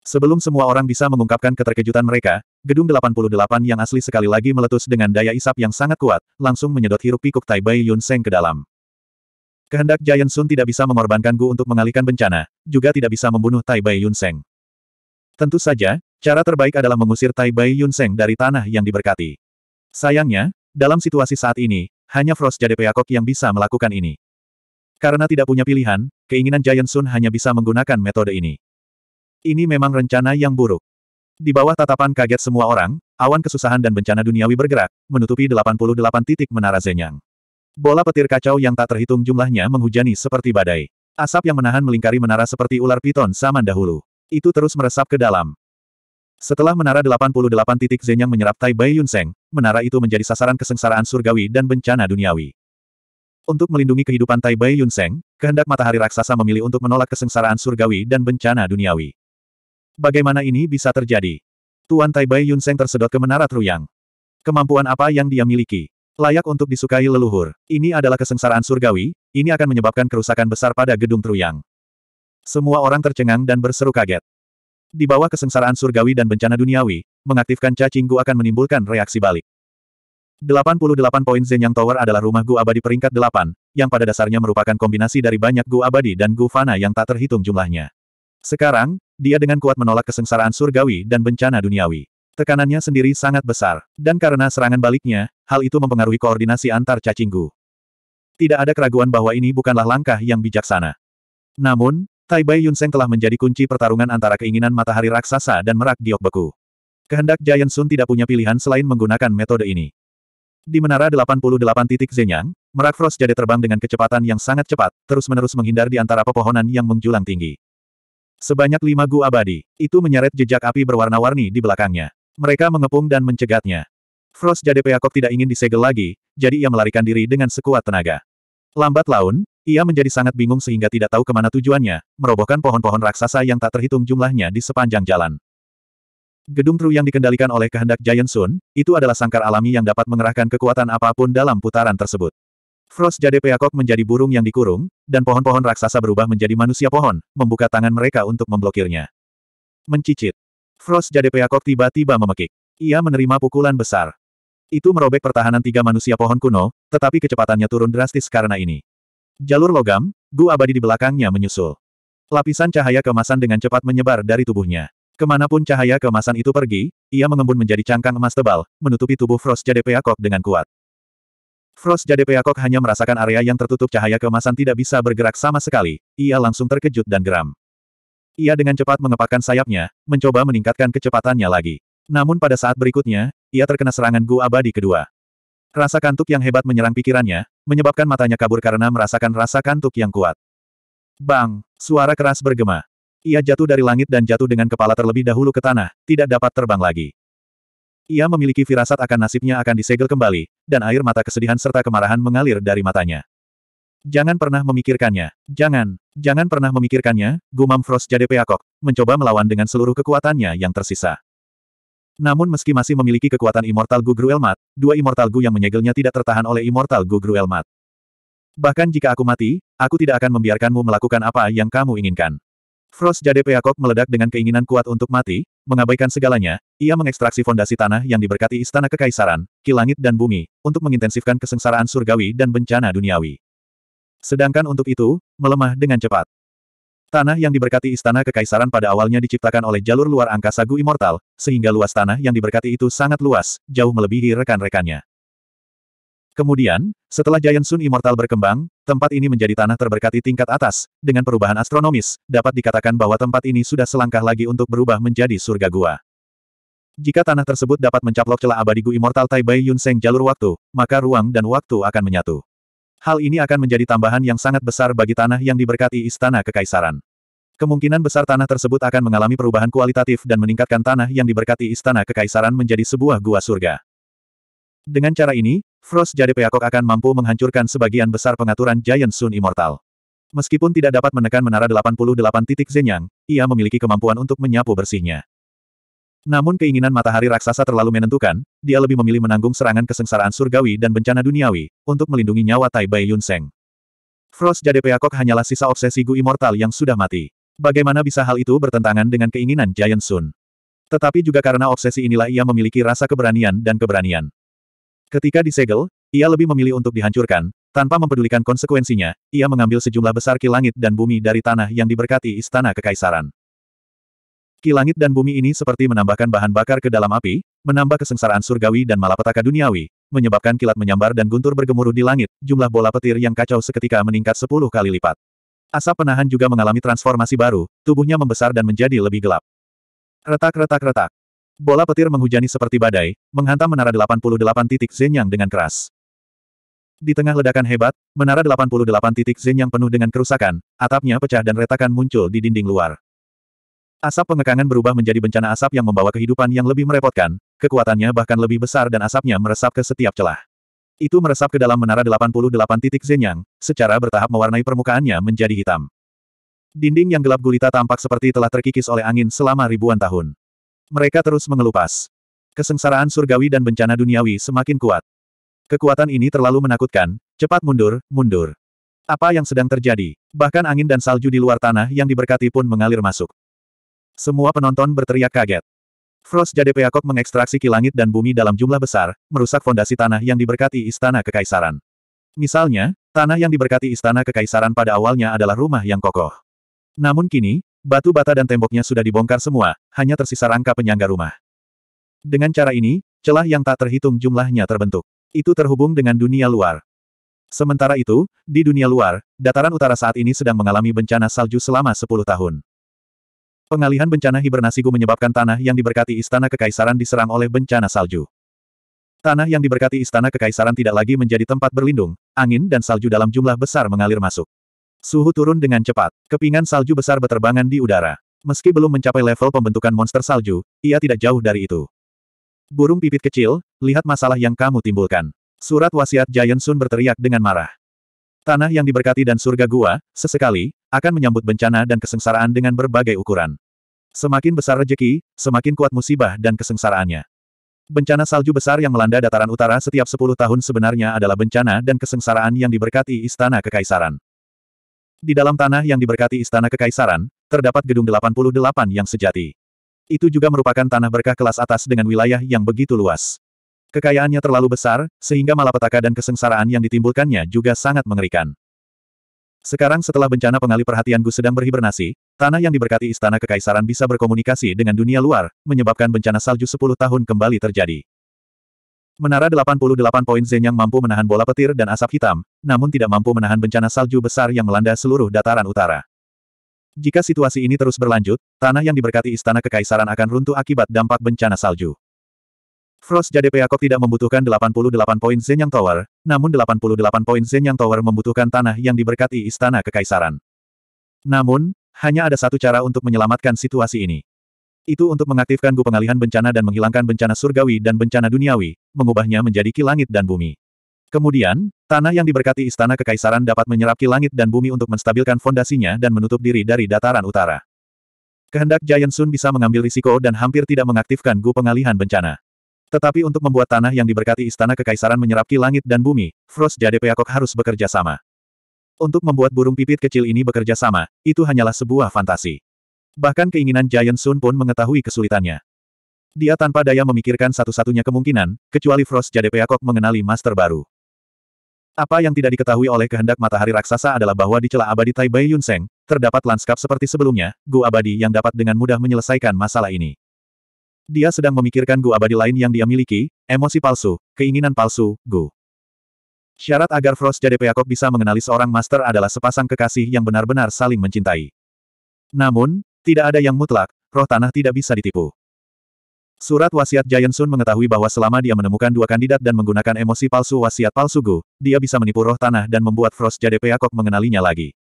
Sebelum semua orang bisa mengungkapkan keterkejutan mereka, gedung 88 yang asli sekali lagi meletus dengan daya isap yang sangat kuat, langsung menyedot hiruk pikuk Tai Bai Yun Seng ke dalam. Kehendak Giant Sun tidak bisa mengorbankan Gu untuk mengalihkan bencana, juga tidak bisa membunuh Tai Bai Yun Seng. Tentu saja, cara terbaik adalah mengusir Tai Bai Yun Seng dari tanah yang diberkati. Sayangnya, dalam situasi saat ini, hanya Frost Jade Peacock yang bisa melakukan ini. Karena tidak punya pilihan, keinginan Giant Sun hanya bisa menggunakan metode ini. Ini memang rencana yang buruk. Di bawah tatapan kaget semua orang, awan kesusahan dan bencana duniawi bergerak, menutupi 88 titik menara Zenyang. Bola petir kacau yang tak terhitung jumlahnya menghujani seperti badai. Asap yang menahan melingkari menara seperti ular piton zaman dahulu. Itu terus meresap ke dalam. Setelah menara 88 titik Zenyang menyerap Tai Bai Yun Seng, menara itu menjadi sasaran kesengsaraan surgawi dan bencana duniawi. Untuk melindungi kehidupan Tai Bai Yun Seng, kehendak matahari raksasa memilih untuk menolak kesengsaraan surgawi dan bencana duniawi. Bagaimana ini bisa terjadi? Tuan Tai Bai Yun Seng tersedot ke menara Truyang. Kemampuan apa yang dia miliki? Layak untuk disukai leluhur. Ini adalah kesengsaraan surgawi, ini akan menyebabkan kerusakan besar pada gedung Truyang. Semua orang tercengang dan berseru kaget. Di bawah kesengsaraan surgawi dan bencana duniawi, mengaktifkan cacing Gu akan menimbulkan reaksi balik. 88 poin Zenyang Tower adalah rumah Gu abadi peringkat 8, yang pada dasarnya merupakan kombinasi dari banyak Gu abadi dan Gu fana yang tak terhitung jumlahnya. Sekarang, dia dengan kuat menolak kesengsaraan surgawi dan bencana duniawi. Tekanannya sendiri sangat besar, dan karena serangan baliknya, hal itu mempengaruhi koordinasi antar cacing Gu. Tidak ada keraguan bahwa ini bukanlah langkah yang bijaksana. Namun, Tai Bai Yun Yunseng telah menjadi kunci pertarungan antara keinginan matahari raksasa dan merak giok beku. Kehendak Giant Sun tidak punya pilihan selain menggunakan metode ini. Di menara 88 titik Zenyang, merak Frost jadi terbang dengan kecepatan yang sangat cepat, terus-menerus menghindar di antara pepohonan yang menjulang tinggi. Sebanyak lima gu abadi, itu menyeret jejak api berwarna-warni di belakangnya. Mereka mengepung dan mencegatnya. Frost Jade peacock tidak ingin disegel lagi, jadi ia melarikan diri dengan sekuat tenaga. Lambat laun, ia menjadi sangat bingung sehingga tidak tahu kemana tujuannya, merobohkan pohon-pohon raksasa yang tak terhitung jumlahnya di sepanjang jalan. Gedung Tru yang dikendalikan oleh kehendak Giant Sun, itu adalah sangkar alami yang dapat mengerahkan kekuatan apapun dalam putaran tersebut. Frost Jade Peacock menjadi burung yang dikurung, dan pohon-pohon raksasa berubah menjadi manusia pohon, membuka tangan mereka untuk memblokirnya. Mencicit. Frost Jade Peacock tiba-tiba memekik. Ia menerima pukulan besar. Itu merobek pertahanan tiga manusia pohon kuno, tetapi kecepatannya turun drastis karena ini. Jalur logam, Gu abadi di belakangnya menyusul. Lapisan cahaya kemasan dengan cepat menyebar dari tubuhnya. Kemanapun cahaya kemasan itu pergi, ia mengembun menjadi cangkang emas tebal, menutupi tubuh Frost Jade Peacock dengan kuat. Frost Jade Peacock hanya merasakan area yang tertutup cahaya kemasan tidak bisa bergerak sama sekali, ia langsung terkejut dan geram. Ia dengan cepat mengepakkan sayapnya, mencoba meningkatkan kecepatannya lagi. Namun pada saat berikutnya, ia terkena serangan Gu Abadi kedua. Rasa kantuk yang hebat menyerang pikirannya, menyebabkan matanya kabur karena merasakan rasa kantuk yang kuat. Bang! Suara keras bergema. Ia jatuh dari langit dan jatuh dengan kepala terlebih dahulu ke tanah, tidak dapat terbang lagi. Ia memiliki firasat akan nasibnya akan disegel kembali, dan air mata kesedihan serta kemarahan mengalir dari matanya. Jangan pernah memikirkannya. Jangan, jangan pernah memikirkannya, gumam Frost Jade Peacock, mencoba melawan dengan seluruh kekuatannya yang tersisa. Namun meski masih memiliki kekuatan Immortal Gu Gruelmat, dua Immortal Gu yang menyegelnya tidak tertahan oleh Immortal Gu Gruelmat. Bahkan jika aku mati, aku tidak akan membiarkanmu melakukan apa yang kamu inginkan. Frost Jade Peacock meledak dengan keinginan kuat untuk mati, mengabaikan segalanya, ia mengekstraksi fondasi tanah yang diberkati istana kekaisaran, kilangit dan bumi, untuk mengintensifkan kesengsaraan surgawi dan bencana duniawi. Sedangkan untuk itu, melemah dengan cepat. Tanah yang diberkati istana kekaisaran pada awalnya diciptakan oleh jalur luar angkasa Gu Immortal, sehingga luas tanah yang diberkati itu sangat luas, jauh melebihi rekan-rekannya. Kemudian, setelah Giant Sun Immortal berkembang, tempat ini menjadi tanah terberkati tingkat atas, dengan perubahan astronomis, dapat dikatakan bahwa tempat ini sudah selangkah lagi untuk berubah menjadi surga gua. Jika tanah tersebut dapat mencaplok celah abadi Gu Immortal Tai Bai Yunseng jalur waktu, maka ruang dan waktu akan menyatu. Hal ini akan menjadi tambahan yang sangat besar bagi tanah yang diberkati Istana Kekaisaran. Kemungkinan besar tanah tersebut akan mengalami perubahan kualitatif dan meningkatkan tanah yang diberkati Istana Kekaisaran menjadi sebuah gua surga. Dengan cara ini, Frost Jade Peacock akan mampu menghancurkan sebagian besar pengaturan Giant Sun Immortal. Meskipun tidak dapat menekan menara 88 titik Zenyang, ia memiliki kemampuan untuk menyapu bersihnya. Namun keinginan matahari raksasa terlalu menentukan, dia lebih memilih menanggung serangan kesengsaraan surgawi dan bencana duniawi, untuk melindungi nyawa Tai Bai Yun Seng. Frost Jade Peacock hanyalah sisa obsesi Gu Immortal yang sudah mati. Bagaimana bisa hal itu bertentangan dengan keinginan Giant Sun? Tetapi juga karena obsesi inilah ia memiliki rasa keberanian dan keberanian. Ketika disegel, ia lebih memilih untuk dihancurkan, tanpa mempedulikan konsekuensinya, ia mengambil sejumlah besar kilangit dan bumi dari tanah yang diberkati istana kekaisaran. Ki langit dan bumi ini seperti menambahkan bahan bakar ke dalam api, menambah kesengsaraan surgawi dan malapetaka duniawi, menyebabkan kilat menyambar dan guntur bergemuruh di langit, jumlah bola petir yang kacau seketika meningkat sepuluh kali lipat. Asap penahan juga mengalami transformasi baru, tubuhnya membesar dan menjadi lebih gelap. Retak-retak-retak. Bola petir menghujani seperti badai, menghantam menara 88 titik zenyang dengan keras. Di tengah ledakan hebat, menara 88 titik zen yang penuh dengan kerusakan, atapnya pecah dan retakan muncul di dinding luar. Asap pengekangan berubah menjadi bencana asap yang membawa kehidupan yang lebih merepotkan, kekuatannya bahkan lebih besar dan asapnya meresap ke setiap celah. Itu meresap ke dalam menara 88 titik Zenyang, secara bertahap mewarnai permukaannya menjadi hitam. Dinding yang gelap gulita tampak seperti telah terkikis oleh angin selama ribuan tahun. Mereka terus mengelupas. Kesengsaraan surgawi dan bencana duniawi semakin kuat. Kekuatan ini terlalu menakutkan, cepat mundur, mundur. Apa yang sedang terjadi? Bahkan angin dan salju di luar tanah yang diberkati pun mengalir masuk. Semua penonton berteriak kaget. Frost Jade Peacock mengekstraksi kilangit dan bumi dalam jumlah besar, merusak fondasi tanah yang diberkati Istana Kekaisaran. Misalnya, tanah yang diberkati Istana Kekaisaran pada awalnya adalah rumah yang kokoh. Namun kini, batu bata dan temboknya sudah dibongkar semua, hanya tersisa rangka penyangga rumah. Dengan cara ini, celah yang tak terhitung jumlahnya terbentuk. Itu terhubung dengan dunia luar. Sementara itu, di dunia luar, dataran utara saat ini sedang mengalami bencana salju selama 10 tahun. Pengalihan bencana hibernasi hibernasiku menyebabkan tanah yang diberkati istana kekaisaran diserang oleh bencana salju. Tanah yang diberkati istana kekaisaran tidak lagi menjadi tempat berlindung, angin dan salju dalam jumlah besar mengalir masuk. Suhu turun dengan cepat, kepingan salju besar beterbangan di udara. Meski belum mencapai level pembentukan monster salju, ia tidak jauh dari itu. Burung pipit kecil, lihat masalah yang kamu timbulkan. Surat wasiat Giant Sun berteriak dengan marah. Tanah yang diberkati dan surga gua, sesekali, akan menyambut bencana dan kesengsaraan dengan berbagai ukuran. Semakin besar rejeki, semakin kuat musibah dan kesengsaraannya. Bencana salju besar yang melanda dataran utara setiap 10 tahun sebenarnya adalah bencana dan kesengsaraan yang diberkati Istana Kekaisaran. Di dalam tanah yang diberkati Istana Kekaisaran, terdapat gedung 88 yang sejati. Itu juga merupakan tanah berkah kelas atas dengan wilayah yang begitu luas. Kekayaannya terlalu besar, sehingga malapetaka dan kesengsaraan yang ditimbulkannya juga sangat mengerikan. Sekarang setelah bencana pengalih perhatian Gu sedang berhibernasi, tanah yang diberkati istana kekaisaran bisa berkomunikasi dengan dunia luar, menyebabkan bencana salju 10 tahun kembali terjadi. Menara 88 poin Zen yang mampu menahan bola petir dan asap hitam, namun tidak mampu menahan bencana salju besar yang melanda seluruh dataran utara. Jika situasi ini terus berlanjut, tanah yang diberkati istana kekaisaran akan runtuh akibat dampak bencana salju. Frost Jade Peacock tidak membutuhkan 88 poin Zenyang Tower, namun 88 poin Zenyang Tower membutuhkan tanah yang diberkati Istana Kekaisaran. Namun, hanya ada satu cara untuk menyelamatkan situasi ini. Itu untuk mengaktifkan Gu Pengalihan Bencana dan menghilangkan bencana surgawi dan bencana duniawi, mengubahnya menjadi kilangit dan bumi. Kemudian, tanah yang diberkati Istana Kekaisaran dapat menyerap kilangit dan bumi untuk menstabilkan fondasinya dan menutup diri dari dataran utara. Kehendak Giant Sun bisa mengambil risiko dan hampir tidak mengaktifkan Gu Pengalihan Bencana. Tetapi untuk membuat tanah yang diberkati istana kekaisaran menyerap menyerapki langit dan bumi, Frost Jade Peacock harus bekerja sama. Untuk membuat burung pipit kecil ini bekerja sama, itu hanyalah sebuah fantasi. Bahkan keinginan Giant Sun pun mengetahui kesulitannya. Dia tanpa daya memikirkan satu-satunya kemungkinan, kecuali Frost Jade Peacock mengenali master baru. Apa yang tidak diketahui oleh kehendak matahari raksasa adalah bahwa di celah abadi Tai Taibei Yunseng, terdapat lanskap seperti sebelumnya, Gu Abadi yang dapat dengan mudah menyelesaikan masalah ini. Dia sedang memikirkan Gu abadi lain yang dia miliki, emosi palsu, keinginan palsu, Gu. Syarat agar Frost Jade Peacock bisa mengenali seorang master adalah sepasang kekasih yang benar-benar saling mencintai. Namun, tidak ada yang mutlak, roh tanah tidak bisa ditipu. Surat wasiat Giant Sun mengetahui bahwa selama dia menemukan dua kandidat dan menggunakan emosi palsu wasiat palsu Gu, dia bisa menipu roh tanah dan membuat Frost Jade Peacock mengenalinya lagi.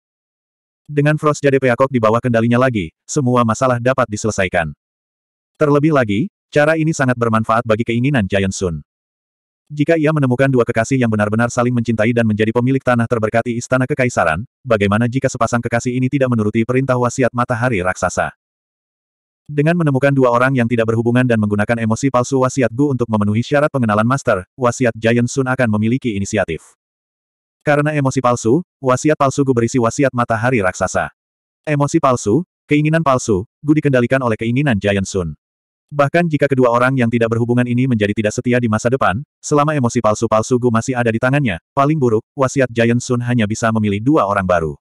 Dengan Frost Jade Peacock di bawah kendalinya lagi, semua masalah dapat diselesaikan. Terlebih lagi, cara ini sangat bermanfaat bagi keinginan Giant Sun. Jika ia menemukan dua kekasih yang benar-benar saling mencintai dan menjadi pemilik tanah terberkati Istana Kekaisaran, bagaimana jika sepasang kekasih ini tidak menuruti perintah wasiat matahari raksasa? Dengan menemukan dua orang yang tidak berhubungan dan menggunakan emosi palsu wasiat Gu untuk memenuhi syarat pengenalan master, wasiat Giant Sun akan memiliki inisiatif. Karena emosi palsu, wasiat palsu Gu berisi wasiat matahari raksasa. Emosi palsu, keinginan palsu, Gu dikendalikan oleh keinginan Giant Sun. Bahkan jika kedua orang yang tidak berhubungan ini menjadi tidak setia di masa depan, selama emosi palsu-palsu Gu masih ada di tangannya, paling buruk, wasiat Giant Sun hanya bisa memilih dua orang baru.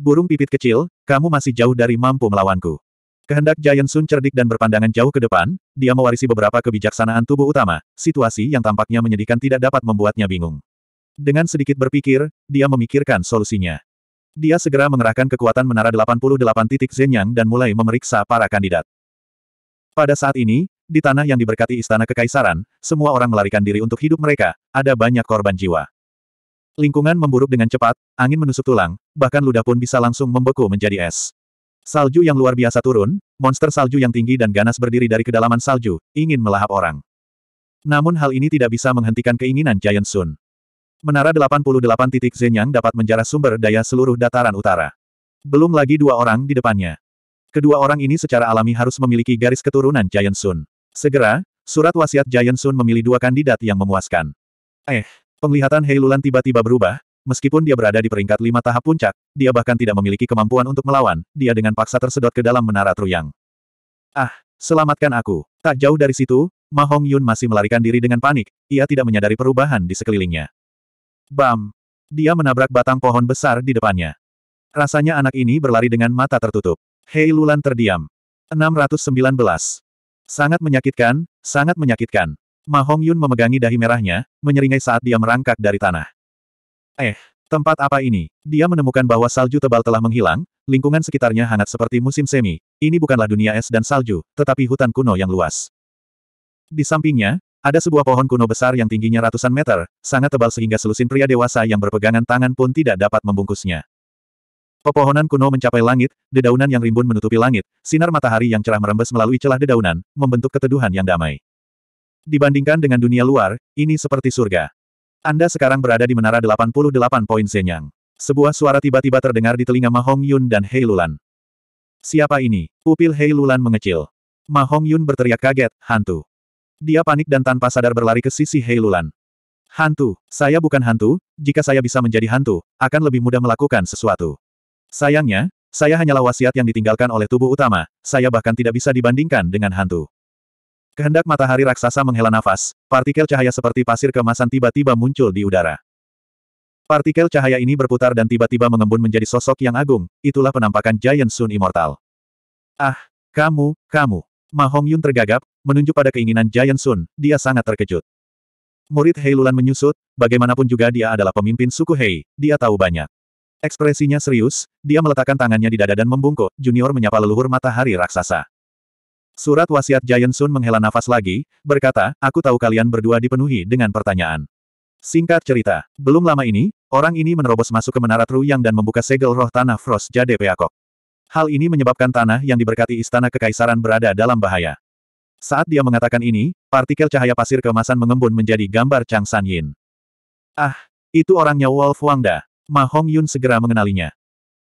Burung pipit kecil, kamu masih jauh dari mampu melawanku. Kehendak Giant Sun cerdik dan berpandangan jauh ke depan, dia mewarisi beberapa kebijaksanaan tubuh utama, situasi yang tampaknya menyedihkan tidak dapat membuatnya bingung. Dengan sedikit berpikir, dia memikirkan solusinya. Dia segera mengerahkan kekuatan Menara 88 titik Zenyang dan mulai memeriksa para kandidat. Pada saat ini, di tanah yang diberkati istana kekaisaran, semua orang melarikan diri untuk hidup mereka, ada banyak korban jiwa. Lingkungan memburuk dengan cepat, angin menusuk tulang, bahkan ludah pun bisa langsung membeku menjadi es. Salju yang luar biasa turun, monster salju yang tinggi dan ganas berdiri dari kedalaman salju, ingin melahap orang. Namun hal ini tidak bisa menghentikan keinginan Giant Sun. Menara 88 titik Zenyang dapat menjarah sumber daya seluruh dataran utara. Belum lagi dua orang di depannya. Kedua orang ini secara alami harus memiliki garis keturunan Giant Sun. Segera, surat wasiat Giant Sun memilih dua kandidat yang memuaskan. Eh, penglihatan Heilulan tiba-tiba berubah, Meskipun dia berada di peringkat lima tahap puncak, dia bahkan tidak memiliki kemampuan untuk melawan, dia dengan paksa tersedot ke dalam menara Truyang. Ah, selamatkan aku. Tak jauh dari situ, Ma Hong Yun masih melarikan diri dengan panik, ia tidak menyadari perubahan di sekelilingnya. Bam! Dia menabrak batang pohon besar di depannya. Rasanya anak ini berlari dengan mata tertutup. Hei Lulan terdiam. 619. Sangat menyakitkan, sangat menyakitkan. Ma Hong Yun memegangi dahi merahnya, menyeringai saat dia merangkak dari tanah. Eh, tempat apa ini? Dia menemukan bahwa salju tebal telah menghilang, lingkungan sekitarnya hangat seperti musim semi. Ini bukanlah dunia es dan salju, tetapi hutan kuno yang luas. Di sampingnya, ada sebuah pohon kuno besar yang tingginya ratusan meter, sangat tebal sehingga selusin pria dewasa yang berpegangan tangan pun tidak dapat membungkusnya. Pepohonan kuno mencapai langit, dedaunan yang rimbun menutupi langit, sinar matahari yang cerah merembes melalui celah dedaunan, membentuk keteduhan yang damai. Dibandingkan dengan dunia luar, ini seperti surga. Anda sekarang berada di menara 88 poin Zenyang. Sebuah suara tiba-tiba terdengar di telinga Mahong Yun dan Hei Lulan. Siapa ini? Pupil Hei Lulan mengecil. Mahong Yun berteriak kaget, hantu. Dia panik dan tanpa sadar berlari ke sisi Hei Lulan. Hantu, saya bukan hantu, jika saya bisa menjadi hantu, akan lebih mudah melakukan sesuatu. Sayangnya, saya hanyalah wasiat yang ditinggalkan oleh tubuh utama, saya bahkan tidak bisa dibandingkan dengan hantu. Kehendak matahari raksasa menghela nafas, partikel cahaya seperti pasir kemasan tiba-tiba muncul di udara. Partikel cahaya ini berputar dan tiba-tiba mengembun menjadi sosok yang agung, itulah penampakan Giant Sun Immortal. Ah, kamu, kamu. Ma Hong Yun tergagap, menunjuk pada keinginan Giant Sun, dia sangat terkejut. Murid Hei menyusut, bagaimanapun juga dia adalah pemimpin suku Hei, dia tahu banyak. Ekspresinya serius, dia meletakkan tangannya di dada dan membungkuk, Junior menyapa leluhur matahari raksasa. Surat wasiat Giant Sun menghela nafas lagi, berkata, aku tahu kalian berdua dipenuhi dengan pertanyaan. Singkat cerita, belum lama ini, orang ini menerobos masuk ke menara Truyang dan membuka segel roh tanah Frost Jade Peakok. Hal ini menyebabkan tanah yang diberkati istana kekaisaran berada dalam bahaya. Saat dia mengatakan ini, partikel cahaya pasir kemasan mengembun menjadi gambar Chang San Yin. Ah, itu orangnya Wolf Wangda. Ma Hong Yun segera mengenalinya.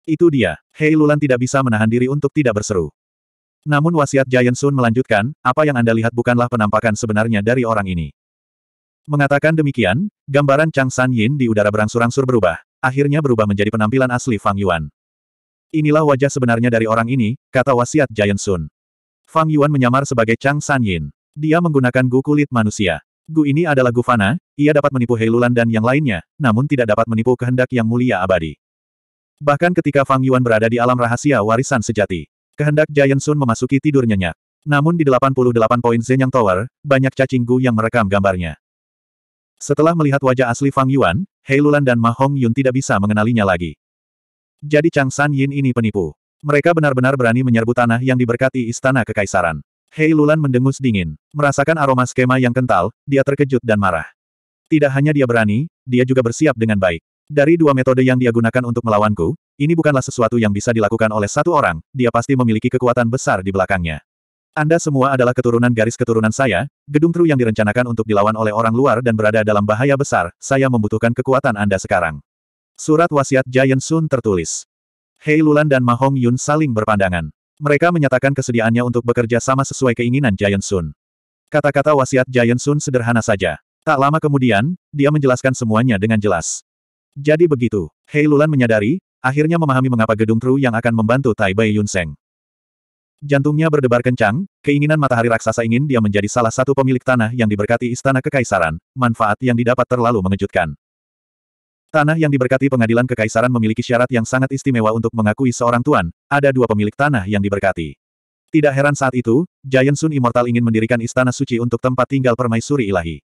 Itu dia, Hei Lulan tidak bisa menahan diri untuk tidak berseru. Namun wasiat Giant Sun melanjutkan, apa yang Anda lihat bukanlah penampakan sebenarnya dari orang ini. Mengatakan demikian, gambaran Chang San Yin di udara berangsur-angsur berubah, akhirnya berubah menjadi penampilan asli Fang Yuan. Inilah wajah sebenarnya dari orang ini, kata wasiat Giant Sun. Fang Yuan menyamar sebagai Chang San Yin. Dia menggunakan gu kulit manusia. Gu ini adalah Gufana, ia dapat menipu Heilulan dan yang lainnya, namun tidak dapat menipu kehendak yang mulia abadi. Bahkan ketika Fang Yuan berada di alam rahasia warisan sejati, kehendak Giant Sun memasuki tidur nyenyak. Namun di 88 poin Zenyang Tower, banyak cacing Gu yang merekam gambarnya. Setelah melihat wajah asli Fang Yuan, Heilulan dan Ma Hong Yun tidak bisa mengenalinya lagi. Jadi Chang San Yin ini penipu. Mereka benar-benar berani menyerbu tanah yang diberkati istana kekaisaran. Hei Lulan mendengus dingin. Merasakan aroma skema yang kental, dia terkejut dan marah. Tidak hanya dia berani, dia juga bersiap dengan baik. Dari dua metode yang dia gunakan untuk melawanku, ini bukanlah sesuatu yang bisa dilakukan oleh satu orang, dia pasti memiliki kekuatan besar di belakangnya. Anda semua adalah keturunan garis keturunan saya, gedung tru yang direncanakan untuk dilawan oleh orang luar dan berada dalam bahaya besar, saya membutuhkan kekuatan Anda sekarang. Surat wasiat Giant Sun tertulis. Hei Lulan dan Mahong Yun saling berpandangan. Mereka menyatakan kesediaannya untuk bekerja sama sesuai keinginan Giant Sun. Kata-kata wasiat Giant Sun sederhana saja. Tak lama kemudian, dia menjelaskan semuanya dengan jelas. Jadi begitu, Hei Lulan menyadari, akhirnya memahami mengapa gedung Tru yang akan membantu Tai Bai Yun Seng. Jantungnya berdebar kencang, keinginan matahari raksasa ingin dia menjadi salah satu pemilik tanah yang diberkati istana kekaisaran, manfaat yang didapat terlalu mengejutkan. Tanah yang diberkati pengadilan kekaisaran memiliki syarat yang sangat istimewa untuk mengakui seorang tuan, ada dua pemilik tanah yang diberkati. Tidak heran saat itu, Giant Sun Immortal ingin mendirikan istana suci untuk tempat tinggal permaisuri ilahi.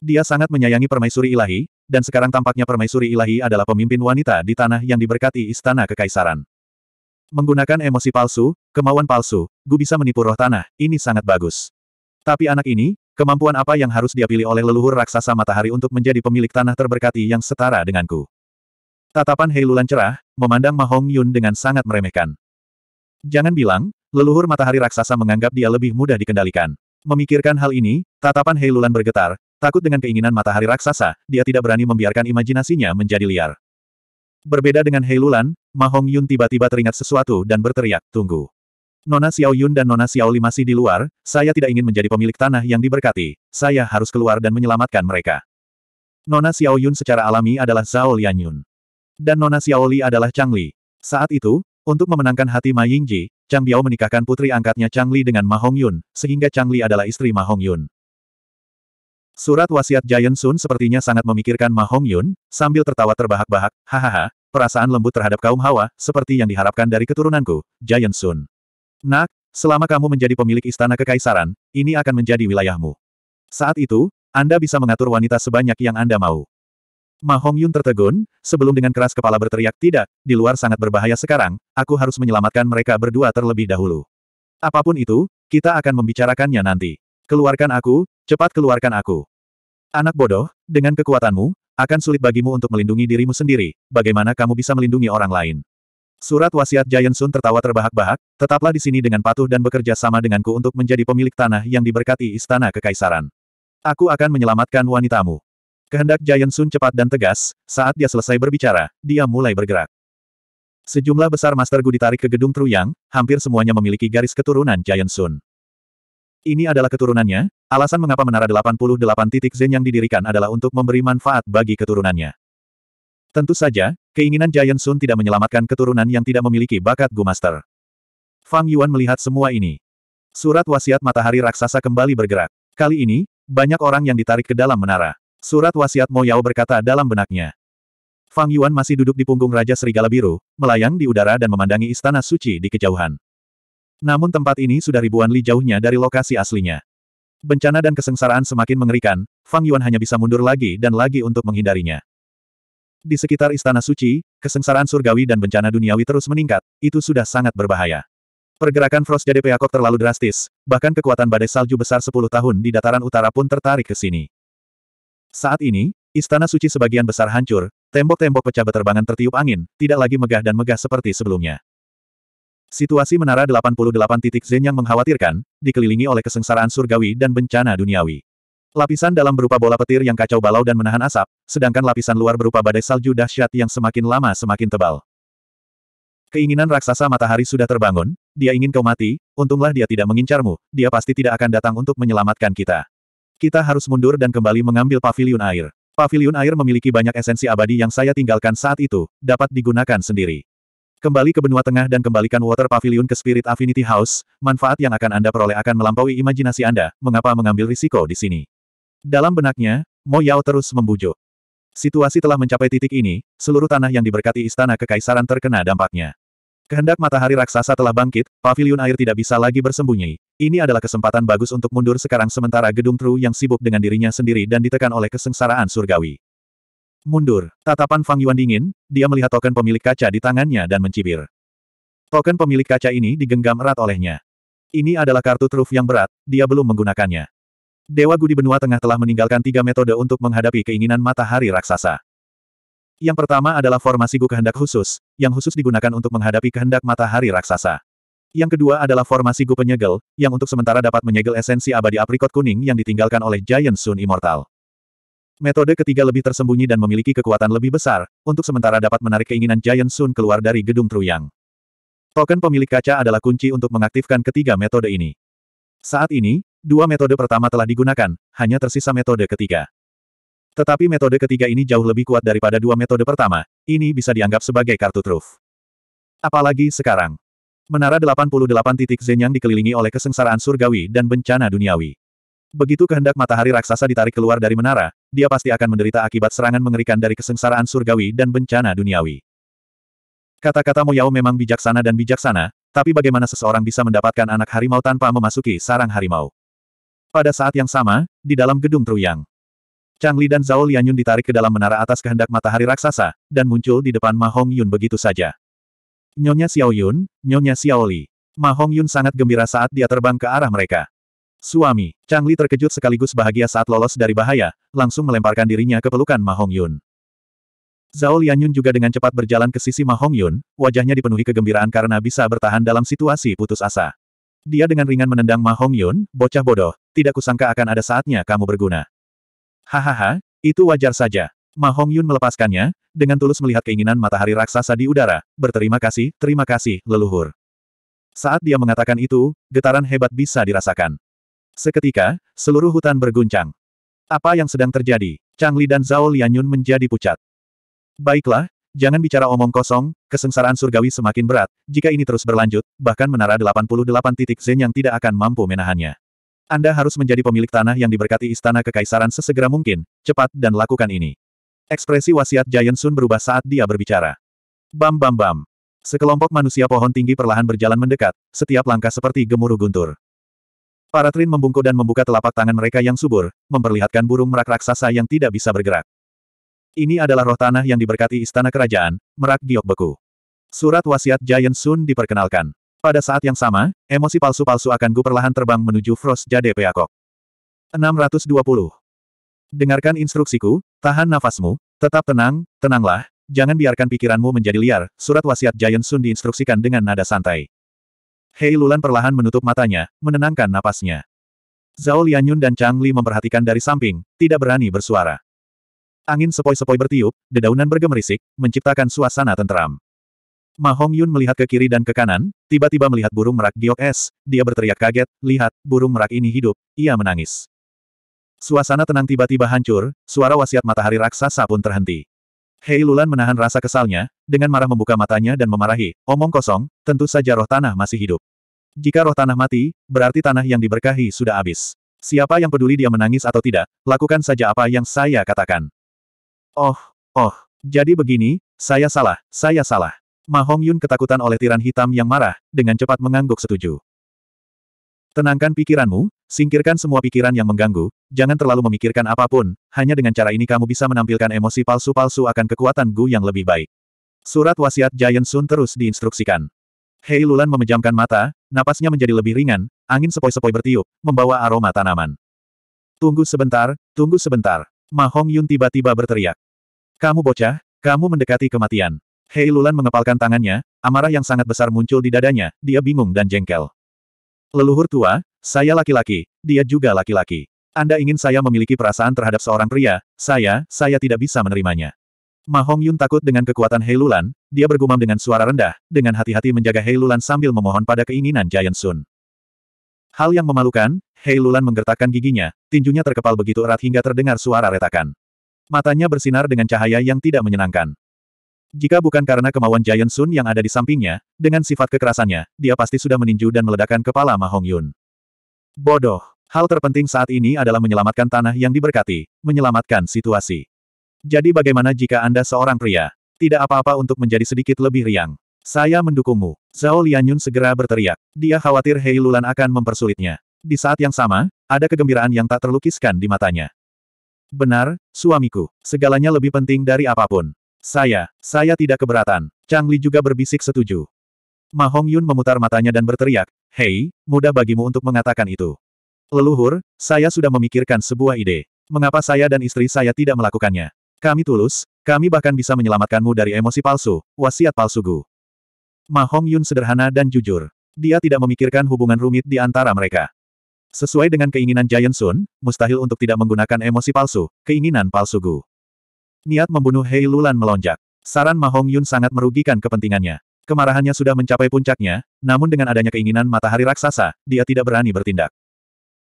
Dia sangat menyayangi permaisuri ilahi, dan sekarang tampaknya permaisuri ilahi adalah pemimpin wanita di tanah yang diberkati istana kekaisaran. Menggunakan emosi palsu, kemauan palsu, gue bisa menipu roh tanah, ini sangat bagus. Tapi anak ini, Kemampuan apa yang harus dia pilih oleh leluhur raksasa matahari untuk menjadi pemilik tanah terberkati yang setara denganku? Tatapan Heilulan cerah, memandang Mahong Yun dengan sangat meremehkan. Jangan bilang, leluhur matahari raksasa menganggap dia lebih mudah dikendalikan. Memikirkan hal ini, tatapan Heilulan bergetar, takut dengan keinginan matahari raksasa, dia tidak berani membiarkan imajinasinya menjadi liar. Berbeda dengan Heilulan, Mahong Yun tiba-tiba teringat sesuatu dan berteriak, tunggu. Nona Xiao Yun dan Nona Xiao Li masih di luar, saya tidak ingin menjadi pemilik tanah yang diberkati, saya harus keluar dan menyelamatkan mereka. Nona Xiao Yun secara alami adalah Zhao Lianyun. Dan Nona Xiao Li adalah Chang Li. Saat itu, untuk memenangkan hati Ma Yingji, Chang Biao menikahkan putri angkatnya Chang Li dengan Ma Hong Yun, sehingga Chang Li adalah istri Ma Hong Yun. Surat wasiat Giant Sun sepertinya sangat memikirkan Ma Hong Yun, sambil tertawa terbahak-bahak, hahaha, perasaan lembut terhadap kaum hawa, seperti yang diharapkan dari keturunanku, Giant Sun. Nak, selama kamu menjadi pemilik istana kekaisaran, ini akan menjadi wilayahmu. Saat itu, Anda bisa mengatur wanita sebanyak yang Anda mau. Ma Hong Yun tertegun, sebelum dengan keras kepala berteriak tidak, di luar sangat berbahaya sekarang, aku harus menyelamatkan mereka berdua terlebih dahulu. Apapun itu, kita akan membicarakannya nanti. Keluarkan aku, cepat keluarkan aku. Anak bodoh, dengan kekuatanmu, akan sulit bagimu untuk melindungi dirimu sendiri, bagaimana kamu bisa melindungi orang lain. Surat wasiat Giant Sun tertawa terbahak-bahak, tetaplah di sini dengan patuh dan bekerja sama denganku untuk menjadi pemilik tanah yang diberkati istana kekaisaran. Aku akan menyelamatkan wanitamu. Kehendak Giant Sun cepat dan tegas, saat dia selesai berbicara, dia mulai bergerak. Sejumlah besar Master Gu ditarik ke gedung Truyang, hampir semuanya memiliki garis keturunan Giant Sun. Ini adalah keturunannya, alasan mengapa menara 88 titik Zen yang didirikan adalah untuk memberi manfaat bagi keturunannya. Tentu saja, Keinginan Giant Sun tidak menyelamatkan keturunan yang tidak memiliki bakat Gu Master. Fang Yuan melihat semua ini. Surat wasiat matahari raksasa kembali bergerak. Kali ini, banyak orang yang ditarik ke dalam menara. Surat wasiat Mo Yao berkata dalam benaknya. Fang Yuan masih duduk di punggung Raja Serigala Biru, melayang di udara dan memandangi istana suci di kejauhan. Namun tempat ini sudah ribuan li jauhnya dari lokasi aslinya. Bencana dan kesengsaraan semakin mengerikan, Fang Yuan hanya bisa mundur lagi dan lagi untuk menghindarinya. Di sekitar istana suci, kesengsaraan surgawi dan bencana duniawi terus meningkat, itu sudah sangat berbahaya. Pergerakan Frost Jade Peacock terlalu drastis, bahkan kekuatan badai salju besar 10 tahun di dataran utara pun tertarik ke sini. Saat ini, istana suci sebagian besar hancur, tembok-tembok pecah beterbangan tertiup angin, tidak lagi megah dan megah seperti sebelumnya. Situasi Menara 88 titik Zen yang mengkhawatirkan, dikelilingi oleh kesengsaraan surgawi dan bencana duniawi. Lapisan dalam berupa bola petir yang kacau balau dan menahan asap, sedangkan lapisan luar berupa badai salju dahsyat yang semakin lama semakin tebal. Keinginan raksasa matahari sudah terbangun, dia ingin kau mati, untunglah dia tidak mengincarmu, dia pasti tidak akan datang untuk menyelamatkan kita. Kita harus mundur dan kembali mengambil pavilion air. Pavilion air memiliki banyak esensi abadi yang saya tinggalkan saat itu, dapat digunakan sendiri. Kembali ke benua tengah dan kembalikan Water Pavilion ke Spirit Affinity House, manfaat yang akan Anda peroleh akan melampaui imajinasi Anda, mengapa mengambil risiko di sini. Dalam benaknya, Mo Yao terus membujuk. Situasi telah mencapai titik ini, seluruh tanah yang diberkati istana kekaisaran terkena dampaknya. Kehendak matahari raksasa telah bangkit, paviliun air tidak bisa lagi bersembunyi. Ini adalah kesempatan bagus untuk mundur sekarang sementara gedung Tru yang sibuk dengan dirinya sendiri dan ditekan oleh kesengsaraan surgawi. Mundur, tatapan Fang Yuan dingin, dia melihat token pemilik kaca di tangannya dan mencibir. Token pemilik kaca ini digenggam erat olehnya. Ini adalah kartu truf yang berat, dia belum menggunakannya. Dewa Gudi Benua Tengah telah meninggalkan tiga metode untuk menghadapi keinginan matahari raksasa. Yang pertama adalah formasi Gu kehendak khusus, yang khusus digunakan untuk menghadapi kehendak matahari raksasa. Yang kedua adalah formasi Gu penyegel, yang untuk sementara dapat menyegel esensi abadi aprikot kuning yang ditinggalkan oleh Giant Sun Immortal. Metode ketiga lebih tersembunyi dan memiliki kekuatan lebih besar, untuk sementara dapat menarik keinginan Giant Sun keluar dari gedung Truyang. Token pemilik kaca adalah kunci untuk mengaktifkan ketiga metode ini. Saat ini, Dua metode pertama telah digunakan, hanya tersisa metode ketiga. Tetapi metode ketiga ini jauh lebih kuat daripada dua metode pertama, ini bisa dianggap sebagai kartu truf. Apalagi sekarang. Menara 88 titik Zen yang dikelilingi oleh kesengsaraan surgawi dan bencana duniawi. Begitu kehendak matahari raksasa ditarik keluar dari menara, dia pasti akan menderita akibat serangan mengerikan dari kesengsaraan surgawi dan bencana duniawi. Kata-kata Moyao memang bijaksana dan bijaksana, tapi bagaimana seseorang bisa mendapatkan anak harimau tanpa memasuki sarang harimau? Pada saat yang sama, di dalam gedung Truyang. Chang Li dan Zhao Lianyun ditarik ke dalam menara atas kehendak matahari raksasa, dan muncul di depan Ma Hong Yun begitu saja. Nyonya Xiao Yun, Nyonya Xiao Li. Ma Hong Yun sangat gembira saat dia terbang ke arah mereka. Suami, Chang Li terkejut sekaligus bahagia saat lolos dari bahaya, langsung melemparkan dirinya ke pelukan Ma Hong Yun. Zhao Lianyun juga dengan cepat berjalan ke sisi Ma Hong Yun, wajahnya dipenuhi kegembiraan karena bisa bertahan dalam situasi putus asa. Dia dengan ringan menendang Ma Hong Yun, bocah bodoh, tidak kusangka akan ada saatnya kamu berguna. Hahaha, itu wajar saja. Ma Hong Yun melepaskannya, dengan tulus melihat keinginan matahari raksasa di udara, berterima kasih, terima kasih, leluhur. Saat dia mengatakan itu, getaran hebat bisa dirasakan. Seketika, seluruh hutan berguncang. Apa yang sedang terjadi? Chang Li dan Zhao Lianyun menjadi pucat. Baiklah, Jangan bicara omong kosong, kesengsaraan surgawi semakin berat, jika ini terus berlanjut, bahkan menara 88 titik Zen yang tidak akan mampu menahannya. Anda harus menjadi pemilik tanah yang diberkati istana kekaisaran sesegera mungkin, cepat dan lakukan ini. Ekspresi wasiat Giant Sun berubah saat dia berbicara. Bam bam bam. Sekelompok manusia pohon tinggi perlahan berjalan mendekat, setiap langkah seperti gemuruh guntur. Para Trin membungkuk dan membuka telapak tangan mereka yang subur, memperlihatkan burung merak raksasa yang tidak bisa bergerak. Ini adalah roh tanah yang diberkati istana kerajaan, merak giok beku. Surat wasiat Giant Sun diperkenalkan. Pada saat yang sama, emosi palsu-palsu akan gu perlahan terbang menuju Frost Jade Peacock. 620. Dengarkan instruksiku, tahan nafasmu, tetap tenang, tenanglah, jangan biarkan pikiranmu menjadi liar, surat wasiat Giant Sun diinstruksikan dengan nada santai. Hei Lulan perlahan menutup matanya, menenangkan napasnya. Zhao Lianyun dan Chang Li memperhatikan dari samping, tidak berani bersuara. Angin sepoi-sepoi bertiup, dedaunan bergemerisik, menciptakan suasana tenteram. Ma Hong Yun melihat ke kiri dan ke kanan, tiba-tiba melihat burung merak giok es, dia berteriak kaget, lihat, burung merak ini hidup, ia menangis. Suasana tenang tiba-tiba hancur, suara wasiat matahari raksasa pun terhenti. Hei Lulan menahan rasa kesalnya, dengan marah membuka matanya dan memarahi, omong kosong, tentu saja roh tanah masih hidup. Jika roh tanah mati, berarti tanah yang diberkahi sudah habis. Siapa yang peduli dia menangis atau tidak, lakukan saja apa yang saya katakan. Oh, oh, jadi begini, saya salah, saya salah. Ma Hong Yun ketakutan oleh tiran hitam yang marah, dengan cepat mengangguk setuju. Tenangkan pikiranmu, singkirkan semua pikiran yang mengganggu, jangan terlalu memikirkan apapun, hanya dengan cara ini kamu bisa menampilkan emosi palsu-palsu akan kekuatan Gu yang lebih baik. Surat wasiat Giant Sun terus diinstruksikan. Hei Lulan memejamkan mata, napasnya menjadi lebih ringan, angin sepoi-sepoi bertiup, membawa aroma tanaman. Tunggu sebentar, tunggu sebentar. Ma Hong Yun tiba-tiba berteriak. Kamu bocah, kamu mendekati kematian. Hei Lulan mengepalkan tangannya, amarah yang sangat besar muncul di dadanya, dia bingung dan jengkel. Leluhur tua, saya laki-laki, dia juga laki-laki. Anda ingin saya memiliki perasaan terhadap seorang pria, saya, saya tidak bisa menerimanya. Ma Hong Yun takut dengan kekuatan Hei Lulan, dia bergumam dengan suara rendah, dengan hati-hati menjaga Hei Lulan sambil memohon pada keinginan Giant Sun. Hal yang memalukan, Hei Lulan menggertakkan giginya, tinjunya terkepal begitu erat hingga terdengar suara retakan. Matanya bersinar dengan cahaya yang tidak menyenangkan. Jika bukan karena kemauan Giant Sun yang ada di sampingnya, dengan sifat kekerasannya, dia pasti sudah meninju dan meledakkan kepala Ma Hong Yun. Bodoh. Hal terpenting saat ini adalah menyelamatkan tanah yang diberkati, menyelamatkan situasi. Jadi bagaimana jika Anda seorang pria? Tidak apa-apa untuk menjadi sedikit lebih riang. Saya mendukungmu. Zhao Lianyun segera berteriak. Dia khawatir Hei Lulan akan mempersulitnya. Di saat yang sama, ada kegembiraan yang tak terlukiskan di matanya. Benar, suamiku. Segalanya lebih penting dari apapun. Saya, saya tidak keberatan. Chang Li juga berbisik setuju. Ma Hong Yun memutar matanya dan berteriak, Hei, mudah bagimu untuk mengatakan itu. Leluhur, saya sudah memikirkan sebuah ide. Mengapa saya dan istri saya tidak melakukannya? Kami tulus, kami bahkan bisa menyelamatkanmu dari emosi palsu, wasiat palsugu. Ma Hong Yun sederhana dan jujur. Dia tidak memikirkan hubungan rumit di antara mereka. Sesuai dengan keinginan Giant Sun, mustahil untuk tidak menggunakan emosi palsu, keinginan palsu Gu. Niat membunuh Hei Lulan melonjak. Saran Mahong Yun sangat merugikan kepentingannya. Kemarahannya sudah mencapai puncaknya, namun dengan adanya keinginan matahari raksasa, dia tidak berani bertindak.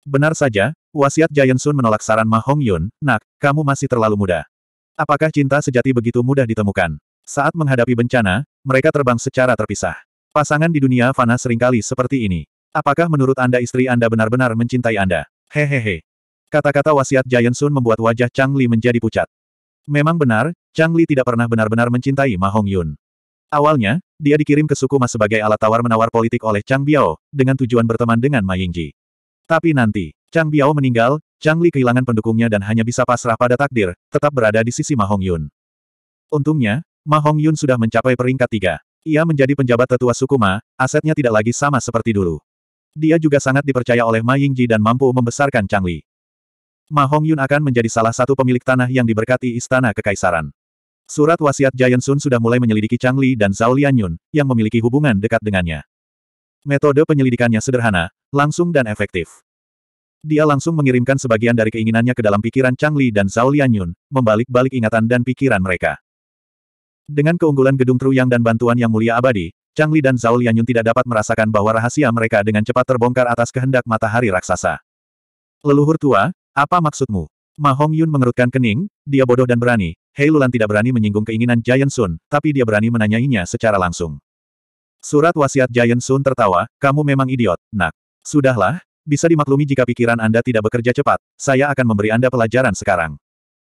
Benar saja, wasiat Giant Sun menolak saran Mahong Yun, nak, kamu masih terlalu muda. Apakah cinta sejati begitu mudah ditemukan? Saat menghadapi bencana, mereka terbang secara terpisah. Pasangan di dunia fana seringkali seperti ini. Apakah menurut Anda istri Anda benar-benar mencintai Anda? Hehehe. Kata-kata wasiat Giant Sun membuat wajah Chang Li menjadi pucat. Memang benar, Chang Li tidak pernah benar-benar mencintai Ma Hong Yun. Awalnya, dia dikirim ke suku Mas sebagai alat tawar-menawar politik oleh Chang Biao, dengan tujuan berteman dengan Ma Yingji. Tapi nanti, Chang Biao meninggal, Chang Li kehilangan pendukungnya dan hanya bisa pasrah pada takdir, tetap berada di sisi Ma Hong Yun. Untungnya, Ma Hong Yun sudah mencapai peringkat tiga. Ia menjadi penjabat tetua suku Ma, asetnya tidak lagi sama seperti dulu. Dia juga sangat dipercaya oleh Ma Yingji dan mampu membesarkan Chang Li. Ma Hong Yun akan menjadi salah satu pemilik tanah yang diberkati Istana Kekaisaran. Surat wasiat Giant Sun sudah mulai menyelidiki Chang dan Zhao Lianyun, yang memiliki hubungan dekat dengannya. Metode penyelidikannya sederhana, langsung dan efektif. Dia langsung mengirimkan sebagian dari keinginannya ke dalam pikiran Chang dan Zhao Lianyun, membalik-balik ingatan dan pikiran mereka. Dengan keunggulan gedung Truyang dan bantuan yang mulia abadi, Chang Li dan Zhao Lianyun tidak dapat merasakan bahwa rahasia mereka dengan cepat terbongkar atas kehendak matahari raksasa. Leluhur tua, apa maksudmu? Ma Hong Yun mengerutkan kening, dia bodoh dan berani. Hei Lulan tidak berani menyinggung keinginan Giant Sun, tapi dia berani menanyainya secara langsung. Surat wasiat Giant Sun tertawa, kamu memang idiot, nak. Sudahlah, bisa dimaklumi jika pikiran Anda tidak bekerja cepat, saya akan memberi Anda pelajaran sekarang.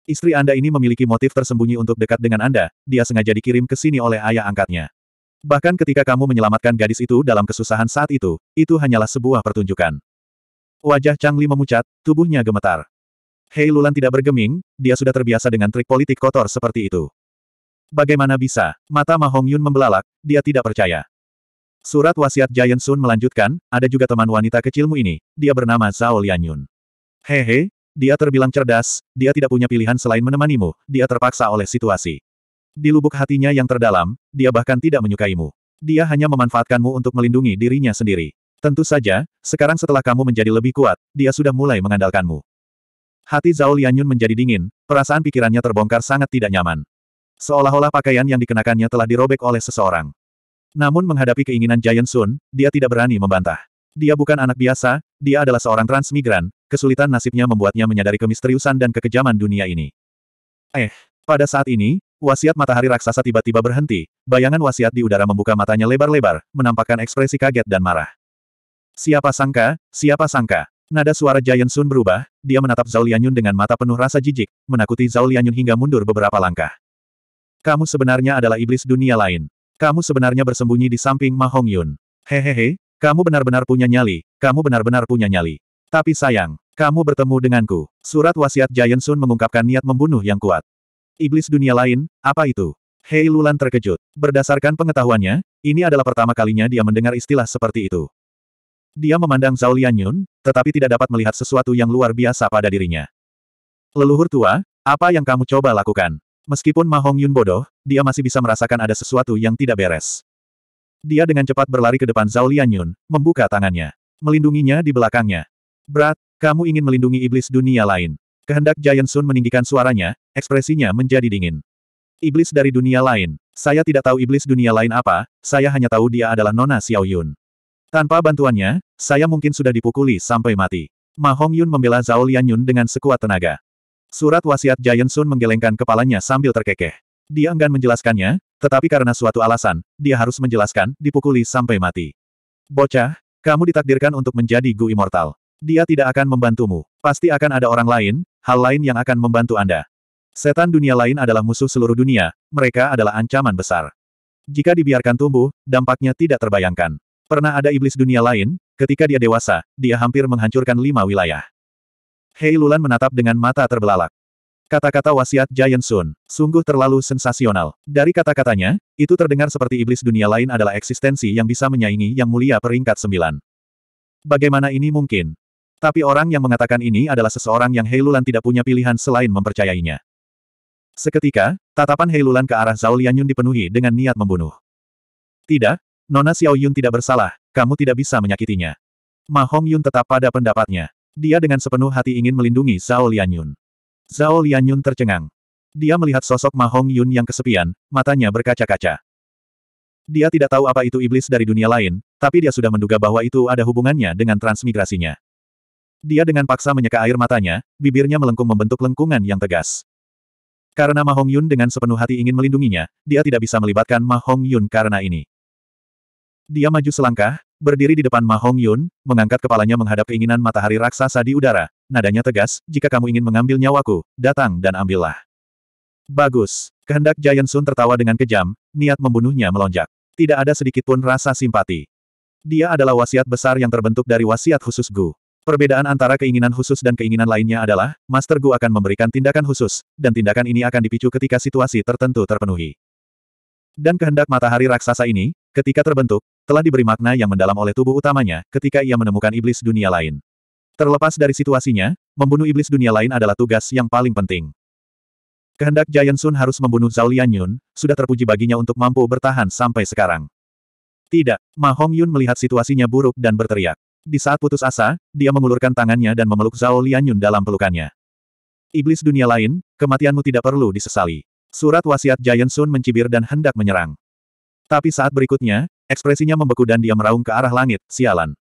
Istri Anda ini memiliki motif tersembunyi untuk dekat dengan Anda, dia sengaja dikirim ke sini oleh ayah angkatnya. Bahkan ketika kamu menyelamatkan gadis itu dalam kesusahan saat itu, itu hanyalah sebuah pertunjukan. Wajah Chang Li memucat, tubuhnya gemetar. Hei Lulan tidak bergeming, dia sudah terbiasa dengan trik politik kotor seperti itu. Bagaimana bisa? Mata Ma Hong Yun membelalak, dia tidak percaya. Surat wasiat Giant Sun melanjutkan, ada juga teman wanita kecilmu ini, dia bernama Zhao Lianyun. Hehe, dia terbilang cerdas, dia tidak punya pilihan selain menemanimu, dia terpaksa oleh situasi. Di lubuk hatinya yang terdalam, dia bahkan tidak menyukaimu. Dia hanya memanfaatkanmu untuk melindungi dirinya sendiri. Tentu saja, sekarang setelah kamu menjadi lebih kuat, dia sudah mulai mengandalkanmu. Hati Zhao Lianyun menjadi dingin, perasaan pikirannya terbongkar sangat tidak nyaman. Seolah-olah pakaian yang dikenakannya telah dirobek oleh seseorang. Namun menghadapi keinginan Giant Sun, dia tidak berani membantah. Dia bukan anak biasa, dia adalah seorang transmigran, kesulitan nasibnya membuatnya menyadari kemisteriusan dan kekejaman dunia ini. Eh, pada saat ini, Wasiat matahari raksasa tiba-tiba berhenti, bayangan wasiat di udara membuka matanya lebar-lebar, menampakkan ekspresi kaget dan marah. Siapa sangka, siapa sangka. Nada suara Giant Sun berubah, dia menatap Zhao Lianyun dengan mata penuh rasa jijik, menakuti Zhao Lianyun hingga mundur beberapa langkah. Kamu sebenarnya adalah iblis dunia lain. Kamu sebenarnya bersembunyi di samping Ma Hong Yun. Hehehe, kamu benar-benar punya nyali, kamu benar-benar punya nyali. Tapi sayang, kamu bertemu denganku. Surat wasiat Giant Sun mengungkapkan niat membunuh yang kuat. Iblis dunia lain, apa itu? Hei Lulan terkejut. Berdasarkan pengetahuannya, ini adalah pertama kalinya dia mendengar istilah seperti itu. Dia memandang Zhao Lianyun, tetapi tidak dapat melihat sesuatu yang luar biasa pada dirinya. Leluhur tua, apa yang kamu coba lakukan? Meskipun Ma Yun bodoh, dia masih bisa merasakan ada sesuatu yang tidak beres. Dia dengan cepat berlari ke depan Zhao Lianyun, membuka tangannya. Melindunginya di belakangnya. Brat, kamu ingin melindungi iblis dunia lain. Kehendak Giant Sun meninggikan suaranya, ekspresinya menjadi dingin. Iblis dari dunia lain. Saya tidak tahu iblis dunia lain apa, saya hanya tahu dia adalah Nona Xiao Yun. Tanpa bantuannya, saya mungkin sudah dipukuli sampai mati. Ma Hong Yun membela Zhao Yun dengan sekuat tenaga. Surat wasiat Giant Sun menggelengkan kepalanya sambil terkekeh. Dia enggan menjelaskannya, tetapi karena suatu alasan, dia harus menjelaskan, dipukuli sampai mati. Bocah, kamu ditakdirkan untuk menjadi Gu Immortal. Dia tidak akan membantumu. Pasti akan ada orang lain, hal lain yang akan membantu Anda. Setan dunia lain adalah musuh seluruh dunia, mereka adalah ancaman besar. Jika dibiarkan tumbuh, dampaknya tidak terbayangkan. Pernah ada iblis dunia lain, ketika dia dewasa, dia hampir menghancurkan lima wilayah. Hei Lulan menatap dengan mata terbelalak. Kata-kata wasiat Giant Sun, sungguh terlalu sensasional. Dari kata-katanya, itu terdengar seperti iblis dunia lain adalah eksistensi yang bisa menyaingi yang mulia peringkat sembilan. Bagaimana ini mungkin? Tapi orang yang mengatakan ini adalah seseorang yang Heilulan tidak punya pilihan selain mempercayainya. Seketika, tatapan Heilulan ke arah Zhao Lianyun dipenuhi dengan niat membunuh. Tidak, Nona Xiao Yun tidak bersalah, kamu tidak bisa menyakitinya. Ma Hong Yun tetap pada pendapatnya. Dia dengan sepenuh hati ingin melindungi Zhao Lianyun. Zhao Lianyun tercengang. Dia melihat sosok Ma Hong Yun yang kesepian, matanya berkaca-kaca. Dia tidak tahu apa itu iblis dari dunia lain, tapi dia sudah menduga bahwa itu ada hubungannya dengan transmigrasinya. Dia dengan paksa menyeka air matanya, bibirnya melengkung membentuk lengkungan yang tegas. Karena Ma Yun dengan sepenuh hati ingin melindunginya, dia tidak bisa melibatkan Ma Yun karena ini. Dia maju selangkah, berdiri di depan Ma Yun, mengangkat kepalanya menghadap keinginan matahari raksasa di udara. Nadanya tegas, jika kamu ingin mengambil nyawaku, datang dan ambillah. Bagus. Kehendak Giant Sun tertawa dengan kejam, niat membunuhnya melonjak. Tidak ada sedikitpun rasa simpati. Dia adalah wasiat besar yang terbentuk dari wasiat khusus Gu. Perbedaan antara keinginan khusus dan keinginan lainnya adalah, Master Gu akan memberikan tindakan khusus, dan tindakan ini akan dipicu ketika situasi tertentu terpenuhi. Dan kehendak matahari raksasa ini, ketika terbentuk, telah diberi makna yang mendalam oleh tubuh utamanya ketika ia menemukan iblis dunia lain. Terlepas dari situasinya, membunuh iblis dunia lain adalah tugas yang paling penting. Kehendak Giant Sun harus membunuh Zhao Lianyun, sudah terpuji baginya untuk mampu bertahan sampai sekarang. Tidak, Ma Hong Yun melihat situasinya buruk dan berteriak. Di saat putus asa, dia mengulurkan tangannya dan memeluk Zhao Lianyun dalam pelukannya. Iblis dunia lain, kematianmu tidak perlu disesali. Surat wasiat Giant Sun mencibir dan hendak menyerang. Tapi saat berikutnya, ekspresinya membeku dan dia meraung ke arah langit, sialan.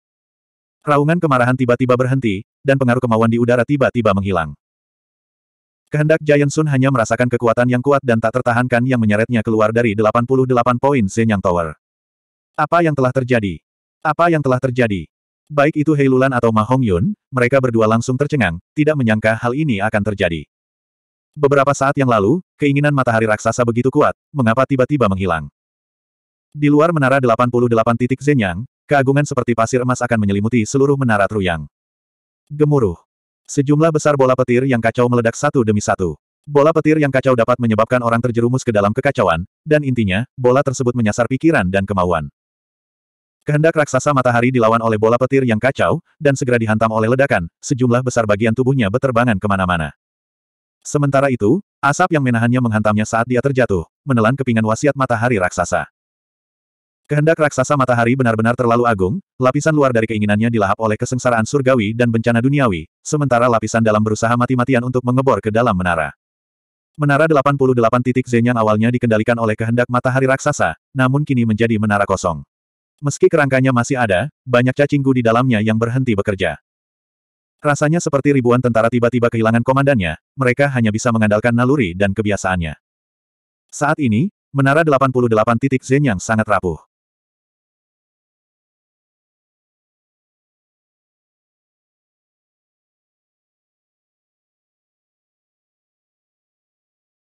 Raungan kemarahan tiba-tiba berhenti, dan pengaruh kemauan di udara tiba-tiba menghilang. Kehendak Giant Sun hanya merasakan kekuatan yang kuat dan tak tertahankan yang menyeretnya keluar dari 88 poin Zenyang Tower. Apa yang telah terjadi? Apa yang telah terjadi? Baik itu Heilulan atau Ma Yun, mereka berdua langsung tercengang, tidak menyangka hal ini akan terjadi. Beberapa saat yang lalu, keinginan matahari raksasa begitu kuat, mengapa tiba-tiba menghilang? Di luar menara 88 titik Zenyang, keagungan seperti pasir emas akan menyelimuti seluruh menara Truyang. Gemuruh. Sejumlah besar bola petir yang kacau meledak satu demi satu. Bola petir yang kacau dapat menyebabkan orang terjerumus ke dalam kekacauan, dan intinya, bola tersebut menyasar pikiran dan kemauan. Kehendak raksasa matahari dilawan oleh bola petir yang kacau, dan segera dihantam oleh ledakan, sejumlah besar bagian tubuhnya beterbangan kemana-mana. Sementara itu, asap yang menahannya menghantamnya saat dia terjatuh, menelan kepingan wasiat matahari raksasa. Kehendak raksasa matahari benar-benar terlalu agung, lapisan luar dari keinginannya dilahap oleh kesengsaraan surgawi dan bencana duniawi, sementara lapisan dalam berusaha mati-matian untuk mengebor ke dalam menara. Menara 88 titik Zen yang awalnya dikendalikan oleh kehendak matahari raksasa, namun kini menjadi menara kosong. Meski kerangkanya masih ada, banyak cacinggu di dalamnya yang berhenti bekerja. Rasanya seperti ribuan tentara tiba-tiba kehilangan komandannya, mereka hanya bisa mengandalkan naluri dan kebiasaannya. Saat ini, menara 88 titik Zen yang sangat rapuh.